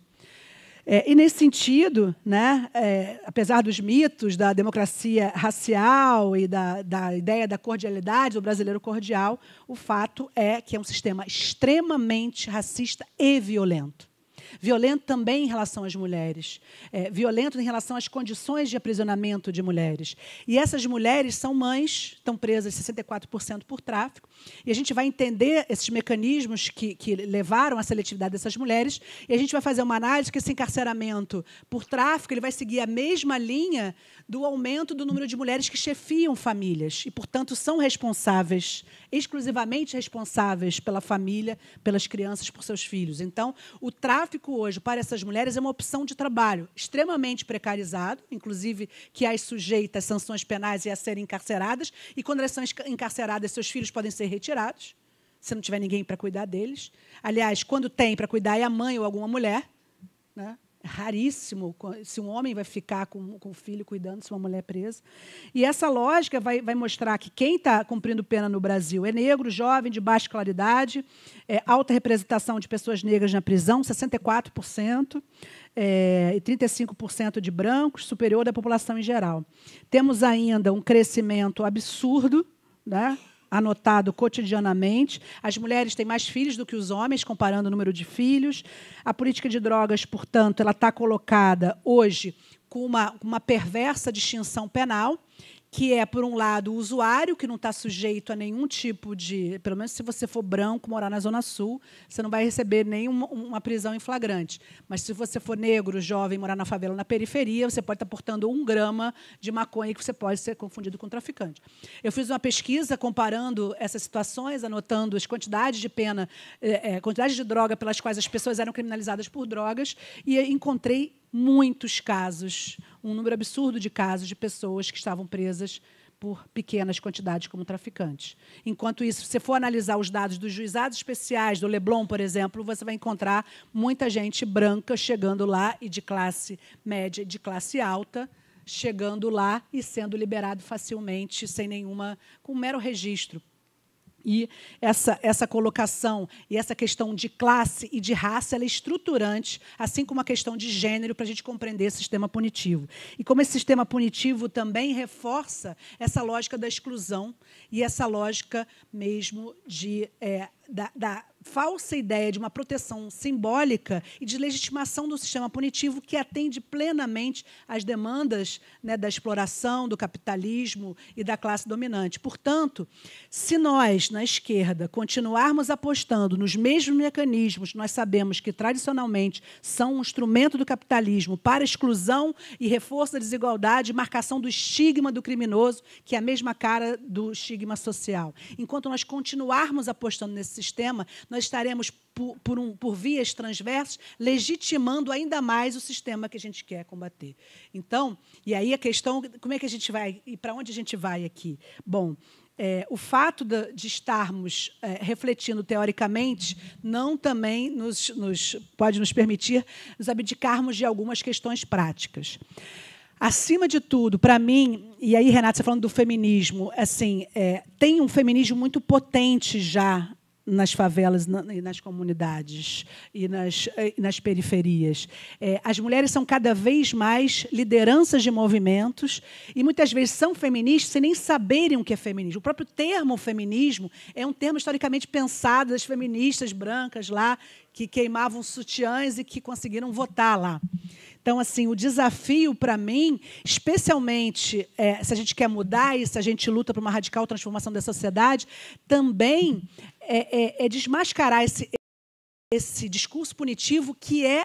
É, e nesse sentido, né, é, apesar dos mitos da democracia racial e da, da ideia da cordialidade, do brasileiro cordial, o fato é que é um sistema extremamente racista e violento violento também em relação às mulheres, é, violento em relação às condições de aprisionamento de mulheres. E essas mulheres são mães, estão presas 64% por tráfico, e a gente vai entender esses mecanismos que, que levaram à seletividade dessas mulheres, e a gente vai fazer uma análise que esse encarceramento por tráfico ele vai seguir a mesma linha do aumento do número de mulheres que chefiam famílias e, portanto, são responsáveis exclusivamente responsáveis pela família, pelas crianças, por seus filhos. Então, o tráfico hoje para essas mulheres é uma opção de trabalho extremamente precarizado, inclusive que as sujeita a sanções penais e a serem encarceradas, e quando elas são encarceradas, seus filhos podem ser retirados, se não tiver ninguém para cuidar deles. Aliás, quando tem para cuidar é a mãe ou alguma mulher, né? raríssimo se um homem vai ficar com, com o filho cuidando se uma mulher é presa. E essa lógica vai, vai mostrar que quem está cumprindo pena no Brasil é negro, jovem, de baixa claridade, é, alta representação de pessoas negras na prisão, 64%, é, e 35% de brancos, superior da população em geral. Temos ainda um crescimento absurdo né, anotado cotidianamente. As mulheres têm mais filhos do que os homens, comparando o número de filhos. A política de drogas, portanto, ela está colocada hoje com uma, uma perversa distinção penal que é, por um lado, o usuário, que não está sujeito a nenhum tipo de. Pelo menos se você for branco, morar na Zona Sul, você não vai receber nenhuma prisão em flagrante. Mas se você for negro, jovem, morar na favela, na periferia, você pode estar tá portando um grama de maconha que você pode ser confundido com traficante. Eu fiz uma pesquisa comparando essas situações, anotando as quantidades de pena, é, eh, é, eh, quantidades de droga pelas quais as pessoas eram criminalizadas por drogas, e encontrei muitos casos, um número absurdo de casos de pessoas que estavam presas por pequenas quantidades como traficantes. Enquanto isso, se você for analisar os dados dos juizados especiais do Leblon, por exemplo, você vai encontrar muita gente branca chegando lá e de classe média, de classe alta, chegando lá e sendo liberado facilmente, sem nenhuma, com um mero registro, e essa, essa colocação e essa questão de classe e de raça é estruturante, assim como a questão de gênero, para a gente compreender esse sistema punitivo. E como esse sistema punitivo também reforça essa lógica da exclusão e essa lógica mesmo de, é, da, da falsa ideia de uma proteção simbólica e de legitimação do sistema punitivo que atende plenamente às demandas né, da exploração, do capitalismo e da classe dominante. Portanto, se nós, na esquerda, continuarmos apostando nos mesmos mecanismos que nós sabemos que tradicionalmente são um instrumento do capitalismo para exclusão e reforço da desigualdade, marcação do estigma do criminoso, que é a mesma cara do estigma social, enquanto nós continuarmos apostando nesse sistema, nós nós estaremos por, por, um, por vias transversas legitimando ainda mais o sistema que a gente quer combater. Então, e aí a questão, como é que a gente vai e para onde a gente vai aqui? Bom, é, o fato de, de estarmos é, refletindo teoricamente não também nos, nos, pode nos permitir nos abdicarmos de algumas questões práticas. Acima de tudo, para mim, e aí, Renata, você falando do feminismo, assim, é, tem um feminismo muito potente já nas favelas e nas comunidades e nas, e nas periferias. É, as mulheres são cada vez mais lideranças de movimentos e muitas vezes são feministas sem nem saberem o que é feminismo. O próprio termo feminismo é um termo historicamente pensado das feministas brancas lá que queimavam sutiãs e que conseguiram votar lá. Então, assim, o desafio para mim, especialmente é, se a gente quer mudar e se a gente luta para uma radical transformação da sociedade, também é, é, é desmascarar esse, esse discurso punitivo que é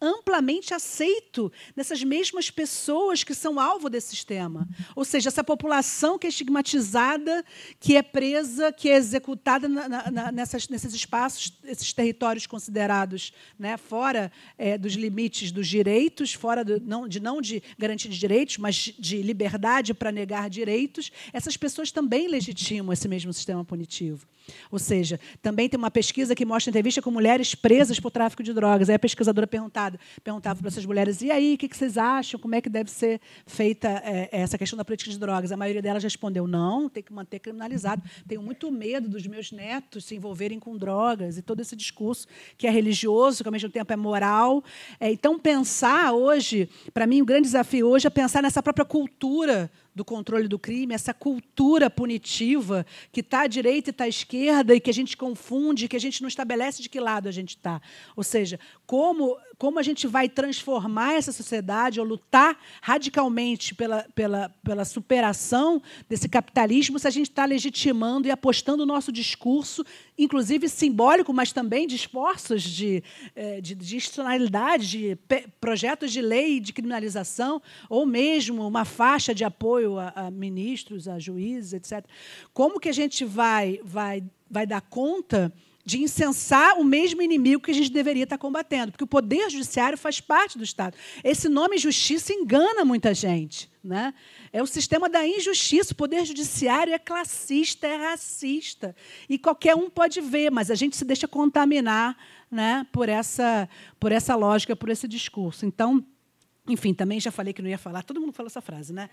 amplamente aceito nessas mesmas pessoas que são alvo desse sistema. Ou seja, essa população que é estigmatizada, que é presa, que é executada na, na, nessas, nesses espaços, esses territórios considerados né, fora é, dos limites dos direitos, fora do, não, de não de garantia de direitos, mas de liberdade para negar direitos, essas pessoas também legitimam esse mesmo sistema punitivo. Ou seja, também tem uma pesquisa que mostra entrevista com mulheres presas por tráfico de drogas. Aí a pesquisadora perguntava perguntava para essas mulheres, e aí, o que, vocês acham? Como é que deve ser feita é, essa questão da política de drogas? A maioria delas respondeu, não, tem que manter criminalizado. Tenho muito medo dos meus netos se envolverem com drogas e todo esse discurso que é religioso, que ao mesmo tempo é moral. É, então, pensar hoje, para mim, o grande desafio hoje é pensar nessa própria cultura do controle do crime, essa cultura punitiva que está à direita e está à esquerda e que a gente confunde, que a gente não estabelece de que lado a gente está. Ou seja, como como a gente vai transformar essa sociedade ou lutar radicalmente pela, pela, pela superação desse capitalismo se a gente está legitimando e apostando o nosso discurso, inclusive simbólico, mas também de esforços de, eh, de, de institucionalidade, de projetos de lei de criminalização, ou mesmo uma faixa de apoio a, a ministros, a juízes, etc. Como que a gente vai, vai, vai dar conta? de incensar o mesmo inimigo que a gente deveria estar combatendo, porque o poder judiciário faz parte do Estado. Esse nome justiça engana muita gente. Né? É o sistema da injustiça. O poder judiciário é classista, é racista. E qualquer um pode ver, mas a gente se deixa contaminar né, por, essa, por essa lógica, por esse discurso. Então, enfim, também já falei que não ia falar, todo mundo falou essa frase, né?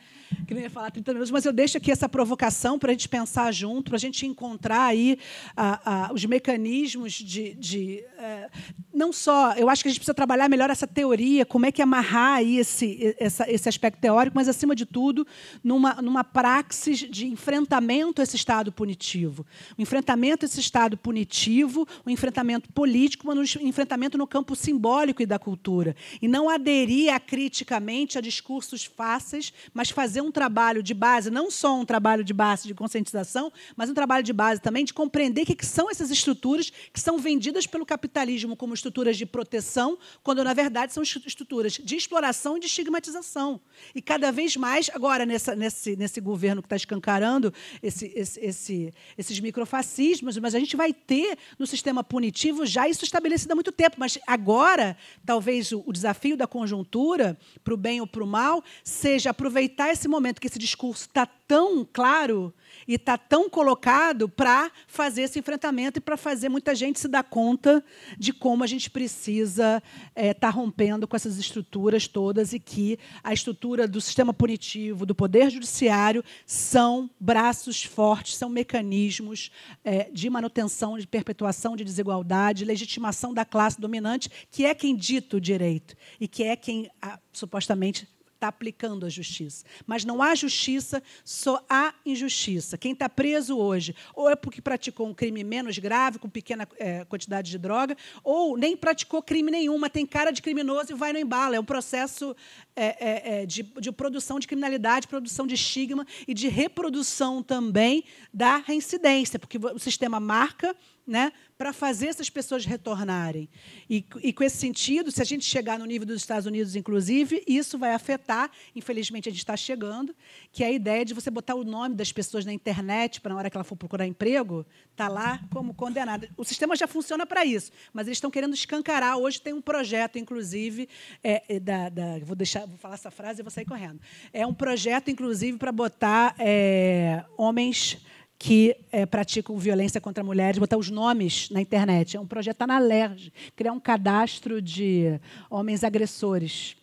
Que não ia falar 30 minutos, mas eu deixo aqui essa provocação para a gente pensar junto, para a gente encontrar aí a a os mecanismos de. de é, não só. Eu acho que a gente precisa trabalhar melhor essa teoria, como é que amarrar aí esse, essa, esse aspecto teórico, mas, acima de tudo, numa, numa praxis de enfrentamento a esse Estado punitivo. O enfrentamento a esse Estado punitivo, o enfrentamento político, mas um enfrentamento no campo simbólico e da cultura. E não aderir à crise criticamente a discursos fáceis, mas fazer um trabalho de base, não só um trabalho de base de conscientização, mas um trabalho de base também de compreender o que são essas estruturas que são vendidas pelo capitalismo como estruturas de proteção, quando na verdade são estruturas de exploração e de estigmatização. E cada vez mais, agora, nessa, nesse, nesse governo que está escancarando esse, esse, esse, esses microfascismos, mas a gente vai ter no sistema punitivo já isso estabelecido há muito tempo. Mas agora, talvez o, o desafio da conjuntura para o bem ou para o mal, seja aproveitar esse momento que esse discurso está tão claro e está tão colocado para fazer esse enfrentamento e para fazer muita gente se dar conta de como a gente precisa estar eh, é, tá rompendo com essas estruturas todas e que a estrutura do sistema punitivo, do poder judiciário, são braços fortes, são mecanismos é, de manutenção, de perpetuação de desigualdade, legitimação da classe dominante, que é quem dita o direito e que é quem supostamente está aplicando a justiça. Mas não há justiça, só há injustiça. Quem está preso hoje, ou é porque praticou um crime menos grave, com pequena é, quantidade de droga, ou nem praticou crime nenhum, mas tem cara de criminoso e vai no embalo. É um processo é, é, de, de produção de criminalidade, produção de estigma e de reprodução também da reincidência, porque o sistema marca né, para fazer essas pessoas retornarem. E, e, com esse sentido, se a gente chegar no nível dos Estados Unidos, inclusive, isso vai afetar, infelizmente a gente está chegando, que é a ideia de você botar o nome das pessoas na internet para na hora que ela for procurar emprego, tá lá como condenada. O sistema já funciona para isso, mas eles estão querendo escancarar. Hoje tem um projeto, inclusive, é, é, da, da, vou deixar, vou falar essa frase e vou sair correndo. É um projeto, inclusive, para botar é, homens que é, praticam violência contra mulheres, botar os nomes na internet. É um projeto, tá na LERJ, criar um cadastro de homens agressores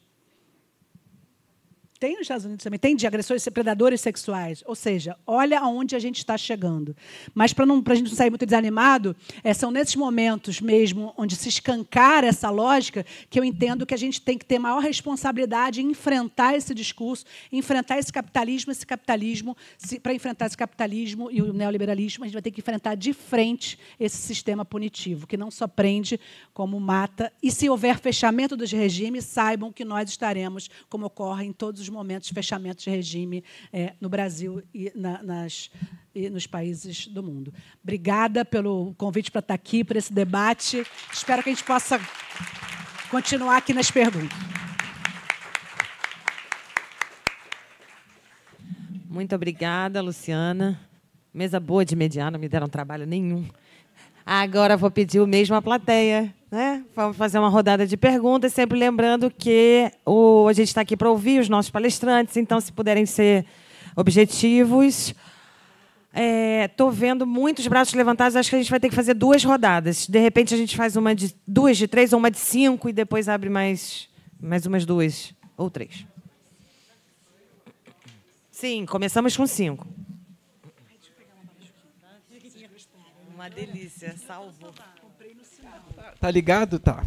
tem nos Estados Unidos também, tem de agressores, predadores sexuais. Ou seja, olha aonde a gente está chegando. Mas para a gente não sair muito desanimado, é, são nesses momentos mesmo onde se escancar essa lógica que eu entendo que a gente tem que ter maior responsabilidade em enfrentar esse discurso, enfrentar esse capitalismo, esse capitalismo, para enfrentar esse capitalismo e o neoliberalismo, a gente vai ter que enfrentar de frente esse sistema punitivo, que não só prende, como mata. E se houver fechamento dos regimes, saibam que nós estaremos, como ocorre em todos os momentos de fechamento de regime é, no Brasil e, na, nas, e nos países do mundo. Obrigada pelo convite para estar aqui, para esse debate. Espero que a gente possa continuar aqui nas perguntas. Muito obrigada, Luciana. Mesa boa de mediar, não me deram trabalho nenhum. Agora vou pedir o mesmo à plateia. Né? Vamos fazer uma rodada de perguntas, sempre lembrando que o, a gente está aqui para ouvir os nossos palestrantes, então, se puderem ser objetivos. Estou é, vendo muitos braços levantados, acho que a gente vai ter que fazer duas rodadas. De repente, a gente faz uma de duas de três ou uma de cinco e depois abre mais, mais umas duas ou três. Sim, começamos com cinco. uma delícia, salvo. Tá ligado? Tá.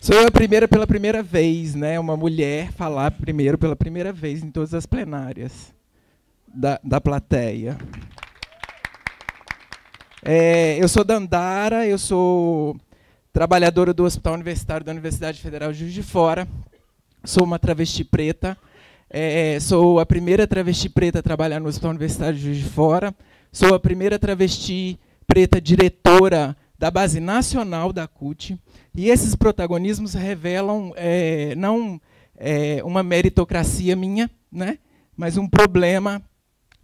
Sou eu a primeira pela primeira vez, né? Uma mulher falar primeiro pela primeira vez em todas as plenárias da, da plateia. É, eu sou Dandara, eu sou trabalhadora do Hospital Universitário da Universidade Federal de Juiz de Fora, sou uma travesti preta, é, sou a primeira travesti preta a trabalhar no Hospital Universitário de Juiz de Fora, sou a primeira travesti Preta, diretora da base nacional da CUT, e esses protagonismos revelam é, não é, uma meritocracia minha, né, mas um problema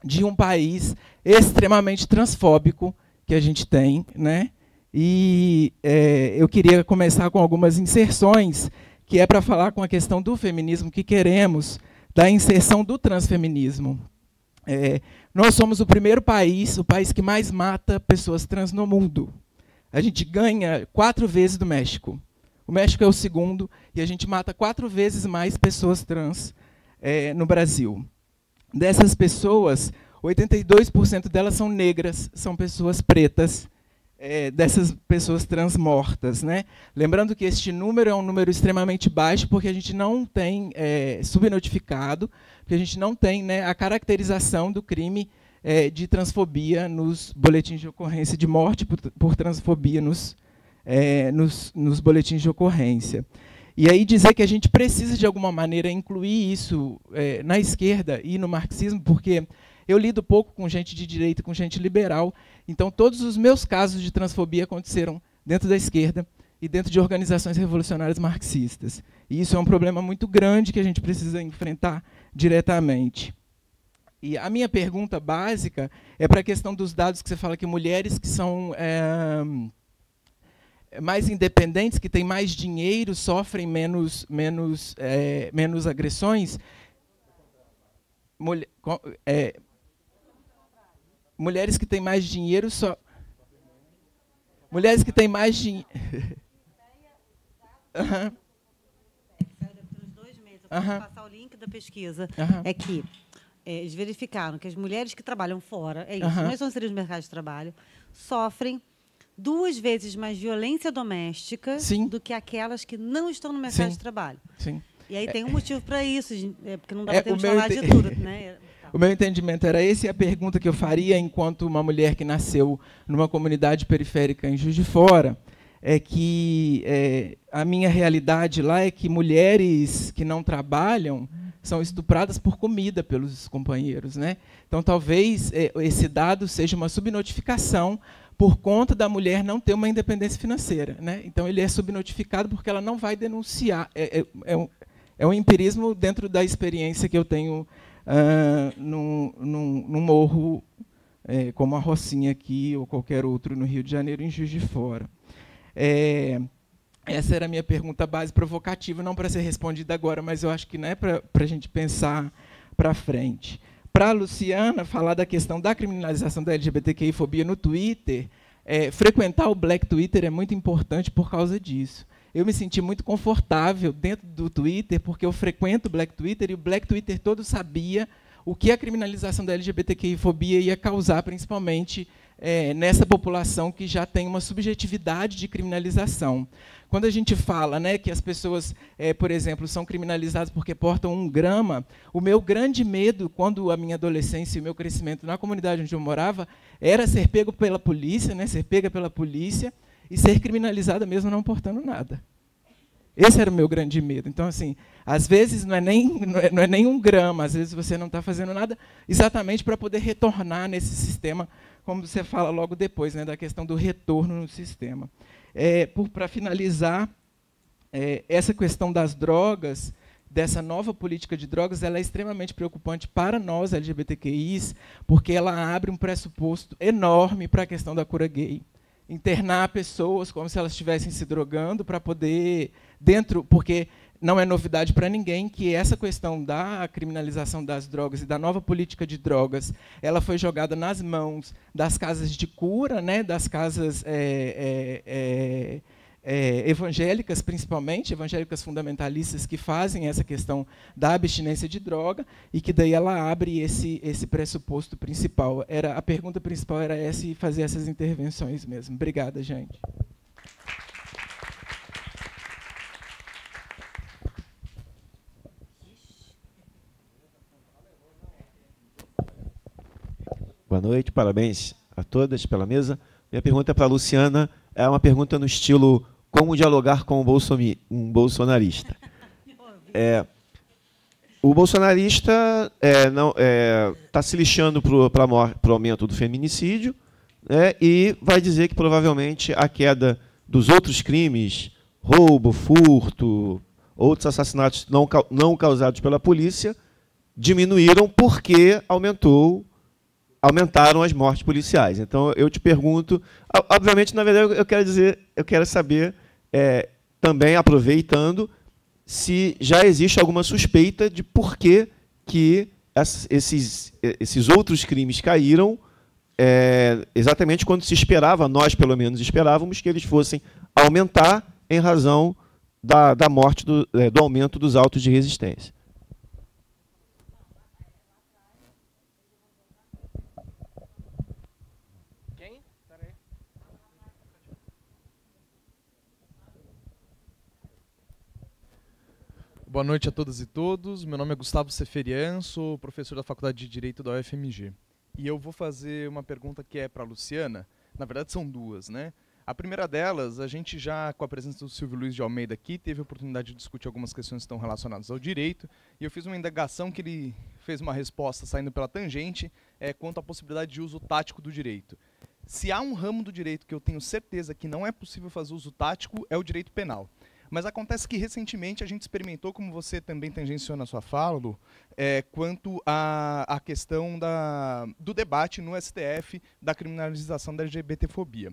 de um país extremamente transfóbico que a gente tem, né? E é, eu queria começar com algumas inserções que é para falar com a questão do feminismo que queremos, da inserção do transfeminismo. É, nós somos o primeiro país, o país que mais mata pessoas trans no mundo. A gente ganha quatro vezes do México. O México é o segundo e a gente mata quatro vezes mais pessoas trans é, no Brasil. Dessas pessoas, 82% delas são negras, são pessoas pretas, é, dessas pessoas trans mortas. Né? Lembrando que este número é um número extremamente baixo, porque a gente não tem é, subnotificado, porque a gente não tem né, a caracterização do crime é, de transfobia nos boletins de ocorrência de morte por, por transfobia nos, é, nos, nos boletins de ocorrência. E aí dizer que a gente precisa, de alguma maneira, incluir isso é, na esquerda e no marxismo, porque eu lido pouco com gente de direita, com gente liberal, então todos os meus casos de transfobia aconteceram dentro da esquerda e dentro de organizações revolucionárias marxistas. E isso é um problema muito grande que a gente precisa enfrentar diretamente. E a minha pergunta básica é para a questão dos dados que você fala que mulheres que são é, mais independentes, que têm mais dinheiro, sofrem menos, menos, é, menos agressões. Mulher, é, mulheres que têm mais dinheiro só. Mulheres que têm mais dinheiro. uhum. Uhum da pesquisa uhum. é que é, eles verificaram que as mulheres que trabalham fora, é isso, uhum. não é são inseridas no mercado de trabalho, sofrem duas vezes mais violência doméstica Sim. do que aquelas que não estão no mercado Sim. de trabalho. Sim. E aí tem é, um é. motivo para isso, é porque não dá é, para ter falar ente... de tudo, né? O meu entendimento era esse e a pergunta que eu faria enquanto uma mulher que nasceu numa comunidade periférica em Juiz de Fora é que é, a minha realidade lá é que mulheres que não trabalham são estupradas por comida pelos companheiros. Né? Então, talvez é, esse dado seja uma subnotificação por conta da mulher não ter uma independência financeira. Né? Então, ele é subnotificado porque ela não vai denunciar. É, é, é, um, é um, empirismo dentro da experiência que eu tenho uh, num, num, num morro é, como a Rocinha aqui ou qualquer outro no Rio de Janeiro, em Juiz de Fora. É, essa era a minha pergunta base provocativa, não para ser respondida agora, mas eu acho que não é para a gente pensar para frente. Para a Luciana, falar da questão da criminalização da LGBTQI-fobia no Twitter, é, frequentar o Black Twitter é muito importante por causa disso. Eu me senti muito confortável dentro do Twitter, porque eu frequento o Black Twitter e o Black Twitter todo sabia o que a criminalização da LGBTQI-fobia ia causar, principalmente é, nessa população que já tem uma subjetividade de criminalização. Quando a gente fala né, que as pessoas, é, por exemplo, são criminalizadas porque portam um grama, o meu grande medo, quando a minha adolescência e o meu crescimento na comunidade onde eu morava, era ser pego pela polícia, né, ser pega pela polícia e ser criminalizada mesmo não portando nada. Esse era o meu grande medo. Então, assim, às vezes não é nem, não é, não é nem um grama, às vezes você não está fazendo nada exatamente para poder retornar nesse sistema como você fala logo depois, né, da questão do retorno no sistema. É, Para finalizar, é, essa questão das drogas, dessa nova política de drogas, ela é extremamente preocupante para nós LGBTQIs, porque ela abre um pressuposto enorme para a questão da cura gay. Internar pessoas como se elas estivessem se drogando para poder dentro, porque não é novidade para ninguém que essa questão da criminalização das drogas e da nova política de drogas, ela foi jogada nas mãos das casas de cura, né, das casas é, é, é, evangélicas, principalmente, evangélicas fundamentalistas que fazem essa questão da abstinência de droga e que daí ela abre esse, esse pressuposto principal. Era A pergunta principal era essa e fazer essas intervenções mesmo. Obrigada, gente. Boa noite, parabéns a todas pela mesa. Minha pergunta é para a Luciana é uma pergunta no estilo como dialogar com um, bolsonarista. É, o bolsonarista está é, é, tá se lixando para o aumento do feminicídio né, e vai dizer que provavelmente a queda dos outros crimes, roubo, furto, outros assassinatos não, não causados pela polícia, diminuíram porque aumentou aumentaram as mortes policiais. Então eu te pergunto, obviamente, na verdade, eu quero dizer, eu quero saber é, também aproveitando se já existe alguma suspeita de por que, que esses, esses outros crimes caíram é, exatamente quando se esperava, nós pelo menos esperávamos, que eles fossem aumentar em razão da, da morte, do, é, do aumento dos autos de resistência. Boa noite a todas e todos. Meu nome é Gustavo Seferian, sou professor da Faculdade de Direito da UFMG. E eu vou fazer uma pergunta que é para a Luciana. Na verdade, são duas, né? A primeira delas, a gente já, com a presença do Silvio Luiz de Almeida aqui, teve a oportunidade de discutir algumas questões que estão relacionadas ao direito. E eu fiz uma indagação que ele fez uma resposta saindo pela tangente é, quanto à possibilidade de uso tático do direito. Se há um ramo do direito que eu tenho certeza que não é possível fazer uso tático, é o direito penal. Mas acontece que recentemente a gente experimentou, como você também tangenciou na sua fala, Lu, é, quanto à questão da, do debate no STF da criminalização da LGBTfobia.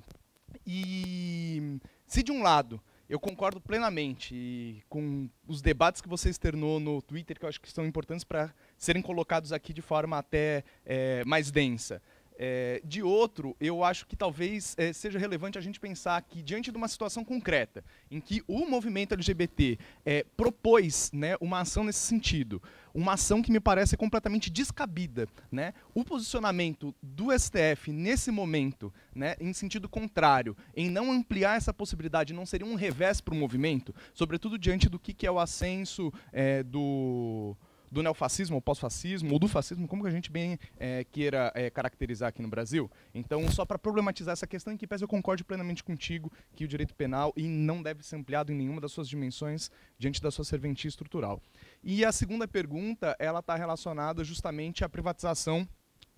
E se de um lado eu concordo plenamente com os debates que você externou no Twitter, que eu acho que são importantes para serem colocados aqui de forma até é, mais densa. É, de outro, eu acho que talvez é, seja relevante a gente pensar que, diante de uma situação concreta, em que o movimento LGBT é, propôs né, uma ação nesse sentido, uma ação que me parece completamente descabida, né, o posicionamento do STF nesse momento, né, em sentido contrário, em não ampliar essa possibilidade, não seria um revés para o movimento, sobretudo diante do que, que é o ascenso é, do do neofascismo, ou pós-fascismo, ou do fascismo, como que a gente bem é, queira é, caracterizar aqui no Brasil. Então, só para problematizar essa questão, em que pese eu concordo plenamente contigo que o direito penal e não deve ser ampliado em nenhuma das suas dimensões diante da sua serventia estrutural. E a segunda pergunta, ela está relacionada justamente à privatização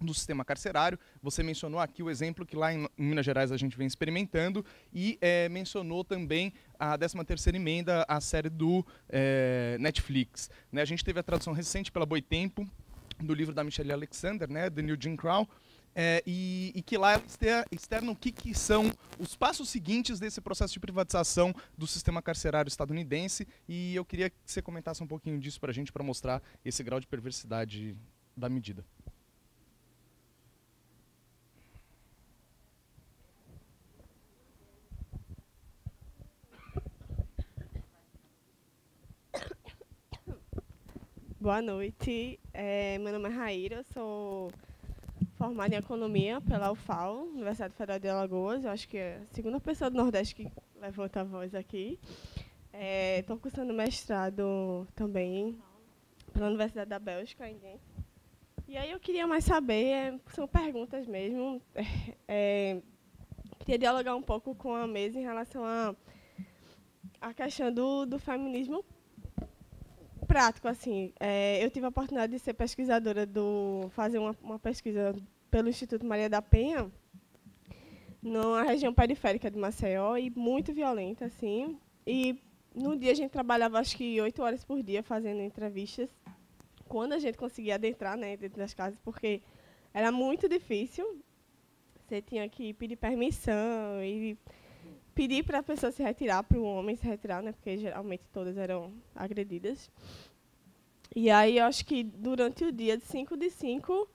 do sistema carcerário. Você mencionou aqui o exemplo que lá em Minas Gerais a gente vem experimentando e é, mencionou também a 13 terceira emenda à série do é, Netflix. Né, a gente teve a tradução recente pela Boitempo do livro da Michelle Alexander, né, The New Jim Crow, é, e, e, que lá externa o que, que, são os passos seguintes desse processo de privatização do sistema carcerário estadunidense. E eu queria que você comentasse um pouquinho disso para a gente, para mostrar esse grau de perversidade da medida. Boa noite. É, meu nome é Raíra, sou formada em Economia pela UFAO, Universidade Federal de Alagoas. Eu acho que é a segunda pessoa do Nordeste que levanta a voz aqui. Estou é, cursando mestrado também pela Universidade da Bélgica, em E aí eu queria mais saber, é, são perguntas mesmo. É, é, queria dialogar um pouco com a mesa em relação a a questão do, do feminismo prático, assim. É, eu tive a oportunidade de ser pesquisadora do. fazer uma, uma pesquisa pelo Instituto Maria da Penha, numa região periférica de Maceió, e muito violenta, assim. E no dia a gente trabalhava acho que oito horas por dia fazendo entrevistas. Quando a gente conseguia adentrar né, dentro das casas, porque era muito difícil. Você tinha que pedir permissão e pedi para a pessoa se retirar, para o homem se retirar, né, porque geralmente todas eram agredidas. E aí eu acho que durante o dia, de 5 de 5,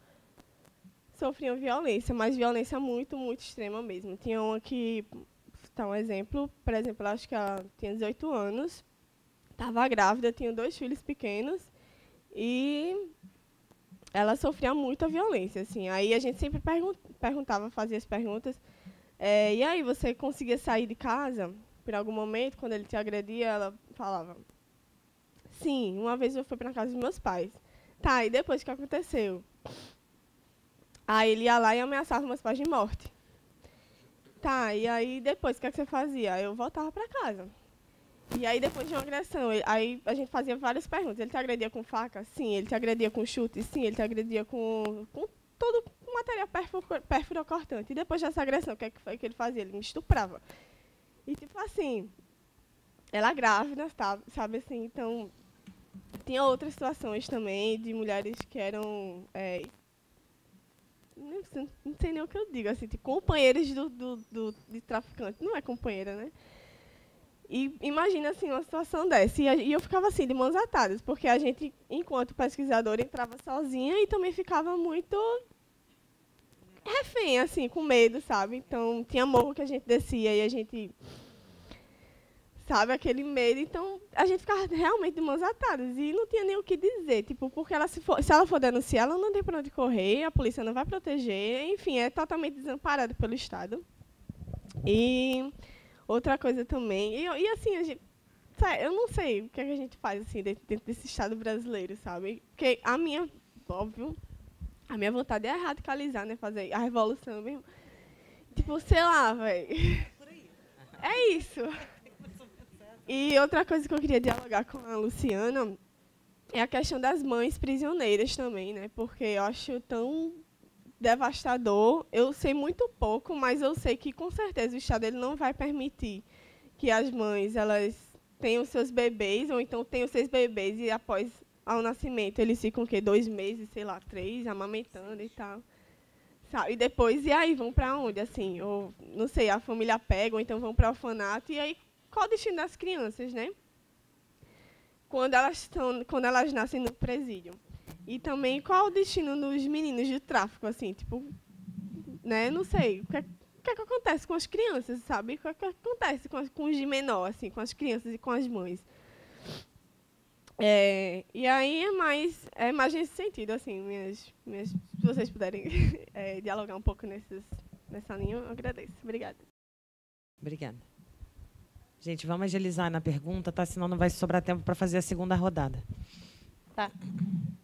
sofriam violência, mas violência muito, muito extrema mesmo. Tinha uma que, tá um exemplo, por exemplo, acho que ela tinha 18 anos, estava grávida, tinha dois filhos pequenos e ela sofria muita violência, assim. Aí a gente sempre perguntava, fazia as perguntas, é, e aí você conseguia sair de casa por algum momento, quando ele te agredia, ela falava: Sim, uma vez eu fui para casa dos meus pais. Tá, e depois o que aconteceu? Aí ele ia lá e ameaçava meus pais de morte. Tá, e aí depois o que, é que você fazia? Eu voltava para casa. E aí depois de uma agressão, aí a gente fazia várias perguntas. Ele te agredia com faca? Sim. Ele te agredia com chute? Sim. Ele te agredia com, com todo o material cortante E depois dessa agressão, o que, é que foi que ele fazia? Ele me estuprava. E, tipo assim, ela grávida, sabe, tá, sabe assim? Então, tinha outras situações também de mulheres que eram... É, não, sei, não sei nem o que eu digo, assim, de tipo, companheiros do, do, do, de traficante. Não é companheira, né? E imagina assim uma situação dessa. E, eu ficava assim, de mãos atadas, porque a gente, enquanto pesquisadora, entrava sozinha e também ficava muito refém, assim, com medo, sabe? Então, tinha morro que a gente descia e a gente. Sabe, aquele medo. Então, a gente ficava realmente de mãos atadas e não tinha nem o que dizer. Tipo, porque ela se, for, se ela for denunciar, ela não tem para onde correr, a polícia não vai proteger. Enfim, é totalmente desamparado pelo Estado. E outra coisa também. E, e assim, a gente, eu não sei o que, é que a gente faz assim dentro desse Estado brasileiro, sabe? Porque a minha, óbvio, a minha vontade é radicalizar, né? Fazer a revolução mesmo. Tipo, sei lá, velho. É isso. E outra coisa que eu queria dialogar com a Luciana é a questão das mães prisioneiras também, né? Porque eu acho tão devastador. Eu sei muito pouco, mas eu sei que com certeza o Estado ele não vai permitir que as mães elas tenham seus bebês ou então tenham seus bebês e após ao nascimento. Eles ficam o quê? Dois meses, sei lá, três, amamentando e tal. E depois, e aí, vão para onde? Assim, ou não sei, a família pega, ou então vão para o orfanato. E aí, qual o destino das crianças, né? Quando elas, estão, quando elas nascem no presídio. E também, qual o destino dos meninos de tráfico, assim, tipo, né? Não sei. O que, é, o que, é que acontece com as crianças, sabe? O que, é que acontece com, com os de menor, assim, com as crianças e com as mães? É, e aí é mais, é mais nesse sentido, assim, minhas, minhas, se vocês puderem é, dialogar um pouco nesses, nessa linha, eu agradeço. Obrigada. Obrigada. Gente, vamos agilizar na pergunta, tá? Senão não vai sobrar tempo para fazer a segunda rodada. Tá.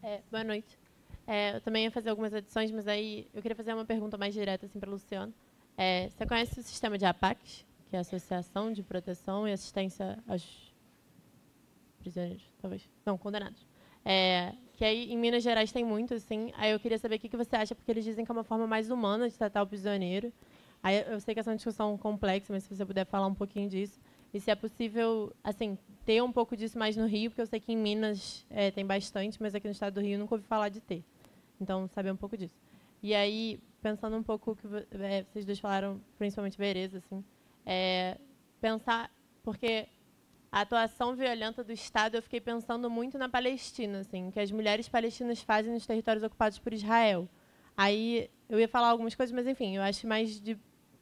É, boa noite. É, eu também ia fazer algumas adições, mas aí eu queria fazer uma pergunta mais direta assim, para o Luciano. É, você conhece o sistema de APACs, que é a Associação de Proteção e Assistência aos prisioneiros, talvez. Não, condenados. É, que aí em Minas Gerais tem muito, assim. Aí eu queria saber o que, você acha, porque eles dizem que é uma forma mais humana de tratar o prisioneiro. Aí eu sei que essa é uma discussão complexa, mas se você puder falar um pouquinho disso. E se é possível, assim, ter um pouco disso mais no Rio, porque eu sei que em Minas é, tem bastante, mas aqui no estado do Rio nunca ouvi falar de ter. Então, saber um pouco disso. E aí, pensando um pouco o que é, vocês dois falaram, principalmente Bereza, assim, é, pensar, porque a atuação violenta do Estado, eu fiquei pensando muito na Palestina, assim, que as mulheres palestinas fazem nos territórios ocupados por Israel. Aí eu ia falar algumas coisas, mas enfim, eu acho mais de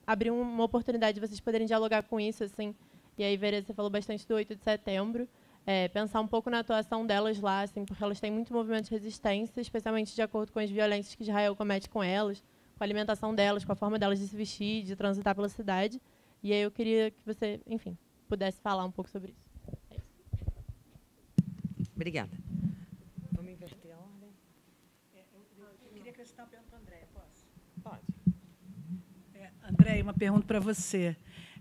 abrir uma oportunidade de vocês poderem dialogar com isso, assim. E aí, Vera você falou bastante do 8 de setembro. É, pensar um pouco na atuação delas lá, assim, porque elas têm muito movimento de resistência, especialmente de acordo com as violências que Israel comete com elas, com a alimentação delas, com a forma delas de se vestir, de transitar pela cidade. E aí eu queria que você, enfim, pudesse falar um pouco sobre isso. É isso. Obrigada. Vamos inverter a ordem? É, eu, eu, queria acrescentar uma pergunta para André, posso? Pode. É, André, uma pergunta para você.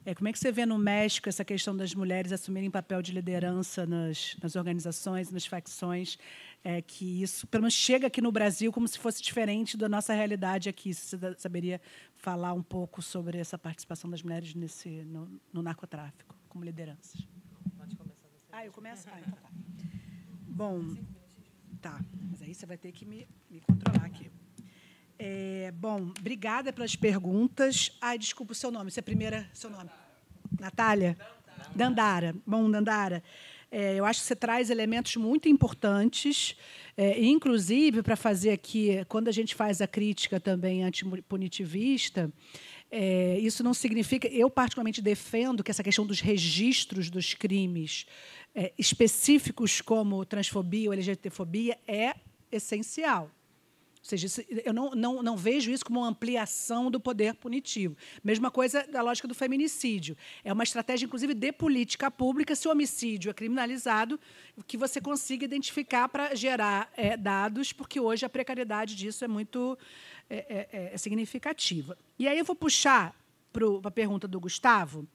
É, como é que você vê no México essa questão das mulheres assumirem papel de liderança nas, nas organizações, nas facções? É, que isso, pelo menos, chega aqui no Brasil como se fosse diferente da nossa realidade aqui. Você saberia falar um pouco sobre essa participação das mulheres nesse, no, no narcotráfico, como lideranças. Pode começar você. Ah, eu começo? Ah, então tá. Bom, tá. Mas aí você vai ter que me, me controlar aqui. É, bom, obrigada pelas perguntas. Ai, desculpa o seu nome. Você é a primeira, seu nome? Natália? Dandara. Bom, Dandara. É, eu acho que você traz elementos muito importantes, é, inclusive para fazer aqui, quando a gente faz a crítica também antipunitivista, é, isso não significa. Eu, particularmente, defendo que essa questão dos registros dos crimes é, específicos como transfobia ou LGBTfobia é essencial. Ou seja, eu não, não, não vejo isso como uma ampliação do poder punitivo. Mesma coisa da lógica do feminicídio. É uma estratégia, inclusive, de política pública, se o homicídio é criminalizado, que você consiga identificar para gerar é, dados, porque hoje a precariedade disso é muito é, é, é, é significativa. E aí eu vou puxar para a pergunta do Gustavo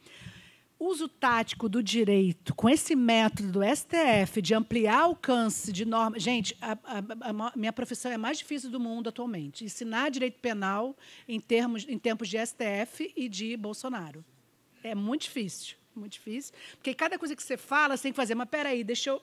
uso tático do direito com esse método do STF de ampliar alcance de normas. Gente, a, a, a, minha profissão é mais difícil do mundo atualmente. Ensinar direito penal em, termos, em tempos de STF e de Bolsonaro. É muito difícil. Muito difícil. Porque cada coisa que você fala, você tem que fazer. Mas peraí, deixa eu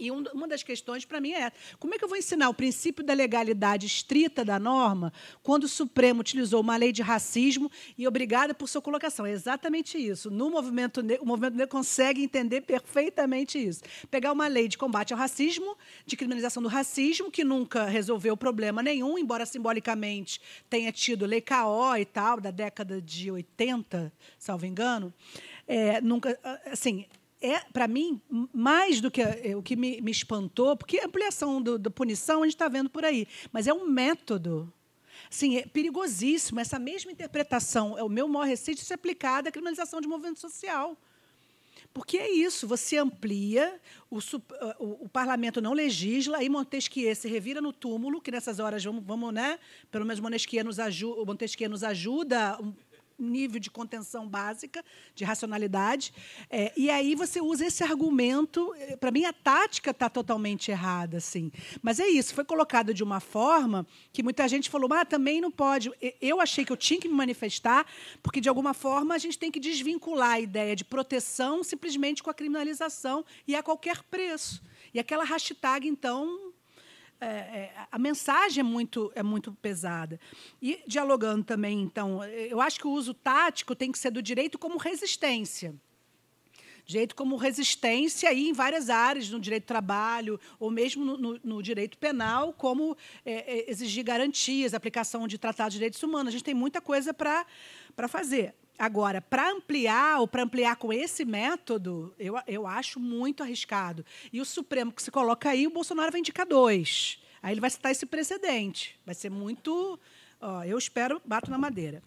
e um, uma das questões para mim é como é que eu vou ensinar o princípio da legalidade estrita da norma quando o Supremo utilizou uma lei de racismo e obrigada por sua colocação? É exatamente isso. No movimento o movimento negro consegue entender perfeitamente isso. Pegar uma lei de combate ao racismo, de criminalização do racismo, que nunca resolveu problema nenhum, embora simbolicamente tenha tido lei KO e tal, da década de 80, salvo engano, é, nunca, assim, é, para mim, mais do que eh, o que me, me espantou, porque ampliação da punição a gente está vendo por aí, mas é um método. Sim, é perigosíssimo. Essa mesma interpretação, é o meu maior receio se aplicada à criminalização de movimento social. Porque é isso, você amplia, o, eh, o, o, parlamento não legisla, aí Montesquieu se revira no túmulo, que nessas horas vamos, vamos né? Pelo menos Montesquieu nos, aju Montesquieu nos ajuda nível de contenção básica, de racionalidade. É, e aí você usa esse argumento. Eh, Para mim, a tática está totalmente errada, assim. Mas é isso, foi colocado de uma forma que muita gente falou, mas ah, também não pode. Eu achei que eu tinha que me manifestar, porque, de alguma forma, a gente tem que desvincular a ideia de proteção simplesmente com a criminalização e a qualquer preço. E aquela hashtag, então, é, é, a mensagem é muito, é muito pesada. E dialogando também, então, eu acho que o uso tático tem que ser do direito como resistência direito como resistência aí em várias áreas, no direito do trabalho, ou mesmo no, no, no direito penal, como é, é exigir garantias, aplicação de tratados de direitos humanos. A gente tem muita coisa para fazer. Agora, para ampliar ou para ampliar com esse método, eu, eu acho muito arriscado. E o Supremo que se coloca aí, o Bolsonaro vai indicar dois. Aí ele vai citar esse precedente. Vai ser muito Ó, eu espero, bato na madeira.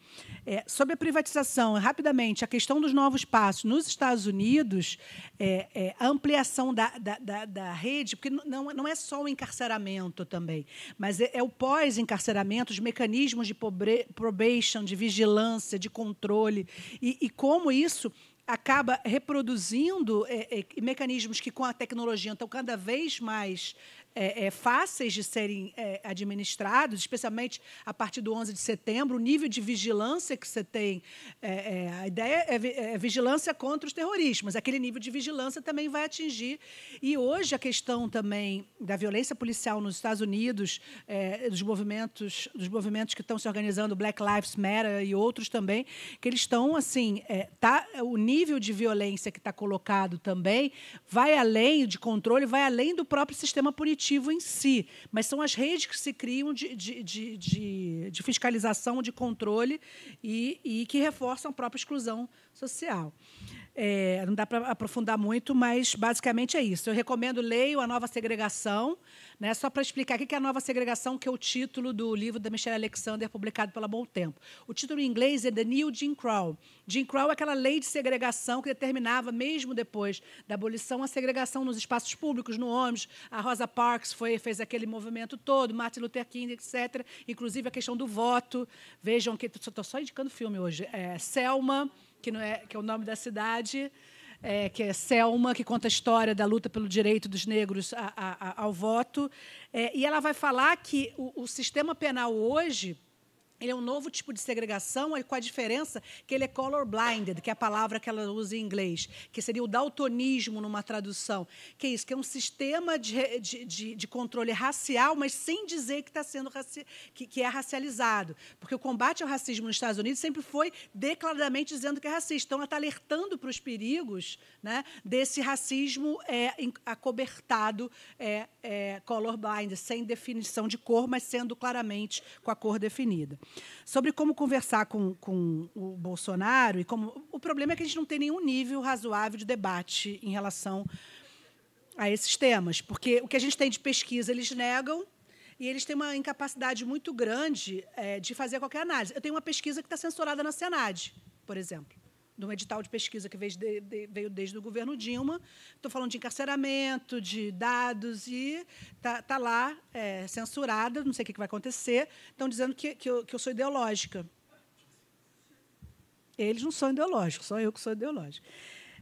É, sobre a privatização, rapidamente, a questão dos novos passos nos Estados Unidos, é, é, a ampliação da, da, da, da, rede, porque não, não é só o encarceramento também, mas é, é, o pós-encarceramento, os mecanismos de pobre, probation, de vigilância, de controle, e, e como isso acaba reproduzindo é, é, mecanismos que, com a tecnologia, estão cada vez mais é, é, fáceis de serem é, administrados, especialmente a partir do 11 de setembro, o nível de vigilância que você tem. É, é, a ideia é, é, vigilância contra os terroristas, mas aquele nível de vigilância também vai atingir. E hoje a questão também da violência policial nos Estados Unidos, dos, movimentos, dos movimentos que estão se organizando, Black Lives Matter e outros também, que eles estão assim. tá, o nível de violência que está colocado também vai além de controle, vai além do próprio sistema político em si, mas são as redes que se criam de, de, de, de, de fiscalização, de controle e, e que reforçam a própria exclusão social. É, não dá para aprofundar muito, mas basicamente é isso. Eu recomendo leiam a Nova Segregação, né? Só para explicar o que é a Nova Segregação, que é o título do livro da Michelle Alexander, publicado pela Bom Tempo. O título em inglês é The New Jim Crow. Jim Crow é aquela lei de segregação que determinava, mesmo depois da abolição, a segregação nos espaços públicos, no ônibus. A Rosa Parks foi, fez aquele movimento todo, Martin Luther King, etc. Inclusive a questão do voto. Vejam que estou só indicando filme hoje. É, Selma que, não é, que é o nome da cidade, é, que é Selma, que conta a história da luta pelo direito dos negros a, a, ao voto. É, e ela vai falar que o, o sistema penal hoje ele é um novo tipo de segregação, com a diferença que ele é colorblinded, que é a palavra que ela usa em inglês, que seria o daltonismo numa tradução. Que é isso, que é um sistema de, de, de, de controle racial, mas sem dizer que está sendo raci que, que é racializado. Porque o combate ao racismo nos Estados Unidos sempre foi declaradamente dizendo que é racista. Então, ela está alertando para os perigos né, desse racismo é, acobertado é, é, colorblind, sem definição de cor, mas sendo claramente com a cor definida sobre como conversar com, com o Bolsonaro e como. O problema é que a gente não tem nenhum nível razoável de debate em relação a esses temas, porque o que a gente tem de pesquisa eles negam e eles têm uma incapacidade muito grande é, de fazer qualquer análise. Eu tenho uma pesquisa que está censurada na Senad, por exemplo de um edital de pesquisa que veio, de, de, veio desde o governo Dilma. Estou falando de encarceramento, de dados, e está tá lá é, censurada, não sei o que, vai acontecer. Estão dizendo que, que eu, que, eu, sou ideológica. Eles não são ideológicos, só eu que sou ideológica.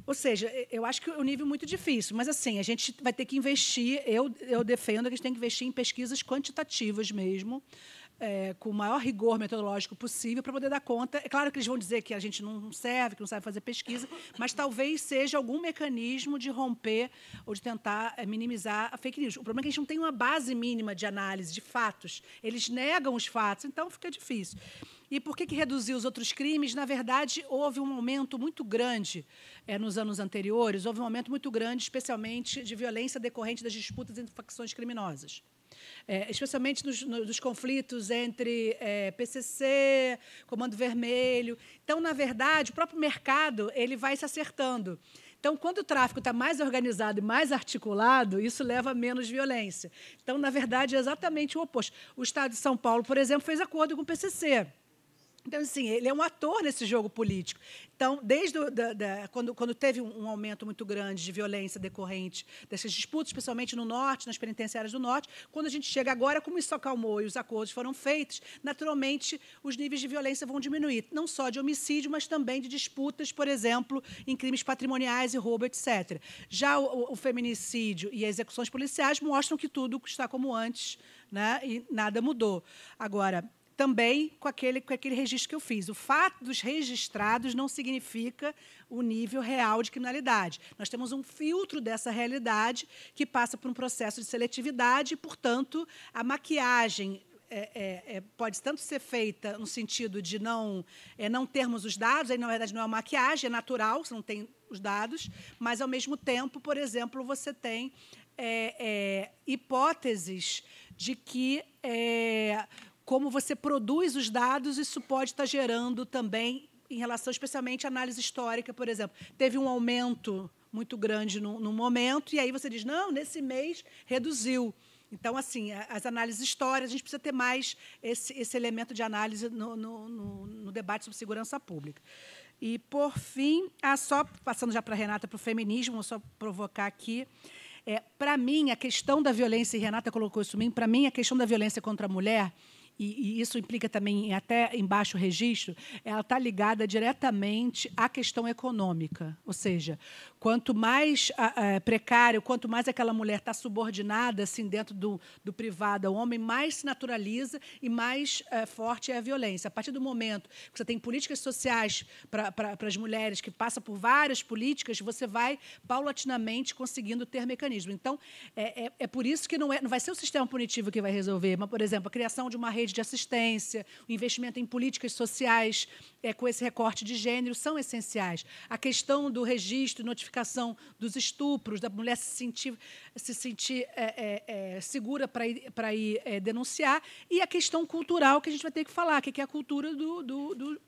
Ou seja, eu acho que o é um nível é muito difícil, mas assim, a gente vai ter que investir, eu, eu defendo que a gente tem que investir em pesquisas quantitativas mesmo, é, com o maior rigor metodológico possível para poder dar conta. É claro que eles vão dizer que a gente não serve, que não sabe fazer pesquisa, mas talvez seja algum mecanismo de romper ou de tentar é, minimizar a fake news. O problema é que a gente não tem uma base mínima de análise de fatos. Eles negam os fatos, então fica difícil. E por que, que reduziu os outros crimes? Na verdade, houve um aumento muito grande é, nos anos anteriores, houve um aumento muito grande, especialmente de violência decorrente das disputas entre facções criminosas é, especialmente nos, nos, conflitos entre é, PCC, Comando Vermelho. Então, na verdade, o próprio mercado ele vai se acertando. Então, quando o tráfico está mais organizado e mais articulado, isso leva a menos violência. Então, na verdade, é exatamente o oposto. O Estado de São Paulo, por exemplo, fez acordo com o PCC então, assim, ele é um ator nesse jogo político. Então, desde o, da, da, quando, quando, teve um, aumento muito grande de violência decorrente dessas disputas, especialmente no Norte, nas penitenciárias do Norte, quando a gente chega agora, como isso acalmou e os acordos foram feitos, naturalmente os níveis de violência vão diminuir, não só de homicídio, mas também de disputas, por exemplo, em crimes patrimoniais e roubo, etc. Já o, o feminicídio e as execuções policiais mostram que tudo está como antes né? e nada mudou. Agora, também com aquele, com aquele registro que eu fiz. O fato dos registrados não significa o nível real de criminalidade. Nós temos um filtro dessa realidade que passa por um processo de seletividade e, portanto, a maquiagem é, é, é, pode tanto ser feita no sentido de não, é, não termos os dados, aí na verdade não é uma maquiagem, é natural, você não tem os dados, mas ao mesmo tempo, por exemplo, você tem é, é, hipóteses de que como você produz os dados, isso pode estar tá gerando também, em relação especialmente à análise histórica, por exemplo. Teve um aumento muito grande no, no momento, e aí você diz, não, nesse mês reduziu. Então, assim, as análises históricas, a gente precisa ter mais esse, esse elemento de análise no, no, no, no debate sobre segurança pública. E, por fim, ah, só passando já para a Renata, para o feminismo, vou só provocar aqui. É, para mim, a questão da violência, e Renata colocou isso para mim, para mim, a questão da violência contra a mulher e, e isso implica também até em baixo registro, ela está ligada diretamente à questão econômica. Ou seja, quanto mais é, precário, quanto mais aquela mulher está subordinada assim dentro do, do privado ao homem, mais se naturaliza e mais é, forte é a violência. A partir do momento que você tem políticas sociais para as mulheres, que passa por várias políticas, você vai paulatinamente conseguindo ter mecanismo. Então, é, é, é por isso que não, é, não vai ser o sistema punitivo que vai resolver, mas, por exemplo, a criação de uma rede rede de assistência, o investimento em políticas sociais é, com esse recorte de gênero são essenciais. A questão do registro e notificação dos estupros, da mulher se sentir, se sentir é, é, é segura para ir, pra ir é, denunciar, e a questão cultural que a gente vai ter que falar, que é a cultura do, do, do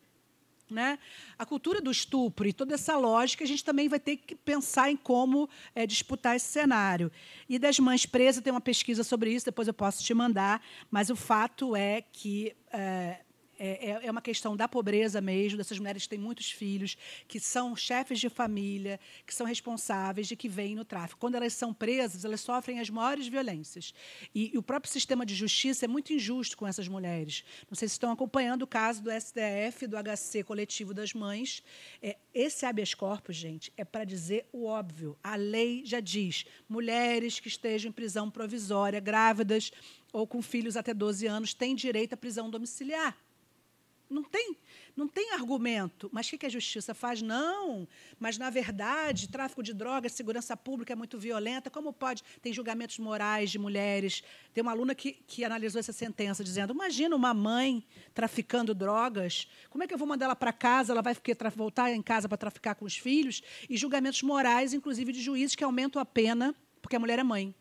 né? A cultura do estupro e toda essa lógica, a gente também vai ter que pensar em como é, disputar esse cenário. E das mães presas, tem uma pesquisa sobre isso, depois eu posso te mandar, mas o fato é que é, é, é, é, uma questão da pobreza mesmo, dessas mulheres que têm muitos filhos, que são chefes de família, que são responsáveis de que vêm no tráfico. Quando elas são presas, elas sofrem as maiores violências. E, e, o próprio sistema de justiça é muito injusto com essas mulheres. Não sei se estão acompanhando o caso do SDF, do HC Coletivo das Mães. É, esse habeas corpus, gente, é para dizer o óbvio. A lei já diz: mulheres que estejam em prisão provisória, grávidas ou com filhos até 12 anos, têm direito à prisão domiciliar não tem, não tem argumento. Mas o que, que a justiça faz? Não. Mas, na verdade, tráfico de drogas, segurança pública é muito violenta. Como pode? Tem julgamentos morais de mulheres. Tem uma aluna que, que analisou essa sentença dizendo: imagina uma mãe traficando drogas. Como é que eu vou mandar ela para casa? Ela vai ficar, voltar em casa para traficar com os filhos? E julgamentos morais, inclusive de juízes, que aumentam a pena, porque a mulher é mãe.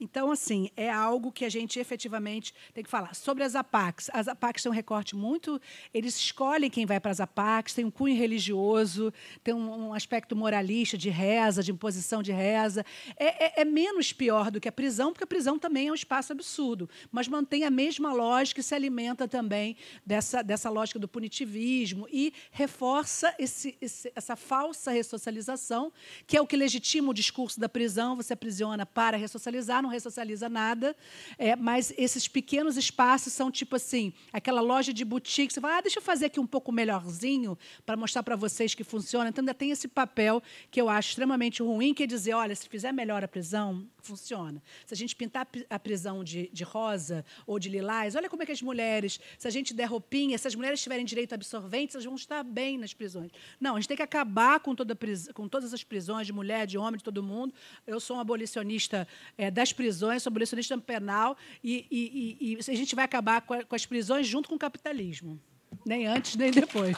Então, assim, é algo que a gente efetivamente tem que falar. Sobre as APACs, as APACs têm um recorte muito. Eles escolhem quem vai para as APACs, tem um cunho religioso, tem um, um, aspecto moralista de reza, de imposição de reza. É, é, é, menos pior do que a prisão, porque a prisão também é um espaço absurdo, mas mantém a mesma lógica e se alimenta também dessa, dessa lógica do punitivismo e reforça esse, esse, essa falsa ressocialização, que é o que legitima o discurso da prisão: você aprisiona para ressocializar não ressocializa nada, é, mas esses pequenos espaços são tipo assim, aquela loja de boutique, você fala, ah, deixa eu fazer aqui um pouco melhorzinho para mostrar para vocês que funciona. Então ainda tem esse papel que eu acho extremamente ruim, que é dizer, olha, se fizer melhor a prisão, funciona. Se a gente pintar a prisão de, de rosa ou de lilás, olha como é que as mulheres, se a gente der roupinha, se as mulheres tiverem direito a absorventes, elas vão estar bem nas prisões. Não, a gente tem que acabar com, toda, com todas as prisões de mulher, de homem, de todo mundo. Eu sou um abolicionista é, das prisões, sobre penal, e, e, e, e, a gente vai acabar com, a, com as prisões junto com o capitalismo. Nem antes, nem depois.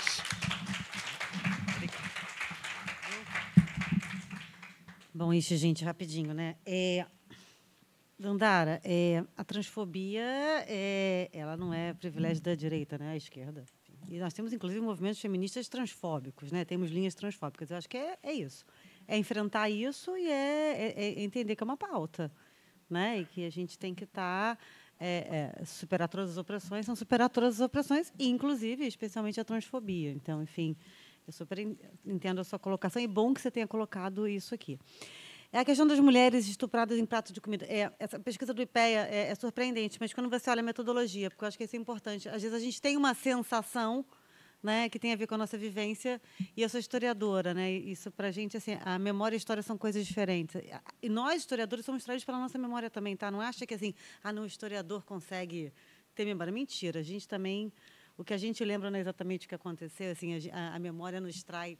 Bom, isso, gente, rapidinho, né? É, Dandara, é, a transfobia é, ela não é privilégio da direita, né? A esquerda. E nós temos, inclusive, movimentos feministas transfóbicos, né? Temos linhas transfóbicas. Eu acho que é, é isso. É enfrentar isso e é, é, é entender que é uma pauta né? E que a gente tem que estar tá, é, é, superar todas as opressões, são superar todas as opressões, inclusive, especialmente a transfobia. Então, enfim, eu super entendo a sua colocação e bom que você tenha colocado isso aqui. É a questão das mulheres estupradas em prato de comida. É, essa pesquisa do IPEA é, é, surpreendente, mas quando você olha a metodologia, porque eu acho que isso é importante, às vezes a gente tem uma sensação né, que tem a ver com a nossa vivência. E eu sou historiadora, né? Isso para a gente assim, a memória e a história são coisas diferentes. E nós historiadores somos traídos pela nossa memória também, tá? Não acha que assim, ah, não, o historiador consegue ter memória? Mentira. A gente também, o que a gente lembra não é exatamente o que aconteceu. Assim, a, a memória nos trai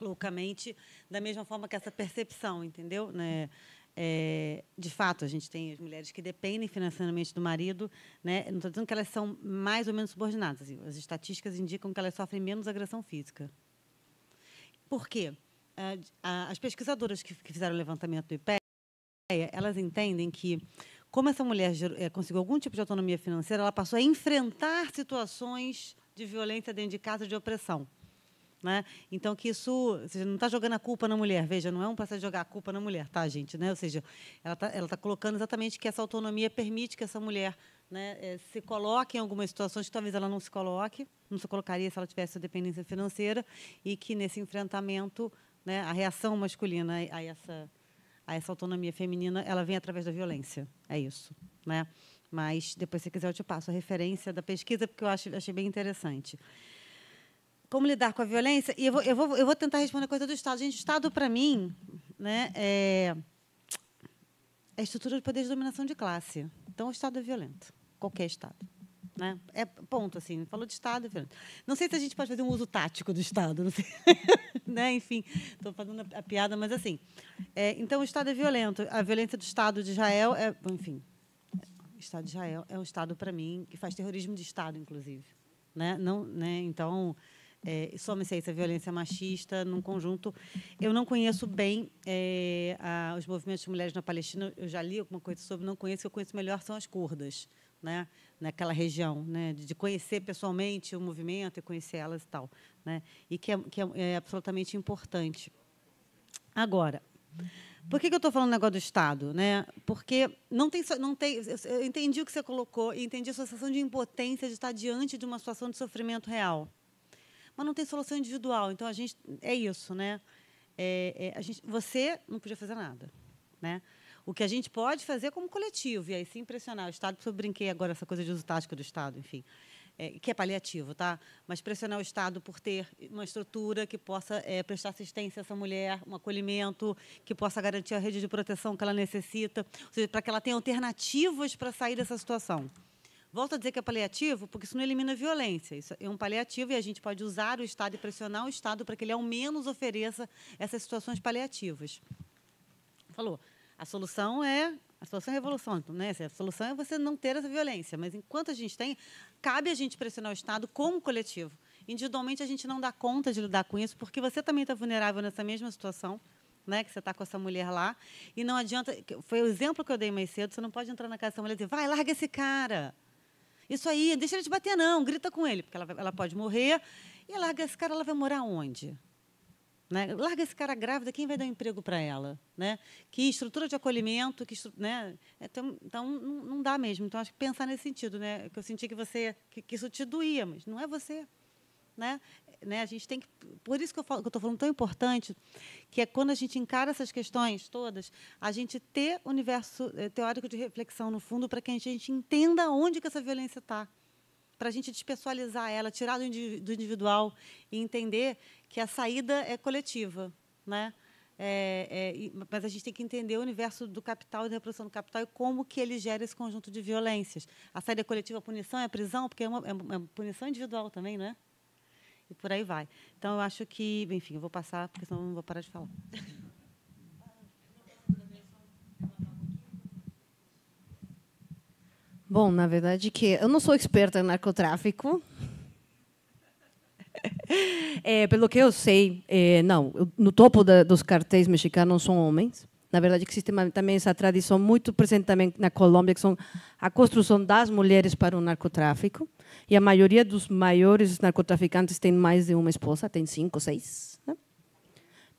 loucamente da mesma forma que essa percepção, entendeu? Né? É, de fato, a gente tem as mulheres que dependem financeiramente do marido. Né? Não estou dizendo que elas são mais ou menos subordinadas. Assim, as estatísticas indicam que elas sofrem menos agressão física. Por quê? As pesquisadoras que fizeram o levantamento do IPEA, elas entendem que, como essa mulher eh, conseguiu algum tipo de autonomia financeira, ela passou a enfrentar situações de violência dentro de casa, de opressão. Né? Então, que isso. Seja, não está jogando a culpa na mulher, veja, não é um processo de jogar a culpa na mulher, tá, gente? Né? Ou seja, ela está ela tá colocando exatamente que essa autonomia permite que essa mulher né, eh, se coloque em algumas situações que talvez ela não se coloque, não se colocaria se ela tivesse dependência financeira, e que nesse enfrentamento, né, a reação masculina a essa, a essa autonomia feminina ela vem através da violência. É isso. Né? Mas depois, se quiser, eu te passo a referência da pesquisa, porque eu acho, achei bem interessante como lidar com a violência, e eu vou, eu vou, eu vou tentar responder a coisa do Estado. Gente, o Estado, para mim, né, é, é, a estrutura de poder de dominação de classe. Então, o Estado é violento. Qualquer Estado. Né? É ponto, assim. Falou de Estado, é violento. Não sei se a gente pode fazer um uso tático do Estado. Não sei. né? Enfim, estou fazendo a piada, mas assim. É, então, o Estado é violento. A violência do Estado de Israel é. Enfim, o Estado de Israel é um Estado, para mim, que faz terrorismo de Estado, inclusive. Né? Não, né? Então, é, some-se a isso a violência machista num conjunto. Eu não conheço bem é, a, os movimentos de mulheres na Palestina, eu já li alguma coisa sobre, não conheço, o que eu conheço melhor são as curdas, né? naquela região, né? de conhecer pessoalmente o movimento e conhecer elas e tal, né? e que é, que é, é absolutamente importante. Agora, por que, que eu estou falando negócio do Estado? Né? Porque não tem, não tem, eu entendi o que você colocou, e entendi a sensação de impotência de estar diante de uma situação de sofrimento real mas não tem solução individual. Então a gente é isso, né? É, é, a gente, você não podia fazer nada, né? O que a gente pode fazer é como coletivo, e aí se impressionar o Estado, porque eu brinquei agora essa coisa de uso tático do Estado, enfim, é, que é paliativo, tá? Mas pressionar o Estado por ter uma estrutura que possa é, prestar assistência a essa mulher, um acolhimento, que possa garantir a rede de proteção que ela necessita, para que ela tenha alternativas para sair dessa situação. Volto a dizer que é paliativo, porque isso não elimina a violência. Isso é um paliativo e a gente pode usar o Estado e pressionar o Estado para que ele ao menos ofereça essas situações paliativas. Falou. A solução é a solução é a revolução, né? A solução é você não ter essa violência. Mas enquanto a gente tem, cabe a gente pressionar o Estado como coletivo. Individualmente a gente não dá conta de lidar com isso, porque você também está vulnerável nessa mesma situação. Né, que você está com essa mulher lá, e não adianta. Foi o exemplo que eu dei mais cedo: você não pode entrar na casa dessa mulher e dizer, vai, larga esse cara. Isso aí, deixa ele te bater, não, grita com ele, porque ela, ela pode morrer. E larga esse cara, ela vai morar onde? Né? Larga esse cara grávida, quem vai dar um emprego para ela? Né? Que estrutura de acolhimento, que né? Então, então não, não dá mesmo. Então acho que pensar nesse sentido, né? Que eu senti que você que, que isso te doía, mas não é você, né? né, a gente tem que. Por isso que eu estou falando tão importante, que é quando a gente encara essas questões todas, a gente ter universo eh, teórico de reflexão no fundo para que a gente entenda onde que essa violência está. Para a gente despessoalizar ela, tirar do individual e entender que a saída é coletiva. Né? É, é, mas a gente tem que entender o universo do capital e da reprodução do capital e como que ele gera esse conjunto de violências. A saída coletiva, a punição é a prisão, porque é uma, é uma é punição individual também, não é? e por aí vai. Então, eu acho que, enfim, eu vou passar, porque senão não vou parar de falar. Bom, na verdade que eu não sou experta em narcotráfico. É, pelo que eu sei, é, não, no topo da, dos cartéis mexicanos são homens. Na verdade, existe também essa tradição muito presente também na Colômbia, que são a construção das mulheres para o narcotráfico. E a maioria dos maiores narcotraficantes tem mais de uma esposa, tem cinco, seis. Né?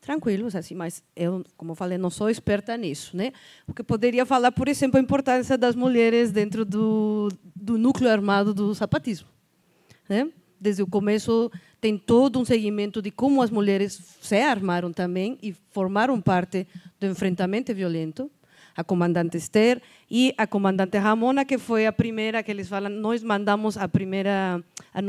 Tranquilos, assim, mas eu, como falei, não sou esperta nisso. Né? O que poderia falar, por exemplo, é a importância das mulheres dentro do, do núcleo armado do zapatismo. Né? Desde o começo tem todo um segmento de como as mulheres se armaram também e formaram parte do enfrentamento violento a comandante Esther y a comandante Ramona, que fue a primera que les mandamos a primera, a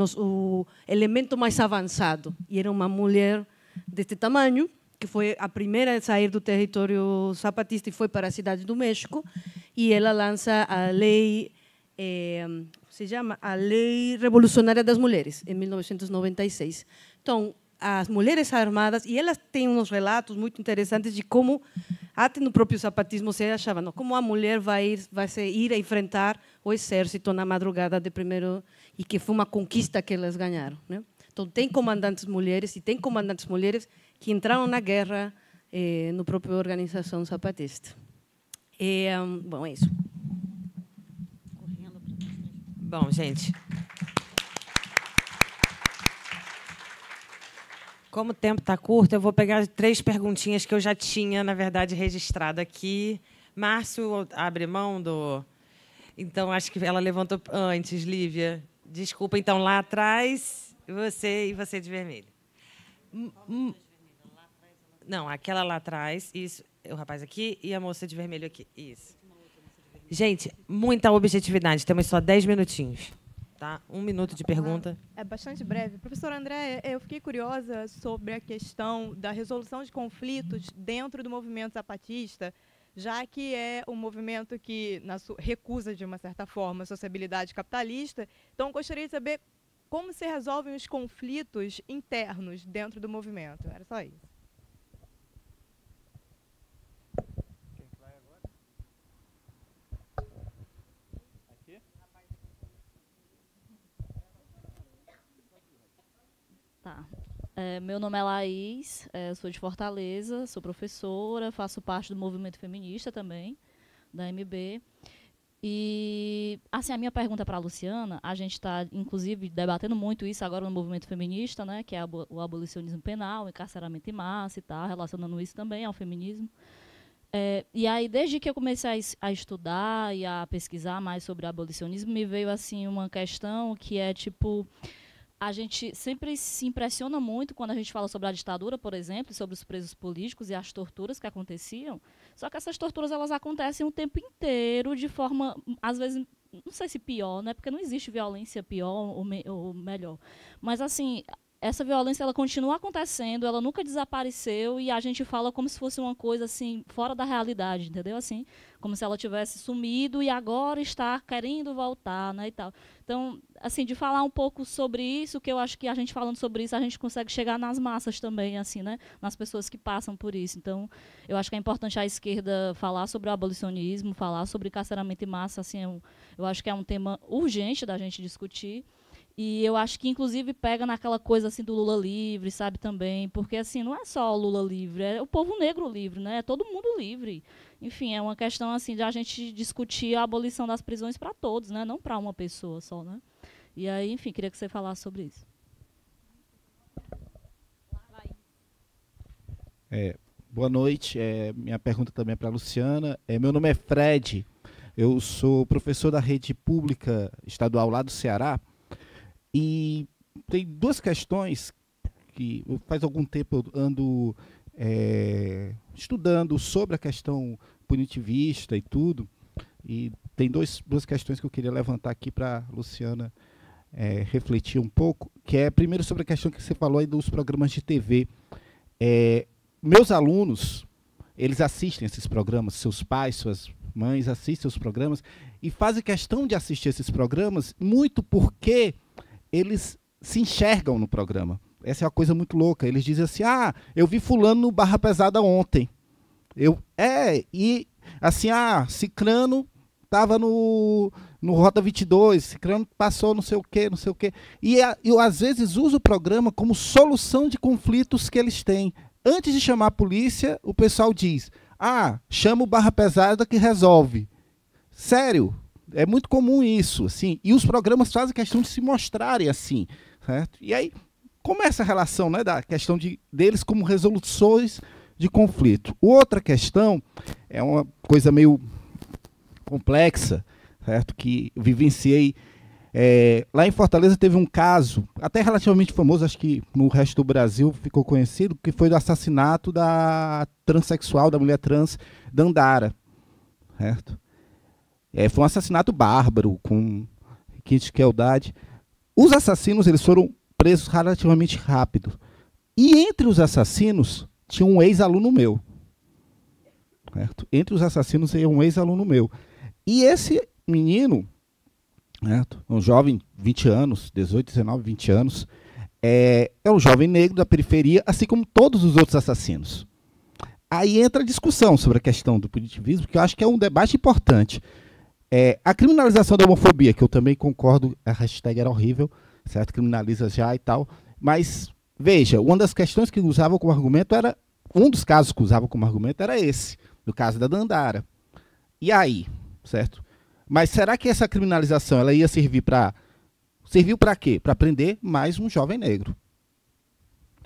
elemento más avanzado y era una mujer de este tamaño que fue a primera a salir del territorio zapatista y fue para la Ciudad de México, y ella lanza a Ley eh, se la ley revolucionaria de las mujeres en 1996. as mulheres armadas, e elas têm uns relatos muito interessantes de como, até no próprio zapatismo, se achava não, como a mulher vai ir, vai se ir a enfrentar o exército na madrugada de primeiro, e que foi uma conquista que elas ganharam. Né? Então, tem comandantes mulheres, e tem comandantes mulheres que entraram na guerra eh, no próprio organização zapatista. E, eh, um, bom, é isso. Bom, gente, Como o tempo está curto, eu vou pegar três perguntinhas que eu já tinha, na verdade, registrado aqui. Márcio abre mão do. Então, acho que ela levantou antes, Lívia. Desculpa, então, lá atrás, você e você de vermelho. Não, aquela lá atrás, isso, o rapaz aqui e a moça de vermelho aqui. Isso. Gente, muita objetividade, temos só 10 minutinhos tá? Um minuto de pergunta. Ah, é bastante breve. Professor André, é, eu fiquei curiosa sobre a questão da resolução de conflitos dentro do movimento zapatista, já que é um movimento que recusa, de uma certa forma, a sociabilidade capitalista. Então, gostaria de saber como se resolvem os conflitos internos dentro do movimento. Era só isso. É, meu nome é Laís, é, sou de Fortaleza, sou professora, faço parte do movimento feminista também, da MB. E, assim, a minha pergunta para a Luciana, a gente está, inclusive, debatendo muito isso agora no movimento feminista, né, que é o abolicionismo penal, o encarceramento em massa e tal, relacionando isso também ao feminismo. É, e aí, desde que eu comecei a, a estudar e a pesquisar mais sobre abolicionismo, me veio, assim, uma questão que é, tipo, a gente sempre se impressiona muito quando a gente fala sobre a ditadura, por exemplo, sobre os presos políticos e as torturas que aconteciam. Só que essas torturas elas acontecem o tempo inteiro de forma, às vezes, não sei se pior, né? Porque não existe violência pior ou, me, ou melhor. Mas assim, essa violência ela continua acontecendo, ela nunca desapareceu e a gente fala como se fosse uma coisa assim fora da realidade, entendeu? Assim, como se ela tivesse sumido e agora está querendo voltar, né, e tal. Então, assim, de falar um pouco sobre isso, que eu acho que a gente falando sobre isso, a gente consegue chegar nas massas também, assim, né? Nas pessoas que passam por isso. Então, eu acho que é importante a esquerda falar sobre o abolicionismo, falar sobre carceramento em massa, assim, eu, é eu acho que é um tema urgente da gente discutir. E eu acho que, inclusive, pega naquela coisa assim do Lula livre, sabe, também. Porque, assim, não é só o Lula livre, é o povo negro livre, né? É todo mundo livre. Enfim, é uma questão, assim, de a gente discutir a abolição das prisões para todos, né? Não para uma pessoa só, né? E aí, enfim, queria que você falasse sobre isso. É, boa noite. É, minha pergunta também é para a Luciana. É, meu nome é Fred. Eu sou professor da rede pública estadual lá do Ceará. E tem duas questões que faz algum tempo eu ando é, estudando sobre a questão punitivista e tudo. E tem dois, duas questões que eu queria levantar aqui para Luciana é, refletir um pouco, que é primeiro sobre a questão que você falou aí dos programas de TV. É, meus alunos, eles assistem esses programas, seus pais, suas mães assistem os programas e fazem questão de assistir esses programas muito porque eles se enxergam no programa. Essa é uma coisa muito louca. Eles dizem assim: "Ah, eu vi fulano no Barra Pesada ontem". Eu é, e assim, ah, Cicrano estava no no Rota 22, Cicrano passou não sei o quê, não sei o quê. E a, eu, às vezes, uso o programa como solução de conflitos que eles têm. Antes de chamar a polícia, o pessoal diz: ah, chama o barra pesada que resolve. Sério, é muito comum isso, assim. E os programas fazem questão de se mostrarem assim, certo? E aí, como é essa relação, né, da questão de, deles como resoluções de conflito? Outra questão é uma coisa meio complexa, certo? Que vivenciei. É, lá em Fortaleza teve um caso, até relativamente famoso, acho que no resto do Brasil ficou conhecido, que foi do assassinato da transexual, da mulher trans, Dandara, certo? É, foi um assassinato bárbaro, com quente crueldade. É os assassinos eles foram presos relativamente rápido. E entre os assassinos tinha um ex-aluno meu. Certo? Entre os assassinos tinha um ex-aluno meu. E esse menino, né, um jovem, 20 anos, 18, 19, 20 anos, é, é um jovem negro da periferia, assim como todos os outros assassinos. Aí entra a discussão sobre a questão do punitivismo, que eu acho que é um debate importante. É, a criminalização da homofobia, que eu também concordo, a hashtag era horrível, certo? Criminaliza já e tal. Mas, veja, uma das questões que usavam como argumento era. Um dos casos que usavam como argumento era esse, no caso da Dandara. E aí, certo? Mas será que essa criminalização ela ia servir para serviu para quê? Para prender mais um jovem negro.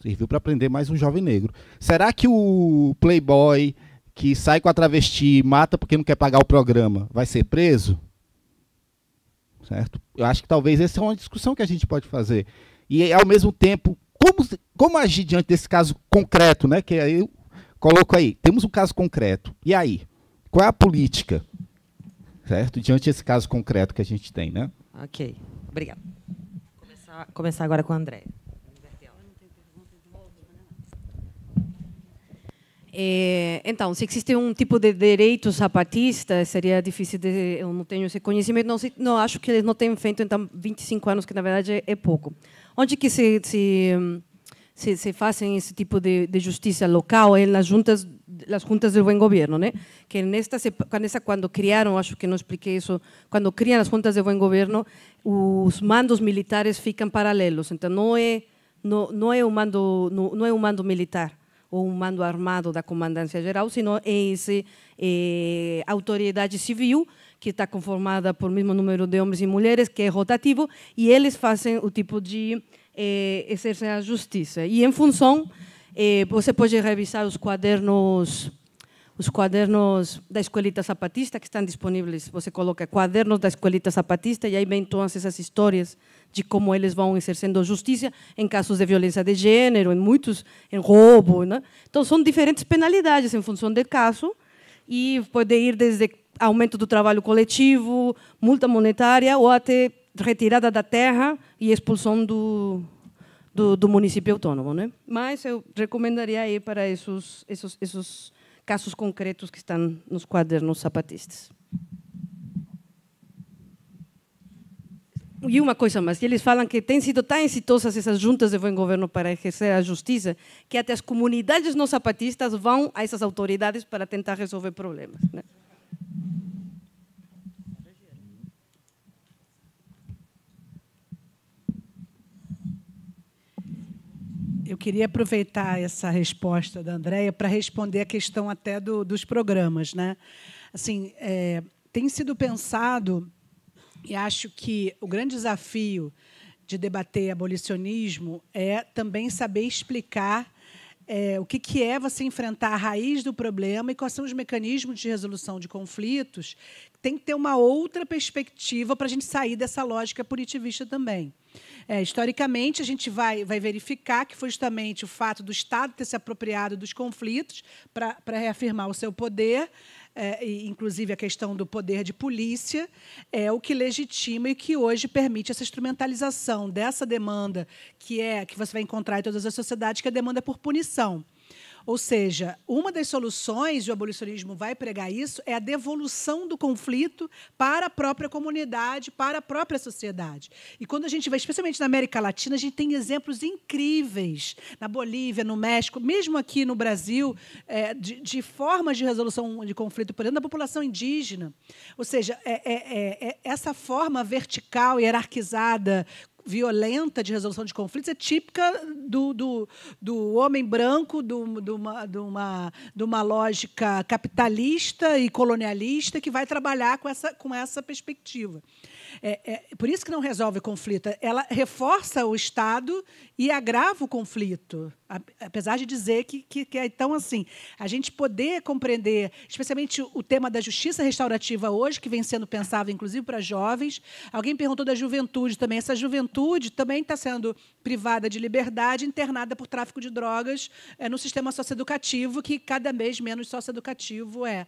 Serviu para prender mais um jovem negro. Será que o playboy que sai com a travesti e mata porque não quer pagar o programa vai ser preso? Certo? Eu acho que talvez essa é uma discussão que a gente pode fazer. E ao mesmo tempo, como, como agir diante desse caso concreto, né? Que aí eu coloco aí, temos um caso concreto. E aí, qual é a política? certo? Diante desse caso concreto que a gente tem, né? Ok, obrigada. Começar, começar agora com a André. É, então, se existe um tipo de direito zapatista, seria difícil de. Eu não tenho esse conhecimento, não, não acho que eles não tenham feito, então, 25 anos, que na verdade é, é pouco. Onde que se, se se, se hacen ese tipo de, justicia local en las juntas, las juntas del buen gobierno, que en esta, cuando crearon, acho que no expliqué eso, cuando crean las juntas de buen gobierno, los mandos militares fican paralelos, entonces no es, no, no es un mando, no, no es un mando militar, o un mando armado de Comandancia Geral, sino sino es eh, civil, que está conformada por el mismo número de hombres y mujeres, que es rotativo, y ellos hacen el tipo de eh, exerce a justiça. E, em função, eh, você pode revisar os cadernos os cadernos da Escolita Zapatista, que estão disponíveis. Você coloca cadernos da Escolita Zapatista e aí vem todas essas histórias de como eles vão exercendo justiça em casos de violência de gênero, em muitos, em roubo. Né? Então, são diferentes penalidades em função do caso e pode ir desde aumento do trabalho coletivo, multa monetária ou até retirada da terra e expulsão do, do, do município autônomo. Né? Mas eu recomendaria aí para esses, esses, esses casos concretos que estão nos quadernos zapatistas. E uma coisa mais, eles falam que têm sido tão exitosas essas juntas de bom governo para exercer a justiça, que até as comunidades não zapatistas vão a essas autoridades para tentar resolver problemas. Né? Eu queria aproveitar essa resposta da Andréia para responder a questão até do, dos programas. Né? Assim, é, tem sido pensado, e acho que o grande desafio de debater abolicionismo é também saber explicar é, o que, que é você enfrentar a raiz do problema e quais são os mecanismos de resolução de conflitos, tem que ter uma outra perspectiva para a gente sair dessa lógica punitivista também. É, historicamente, a gente vai, vai verificar que foi justamente o fato do Estado ter se apropriado dos conflitos para reafirmar o seu poder, é, inclusive a questão do poder de polícia, é o que legitima e que hoje permite essa instrumentalização dessa demanda que é que você vai encontrar em todas as sociedades, que é a demanda é por punição. Ou seja, uma das soluções, e o abolicionismo vai pregar isso, é a devolução do conflito para a própria comunidade, para a própria sociedade. E quando a gente vai, especialmente na América Latina, a gente tem exemplos incríveis na Bolívia, no México, mesmo aqui no Brasil, é, de, de formas de resolução de conflito, por exemplo, da população indígena. Ou seja, é, é, é, é essa forma vertical e hierarquizada, violenta de resolução de conflitos é típica do, do, do homem branco, do, do uma, de, uma, do uma lógica capitalista e colonialista que vai trabalhar com essa, com essa perspectiva. É, é, por isso que não resolve conflito. Ela reforça o Estado e agrava o conflito. Apesar de dizer que, que, que é, então, assim, a gente poder compreender, especialmente o tema da justiça restaurativa hoje, que vem sendo pensado, inclusive, para jovens. Alguém perguntou da juventude também. Essa juventude também está sendo privada de liberdade, internada por tráfico de drogas é, no sistema socioeducativo, que cada vez menos socioeducativo é.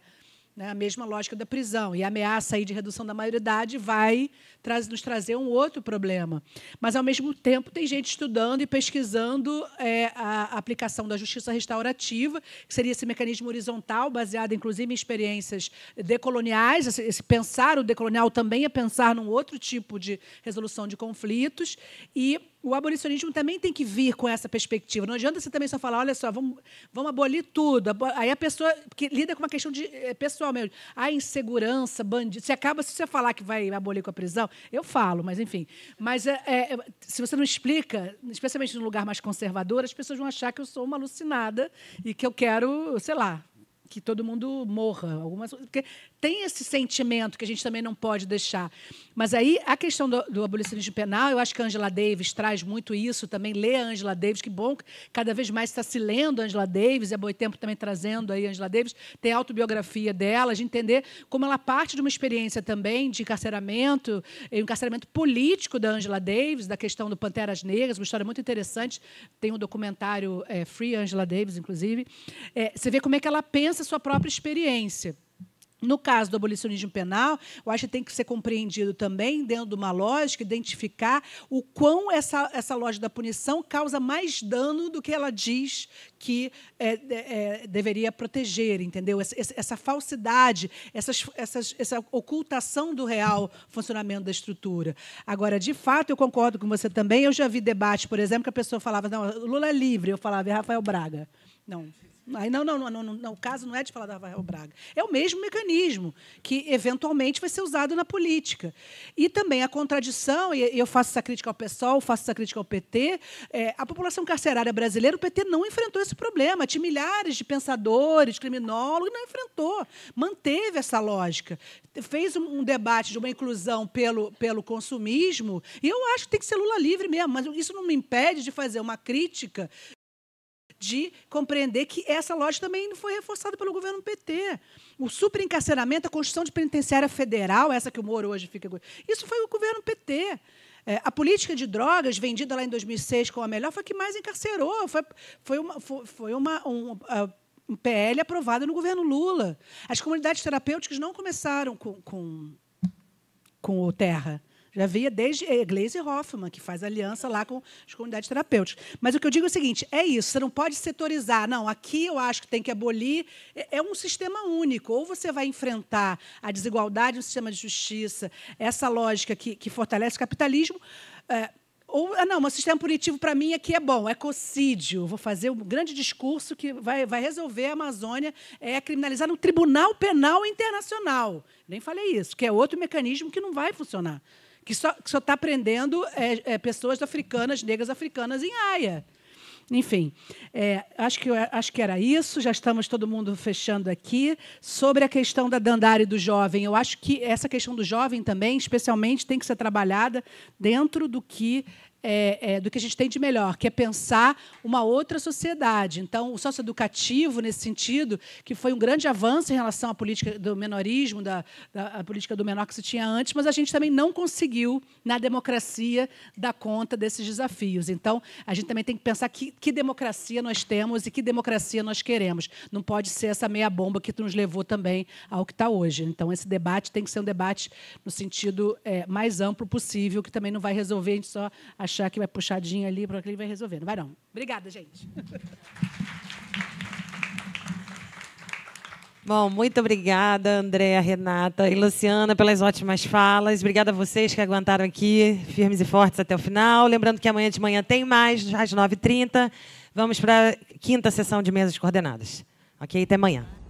Né? A mesma lógica da prisão. E a ameaça aí de redução da maioridade vai traz, nos trazer um outro problema. Mas, ao mesmo tempo, tem gente estudando e pesquisando é, a aplicação da justiça restaurativa, que seria esse mecanismo horizontal, baseado, inclusive, em experiências decoloniais. Esse, esse pensar o decolonial também é pensar num outro tipo de resolução de conflitos. E o abolicionismo também tem que vir com essa perspectiva. Não adianta você também só falar, olha só, vamos, vamos abolir tudo. Aí a pessoa que lida com uma questão de, é, pessoal mesmo. A ah, insegurança, bandido. Você acaba, se você falar que vai abolir com a prisão, eu falo, mas enfim. Mas é, é, se você não explica, especialmente num lugar mais conservador, as pessoas vão achar que eu sou uma alucinada e que eu quero, sei lá, que todo mundo morra. Algumas, porque tem esse sentimento que a gente também não pode deixar. Mas aí a questão do, do abolicionismo penal, eu acho que a Angela Davis traz muito isso também. Lê a Angela Davis, que bom, cada vez mais está se lendo a Angela Davis, é Boitempo também trazendo aí a Angela Davis, tem a autobiografia dela, de entender como ela parte de uma experiência também de encarceramento, eh, encarceramento político da Angela Davis, da questão do Panteras Negras, uma história muito interessante. Tem um documentário é, Free Angela Davis, inclusive. É, você vê como é que ela pensa a sua própria experiência. No caso do abolicionismo penal, eu acho que tem que ser compreendido também, dentro de uma lógica, identificar o quão essa, essa lógica da punição causa mais dano do que ela diz que é, é, deveria proteger, entendeu? Essa, essa falsidade, essas, essas, essa ocultação do real funcionamento da estrutura. Agora, de fato, eu concordo com você também. Eu já vi debates, por exemplo, que a pessoa falava, não, Lula é livre. Eu falava, é Rafael Braga. Não. Aí, não, não, não, não, o caso não é de falar da Rafael Braga. É o mesmo mecanismo que, eventualmente, vai ser usado na política. E também a contradição, e eu faço essa crítica ao PSOL, faço essa crítica ao PT, é, a população carcerária brasileira, o PT não enfrentou esse problema. Tinha milhares de pensadores, criminólogos, não enfrentou. Manteve essa lógica. Fez um debate de uma inclusão pelo, pelo consumismo, e eu acho que tem que ser Lula livre mesmo, mas isso não me impede de fazer uma crítica de compreender que essa lógica também foi reforçada pelo governo PT. O superencarceramento, a construção de penitenciária federal, essa que o Moro hoje fica. Isso foi o governo PT. É, a política de drogas vendida lá em 2006 como a melhor foi a que mais encarcerou. Foi, foi uma. Foi, foi uma um, um PL aprovado no governo Lula. As comunidades terapêuticas não começaram com, com, com o Terra já via desde é, a e Hoffman que faz aliança lá com as comunidades terapêuticas. Mas o que eu digo é o seguinte: é isso, você não pode setorizar. Não, aqui eu acho que tem que abolir. É, é um sistema único. Ou você vai enfrentar a desigualdade no sistema de justiça, essa lógica que, que fortalece o capitalismo. É, ou ah, não, mas sistema punitivo para mim aqui é bom, É cocídio. Vou fazer um grande discurso que vai, vai resolver a Amazônia é criminalizar no Tribunal Penal Internacional. Nem falei isso, que é outro mecanismo que não vai funcionar que só está aprendendo prendendo é, é, pessoas africanas, negras africanas em Haia. Enfim, é, acho, que, acho que era isso. Já estamos todo mundo fechando aqui. Sobre a questão da Dandara do jovem, eu acho que essa questão do jovem também, especialmente, tem que ser trabalhada dentro do que é, é, do que a gente tem de melhor, que é pensar uma outra sociedade. Então, o socioeducativo, nesse sentido, que foi um grande avanço em relação à política do menorismo, da, da política do menor que se tinha antes, mas a gente também não conseguiu, na democracia, dar conta desses desafios. Então, a gente também tem que pensar que, que democracia nós temos e que democracia nós queremos. Não pode ser essa meia-bomba que nos levou também ao que está hoje. Então, esse debate tem que ser um debate no sentido é, mais amplo possível, que também não vai resolver a gente só achar puxar que vai puxadinho ali, para ele vai resolver. Não vai não. Obrigada, gente. Bom, muito obrigada, Andréa, Renata e Luciana, pelas ótimas falas. Obrigada a vocês que aguentaram aqui, firmes e fortes até o final. Lembrando que amanhã de manhã tem mais, às 9h30. Vamos para a quinta sessão de mesas coordenadas. Ok? Até amanhã.